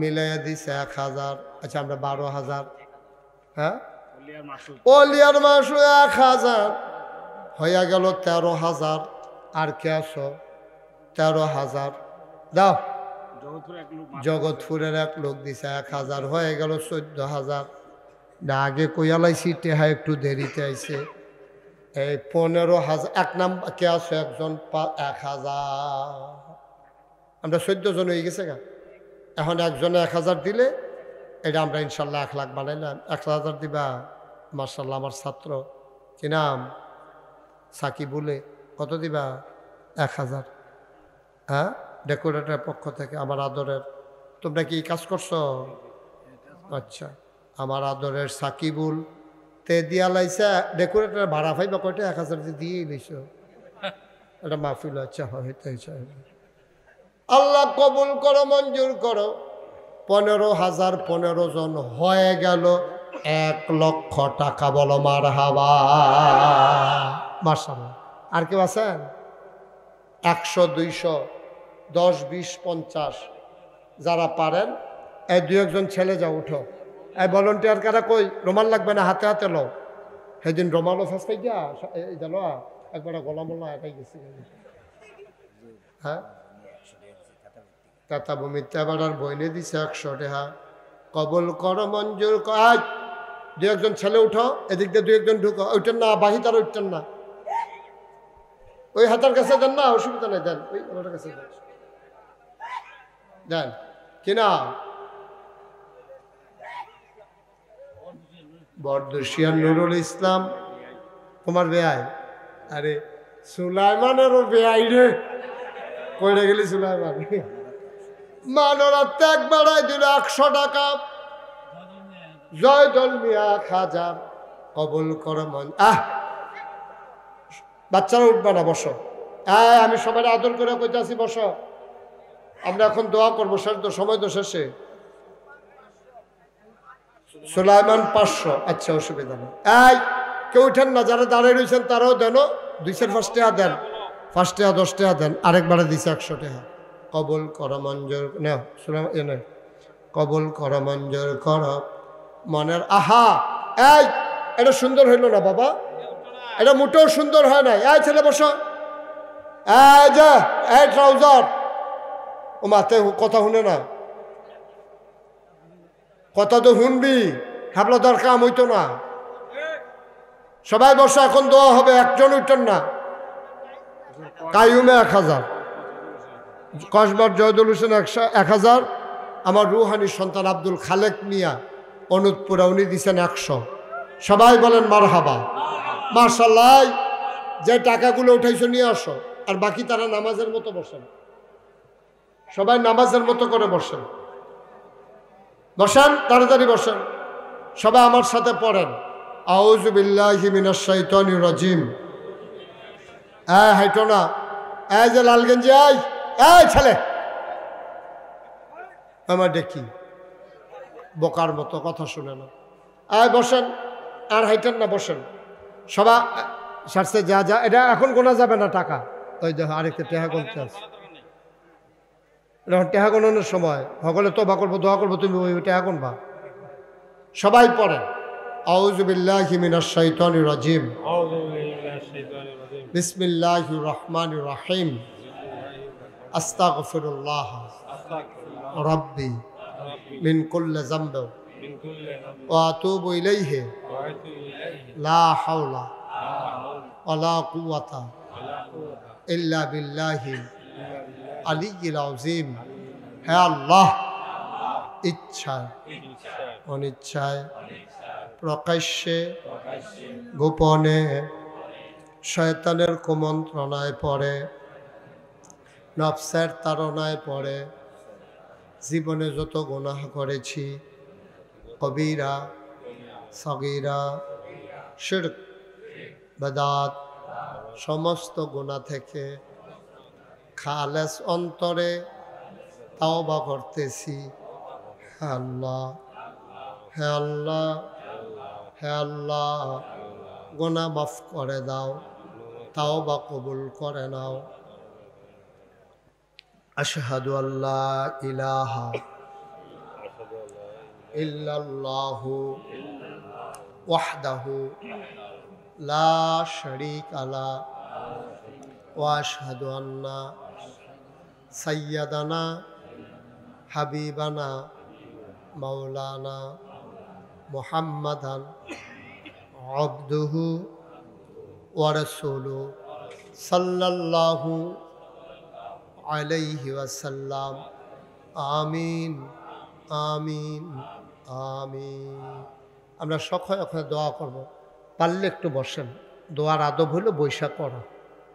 মিলাইয়া দিছে এক হাজার আচ্ছা আমরা বারো হাজার হ্যাঁ অলিয়ার মাসু এক হাজার হইয়া গেল তেরো হাজার আর কে আসো তেরো হাজার দাও জগৎপুরের এক লোক দিছে এক হাজার হয়ে গেল চোদ্দ হাজার না আগে কইয়ালাইছি টেহা একটু দেরিতে আইছে এই পনেরো হাজার এক নাম্বার কে আছে একজন এক হাজার আমরা চোদ্দ জন হয়ে গেছে গা এখন একজনে এক হাজার দিলে এটা আমরা ইনশাল্লাহ এক লাখ বানাইলাম এক হাজার দিবা মার্শাল্লাহ আমার ছাত্র কি নাম সাকিবুলে কত দিবা এক হাজার হ্যাঁ ডেকোরেটের পক্ষ থেকে আমার আদরের তোমরা কি কাজ করছো আচ্ছা আমার আদরের সাকিবুল তে দিয়া লাইসা ডেকোরেটর ভাড়া ফাইবা কয়টা এক হাজার দিয়েই নিস এটা মাহফিল আচ্ছা হইতে আল্লাহ কবুল করো মঞ্জুর করো পনেরো হাজার পনেরো জন হয়ে গেল এক লক্ষ টাকা বলো মার হাওয়া মার্শাল আর কেউ আছেন একশো দুইশো দশ বিশ পঞ্চাশ যারা পারেন এই দু একজন ছেলে যাও উঠো এই ভলন্টিয়ার কারা কই রোমাল লাগবে না হাতে হাতে লও সেদিন রোমালও ফাঁসাই গিয়া জানো একবার গোলামোলা এটাই গেছি হ্যাঁ তাতা বমিত্যা বাড়ার বইনে দিছে একশো টেহা কবল কর মঞ্জুর কাজ দু একজন ছেলে উঠো এদিক দিয়ে দু একজন ঢুকো ওইটার না বাহি তার ওইটার না ওই হাতের কাছে দেন না অসুবিধা নেই দেন ওই কাছে দেন দেন কিনা না বরদশিয়ার নুরুল ইসলাম তোমার বেআই আরে সুলাইমানেরও বেআই রে কইরে গেলি সুলাইমান মানরা ত্যাগ বাড়াই দিল একশো টাকা জয়দল মিয়া খাজা কবল কর মন আহ বাচ্চারা উঠবে না বসো হ্যাঁ আমি সবাই আদর করে কইতে আসি বসো আমরা এখন দোয়া করবো শেষ তো সময় তো শেষে সুলাইমান পাঁচশো আচ্ছা অসুবিধা নেই এই কেউ উঠেন না যারা দাঁড়িয়ে রয়েছেন তারাও দেন দুইশের ফার্স্ট টাকা দেন ফার্স্ট টাকা দশ টাকা দেন আরেকবারে দিছে একশো টাকা কবল করা মঞ্জুর না সুলাইমান এ নয় কবল করা মঞ্জুর কর মনের আহা এই এটা সুন্দর হইল না বাবা এটা মোটেও সুন্দর হয় না এই ছেলে বসো এই যে এই ট্রাউজার ও মাথায় কথা শুনে না কথা তো শুনবি হাবলা দরকার কাম হইতো না সবাই বসে এখন দোয়া হবে একজন উঠেন না কায়ুমে এক হাজার কসবার জয়দুল হোসেন এক হাজার আমার রুহানি সন্তান আব্দুল খালেক মিয়া অনুদপুরা উনি দিচ্ছেন একশো সবাই বলেন মার হাবা মার্শাল্লাই যে টাকাগুলো উঠাইছো নিয়ে আসো আর বাকি তারা নামাজের মতো বসেন সবাই নামাজের মতো করে বসেন বসান তাড়াতাড়ি বসেন সবাই আমার সাথে পড়েন আউজুবিল্লাহিমিনাজিম হ্যাঁ হাইটো না এই যে লালগঞ্জি আই এই ছেলে আমার ডেকি বোকার মতো কথা শুনে না আয় বসেন আর হাইটেন না বসেন সবা সারছে যা যা এটা এখন গোনা যাবে না টাকা ওই দেখো আরেকটা টেহা করতে আছে যখন টেহা গণনের সময় ভগলে তো বা করবো দোয়া করবো তুমি ওই টেহা গণবা সবাই পড়ে আউজবিল্লাহিমিনাশাইতানিরাজিম বিসমিল্লাহ রহমান রাহিম আস্তাগফিরুল্লাহ রব্বি মিন কুল্লি জামব ওয়া আতুবু ইলাইহি লা হাওলা ওয়া লা ইল্লা বিল্লাহি আলী আজিম হ্যাঁ আল্লাহ ইচ্ছা অনিচ্ছায় প্রকাশ্যে গোপনে শয়তানের কুমন্ত্রণায় পড়ে নফসের তারণায় পড়ে জীবনে যত গুনাহ করেছি কবিরা সগিরা শির বেদাত সমস্ত গুণা থেকে খালেস অন্তরে তাও বা করতেছি হ্যাল্লা হ্যাল্লা হ্যাল্লা গোনা মাফ করে দাও তাও বা কবুল করে নাও আশহাদু আল্লাহ ইলাহা ইল্লাল্লাহু ওয়াহদাহু লা শারীকা লা ওয়া আন্না সাইয়াদানা হাবিবানা মৌলানা মোহাম্মদান আব্দুহু ওয়ারসুলু সাল্লাল্লাহু আলাইহি ওয়াসাল্লাম আমিন আমিন আমিন আমরা সকলে ওখানে দোয়া করব পারলে একটু বসেন দোয়ার আদব হলো বৈশাখ করা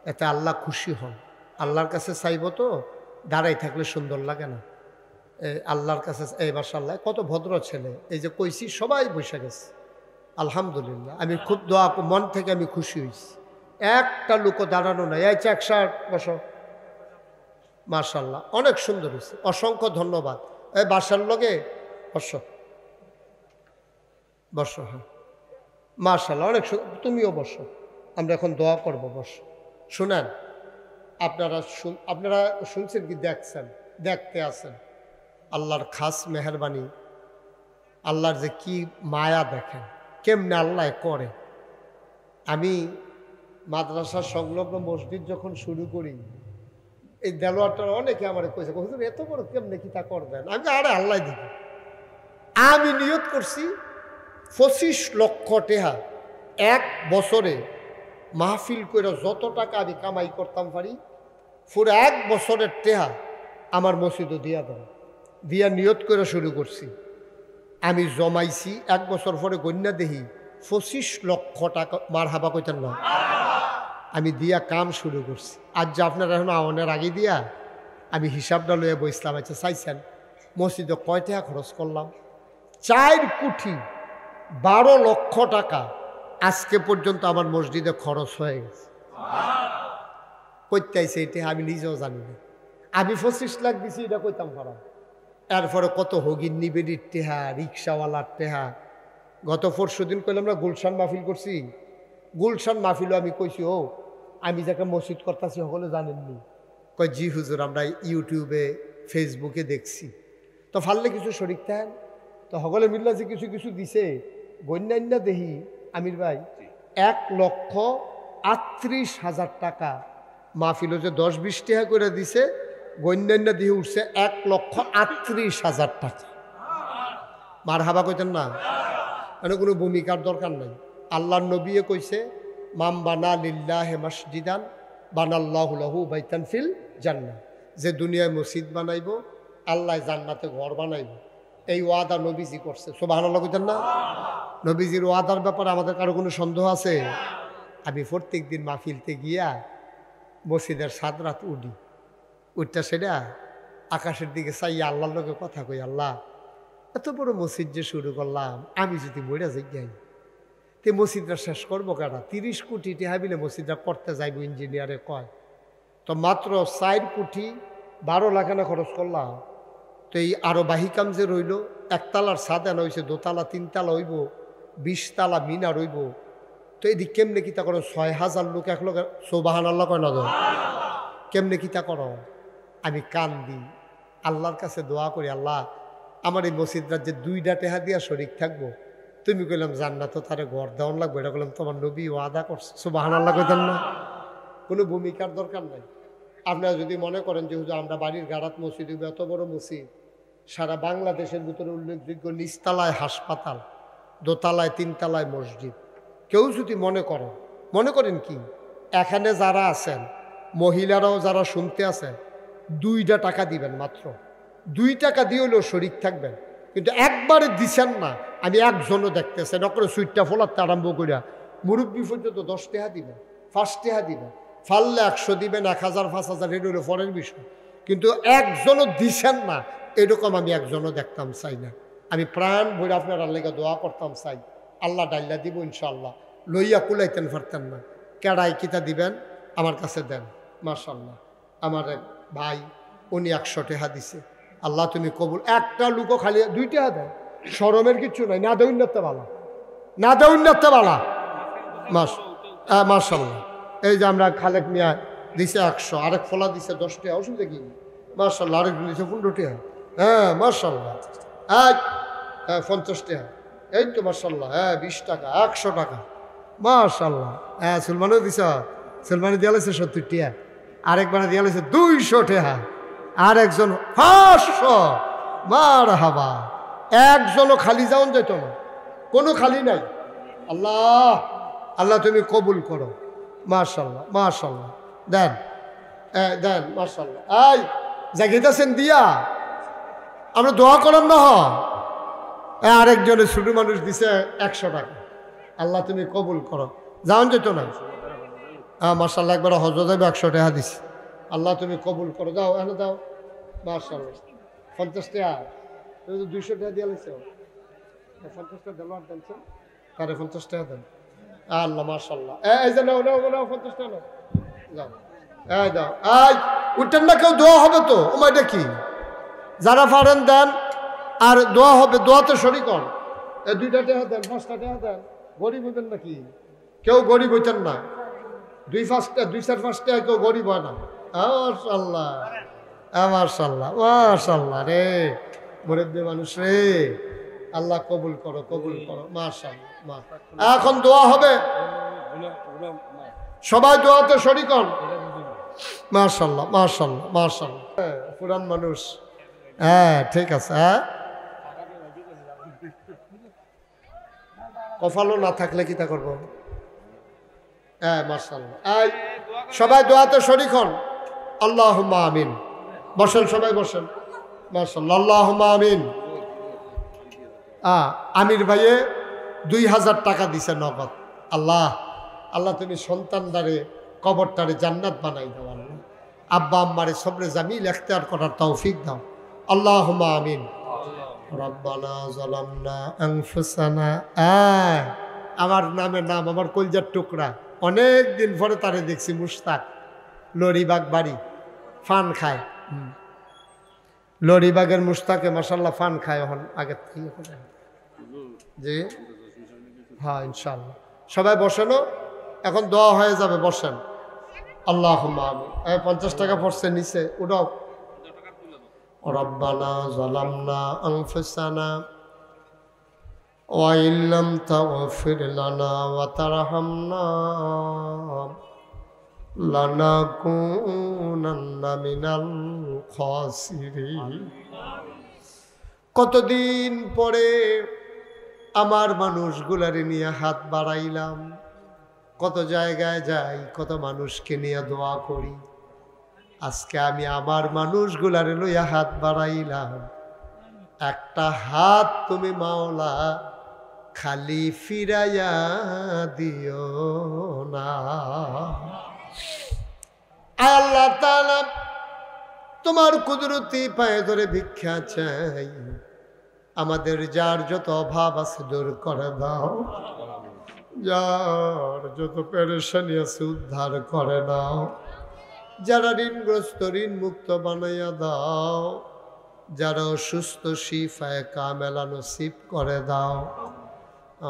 এতে আল্লাহ খুশি হন আল্লাহর কাছে চাইব তো দাঁড়াই থাকলে সুন্দর লাগে না আল্লাহর কাছে এই মাসাল্লাহ কত ভদ্র ছেলে এই যে কইছি সবাই বসে গেছে আলহামদুলিল্লাহ আমি খুব দোয়া মন থেকে আমি খুশি হয়েছি একটা লোকও দাঁড়ানো নাই এই চাকসার বস মার্শাল্লাহ অনেক সুন্দর হয়েছে অসংখ্য ধন্যবাদ এই বাসার লগে বস বস হ্যাঁ মার্শাল্লাহ অনেক তুমিও বর্ষ আমরা এখন দোয়া করব বস শুনেন আপনারা আপনারা শুনছেন কি দেখছেন দেখতে আছেন আল্লাহর খাস মেহরবানি আল্লাহর যে কি মায়া দেখেন কেমনে আল্লাহ করে আমি মাদ্রাসা সংলগ্ন মসজিদ যখন শুরু করি এই দেলোয়ারটা অনেকে আমার কয়েছে হুজুর এত বড় কেমনে কি তা করবেন আমি আরে আল্লাহ দিব আমি নিয়ত করছি পঁচিশ লক্ষ টেহা এক বছরে মাহফিল করে যত টাকা আমি কামাই করতাম পারি ফুর এক বছরের টেহা আমার মসজিদও দিয়া দেন দিয়া নিয়ত করে শুরু করছি আমি জমাইছি এক বছর পরে গন্যা দেহি পঁচিশ লক্ষ টাকা মার হাবা কইতেন না আমি দিয়া কাম শুরু করছি আজ যে আপনারা এখন আওয়ানের আগে দিয়া আমি হিসাবটা লয়ে বসলাম আছে আচ্ছা চাইছেন মসজিদে কয় টাকা খরচ করলাম চার কোটি বারো লক্ষ টাকা আজকে পর্যন্ত আমার মসজিদে খরচ হয়ে গেছে কইতাইছে এটা আমি নিজেও জানি না আমি পঁচিশ লাখ দিছি এটা কইতাম পারা এরপরে কত হগিন নিবেদির টেহা রিক্সাওয়ালার টেহা গত পরশু দিন কইলে আমরা গুলশান মাহফিল করছি গুলশান মাহফিলও আমি কইছি ও আমি যাকে মসজিদ করতেছি সকলে জানেননি কয় জি হুজুর আমরা ইউটিউবে ফেসবুকে দেখছি তো ফাললে কিছু শরিক থাকেন তো সকলে মিললা যে কিছু কিছু দিছে গণ্যান্য দেহি আমির ভাই এক লক্ষ আটত্রিশ হাজার টাকা মাহফিল যে দশ বিশ টাকা করে দিছে গণ্যান্য দিয়ে উঠছে এক লক্ষ আটত্রিশ হাজার টাকা মার হাবা কইতেন না মানে কোনো ভূমিকার দরকার নাই আল্লাহ নবীয়ে কইছে মাম বানা লিল্লা হে মসজিদান বানাল্লাহু বাইতানফিল জান্না যে দুনিয়ায় মসজিদ বানাইব আল্লাহ জান্নাতে ঘর বানাইব এই ওয়াদা নবীজি করছে সব আল্লাহ কইতেন না নবীজির ওয়াদার ব্যাপারে আমাদের কারো কোনো সন্দেহ আছে আমি প্রত্যেক দিন মাহফিলতে গিয়া মসজিদের সাত রাত উঠি উঠতে সেটা আকাশের দিকে চাইয়া আল্লাহর লোকে কথা কই আল্লাহ এত বড় মসজিদ যে শুরু করলাম আমি যদি মরে যাই তে মসজিদটা শেষ করবো কারা তিরিশ কোটি টেহাবিলে মসজিদটা করতে যাইব ইঞ্জিনিয়ারে কয় তো মাত্র চার কোটি বারো লাখ না খরচ করলাম তো এই আরও বাহিকাম যে রইল একতলার সাদা হইছে দোতলা তিনতলা হইব বিশতলা মিনা রইব তো এদিক কেমনে কিতা করো ছয় হাজার লোক এক লোক সৌবাহান আল্লাহ কয় না কেমনে কিতা করো আমি কান দি আল্লাহর কাছে দোয়া করি আল্লাহ আমার এই মসজিদরা যে ডাটে টেহা দিয়া শরিক থাকবো তুমি কইলাম জান্নাত তারে ঘর দেওয়ান লাগবে এটা কইলাম তোমার নবী ও আদা করছে সুবাহান আল্লাহ কইতেন না কোনো ভূমিকার দরকার নাই আপনারা যদি মনে করেন যে হুজু আমরা বাড়ির গাড়াত মসজিদ এত বড় মসজিদ সারা বাংলাদেশের ভিতরে উল্লেখযোগ্য নিচতলায় হাসপাতাল দোতলায় তিনতলায় মসজিদ কেউ যদি মনে করে মনে করেন কি এখানে যারা আছেন মহিলারাও যারা শুনতে আছেন দুইটা টাকা দিবেন মাত্র দুই টাকা দিয়ে হলেও শরিক থাকবেন কিন্তু একবারে দিছেন না আমি একজনও দেখতেছে নকরে সুইটটা ফোলাতে আরম্ভ করিয়া মুরব্বী পর্যন্ত দশ টেহা দিবেন ফার্স্ট টেহা দিবেন ফাললে একশো দিবেন এক হাজার পাঁচ হাজার এটা হলো ফরেন বিষয় কিন্তু একজনও দিছেন না এরকম আমি একজনও দেখতাম চাই না আমি প্রাণ ভরে আপনার আল্লাহকে দোয়া করতাম চাই আল্লাহ ডাইল্লা দিব ইনশাল্লাহ লইয়া কুলাইতেন ফারতেন না কেডাই কিতা দিবেন আমার কাছে দেন মার্শাল্লাহ আমার এক ভাই উনি একশো টেহা দিছে আল্লাহ তুমি কবুল একটা লুকো খালি দুইটা দেয় সরমের কিচ্ছু নাই না দৌন্যতে বালা না দৌন্যতে বালা মাস মার্শাল্লাহ এই যে আমরা খালেক মিয়া দিছে একশো আরেক ফোলা দিছে দশ টেহা অসুবিধা কি মার্শাল্লাহ আরেক দিছে পনেরো টেহা হ্যাঁ মার্শাল্লাহ হ্যাঁ পঞ্চাশ টেহা এই তো মার্শাল্লাহ হ্যাঁ বিশ টাকা একশো টাকা মার্শাল্লাহ হ্যাঁ সুলমানও দিছ সুলমানে দিয়ে লাগছে সত্তর টিয়া আরেকবার দিয়ে লাগছে দুইশো টেহা আর একজন পাঁচশো মার হাবা একজনও খালি যাও যে তোমার কোনো খালি নাই আল্লাহ আল্লাহ তুমি কবুল করো মার্শাল্লাহ মার্শাল্লাহ দেন দেন মার্শাল্লাহ আই জাগিয়েছেন দিয়া আমরা দোয়া করার না হয় আরেকজনে ছোট মানুষ দিছে একশো টাকা আল্লাহ তুমি কবুল করো যাওন যেত না হ্যাঁ মার্শাল্লাহ একবার হজরত একশো টাকা দিছে আল্লাহ তুমি কবুল করো দাও এনে দাও মার্শাল পঞ্চাশ টাকা তুমি তো দুইশো টাকা দিয়ে লাগছে পঞ্চাশ টাকা দেন তারে পঞ্চাশ টাকা দেন আল্লাহ মার্শাল্লাহ এই যে নাও নাও নাও পঞ্চাশ টাকা যাও এই দাও আজ উঠেন না কেউ দোয়া হবে তো ওমাইটা কি যারা পারেন দেন আর দোয়া হবে দোয়াতে শরিক হন এই দুইটা টেহা দেন পাঁচটা টেহা দেন গরিব হইবেন নাকি কেউ গরিব হইতেন না দুই পাঁচটা দুই চার পাঁচটা কেউ গরিব হয় না মার্শাল্লাহ মার্শাল্লাহ মার্শাল্লাহ রে গরিবদের মানুষ রে আল্লাহ কবুল করো কবুল করো মার্শাল্লাহ এখন দোয়া হবে সবাই দোয়াতে শরিক হন মার্শাল্লাহ মার্শাল্লাহ মার্শাল্লাহ হ্যাঁ, পুরান মানুষ হ্যাঁ ঠিক আছে হ্যাঁ কফালও না থাকলে কি তা করব হ্যাঁ মার্শাল সবাই দোয়াতে শরিক হন আল্লাহ আমিন বসেন সবাই বসেন মার্শাল্লাহ আল্লাহ আমিন আমির ভাইয়ে দুই হাজার টাকা দিছে নগদ আল্লাহ আল্লাহ তুমি সন্তানদারে কবরটারে জান্নাত বানাই দাও আল্লাহ আব্বা আম্মারে সবরে জামিল আর করার তৌফিক দাও আল্লাহ আমিন আমার নামে নাম আমার কলজার টুকরা অনেক দিন পরে তারে দেখছি মুশতাক লরিবাগ বাড়ি ফান খায় লরিবাগের মুশতাকে মাসাল্লাহ ফান খায় এখন আগের থেকে যে হ্যাঁ ইনশাল্লাহ সবাই বসেনো এখন দোয়া হয়ে যাবে বসেন আল্লাহ পঞ্চাশ টাকা পড়ছে নিচে উঠাও ربنا ظلمنا أنفسنا وإن لم تغفر لنا وترحمنا لنكونن من الخاسرين কতদিন পরে আমার মানুষগুলারে নিয়ে হাত বাড়াইলাম কত জায়গায় যাই কত মানুষকে নিয়ে দোয়া করি আজকে আমি আমার মানুষগুলার লইয়া হাত বাড়াইলাম একটা হাত তুমি মাওলা খালি ফিরাইয়া দিও না আল্লাহ তালা তোমার কুদরতি পায়ে ধরে ভিক্ষা চাই আমাদের যার যত অভাব আছে দূর করে দাও যার যত পেরেশানি আছে উদ্ধার করে নাও যারা ঋণগ্রস্ত ঋণ মুক্ত বানাইয়া দাও যারা অসুস্থ শিফায় মেলানো শিব করে দাও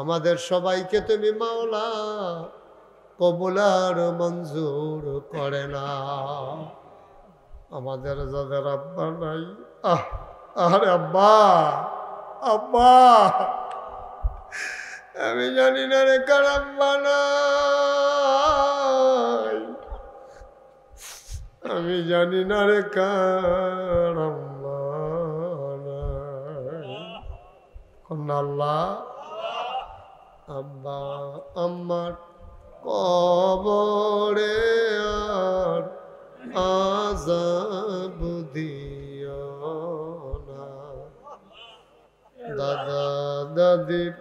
আমাদের সবাইকে তুমি মাওলা কবুলার মঞ্জুর করে না আমাদের যাদের আব্বা নাই আহ আরে আব্বা আব্বা আমি জানি না রে কার আব্বা না আমি জানি না রে কার কবরে আর আজাব দিও না দাদা দাদির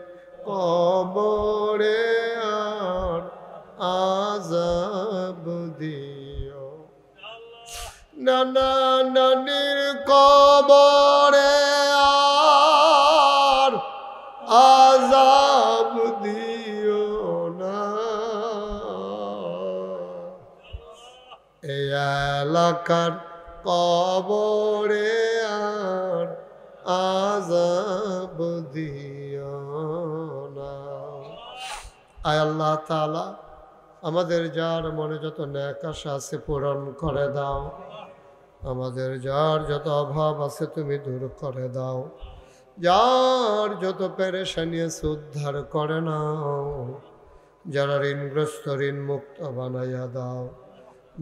কবরে আর আজাব দিও নানা নানির কবরে আর আজাব দিও না এই এলাকার কবরে আর আজাব দিও না আয় আল্লাহ তালা আমাদের যার মনে যত ন্যাকাশ আছে পূরণ করে দাও আমাদের যার যত অভাব আছে তুমি দূর করে দাও যার যত পেরেশানি আছে উদ্ধার করে নাও যারা ঋণগ্রস্ত ঋণ মুক্ত বানাইয়া দাও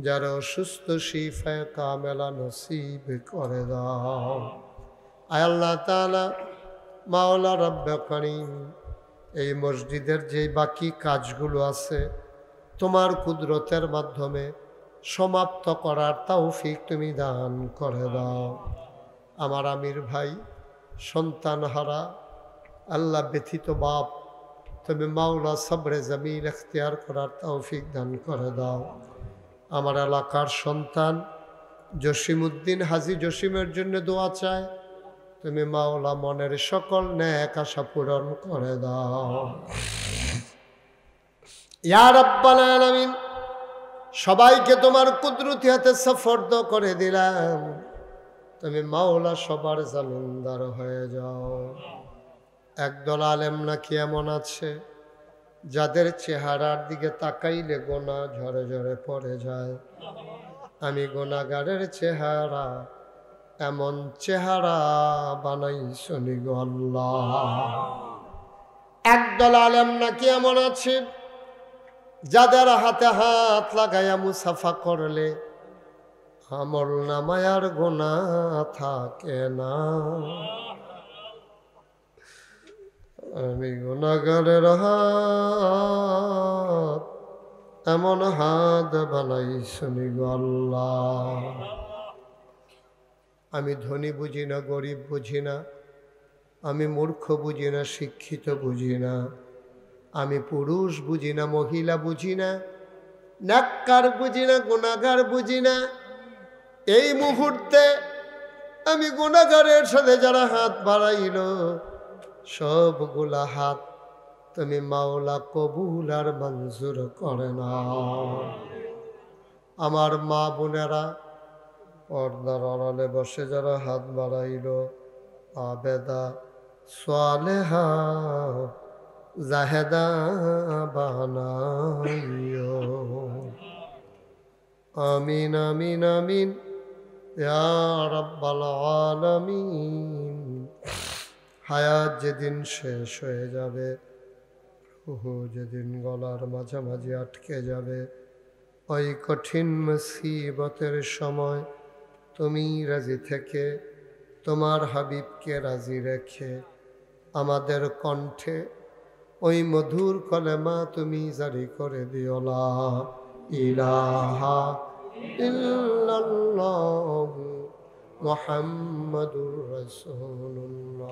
যারা অসুস্থ শিফায় কামেলা নসিব করে দাও আল্লাহ তালা মাওলা রব্বাকানিম এই মসজিদের যে বাকি কাজগুলো আছে তোমার কুদরতের মাধ্যমে সমাপ্ত করার তৌফিক তুমি দান করে দাও আমার আমির ভাই সন্তান হারা আল্লাহ ব্যথিত বাপ তুমি মাওলা সবরে জমিল এখতিয়ার করার তৌফিক দান করে দাও আমার এলাকার সন্তান উদ্দিন হাজি জসিমের জন্য দোয়া চায় তুমি মাওলা মনের সকল ন্যাক আশা পূরণ করে দাও ইয়ার আব্বাল আলমিন সবাইকে তোমার কুদরতি হাতে সফর্দ করে দিলাম তুমি মাওলা সবার জালুন্দার হয়ে যাও একদল আলেম নাকি এমন আছে যাদের চেহারার দিকে তাকাইলে গোনা ঝরে ঝরে পড়ে যায় আমি গোনাগারের চেহারা এমন চেহারা বানাই শুনি গল্লা একদল আলেম নাকি এমন আছে যাদের হাতে হাত লাগাইয়া মুসাফা করলে আমল নামায়ার গোনা থাকে না আমি গুণাগারের হাত এমন হাত বানাই শুনি আমি ধনী বুঝি না গরিব বুঝি না আমি মূর্খ বুঝি না শিক্ষিত বুঝি না আমি পুরুষ বুঝি না মহিলা বুঝি না ন্যাক্কার বুঝি না গুণাগার বুঝি না এই মুহূর্তে আমি গুণাগারের সাথে যারা হাত বাড়াইল সবগুলা হাত তুমি মাওলা কবুল আর মঞ্জুর করে না আমার মা বোনেরা পর্দার অড়ালে বসে যারা হাত বাড়াইল আবেদা সোয়ালেহা জাহেদা বানাইও আমিন আমিন আমিন আলামিন হায়াত যেদিন শেষ হয়ে যাবে রুহু যেদিন গলার মাঝামাঝি আটকে যাবে ওই কঠিন মুসিবতের সময় তুমি রাজি থেকে তোমার হাবিবকে রাজি রেখে আমাদের কণ্ঠে ওই মধুর কলেমা তুমি জারি করে দিও লা ইলাহা ইল্লাল্লাহু মুহাম্মাদুর রাসূলুল্লাহ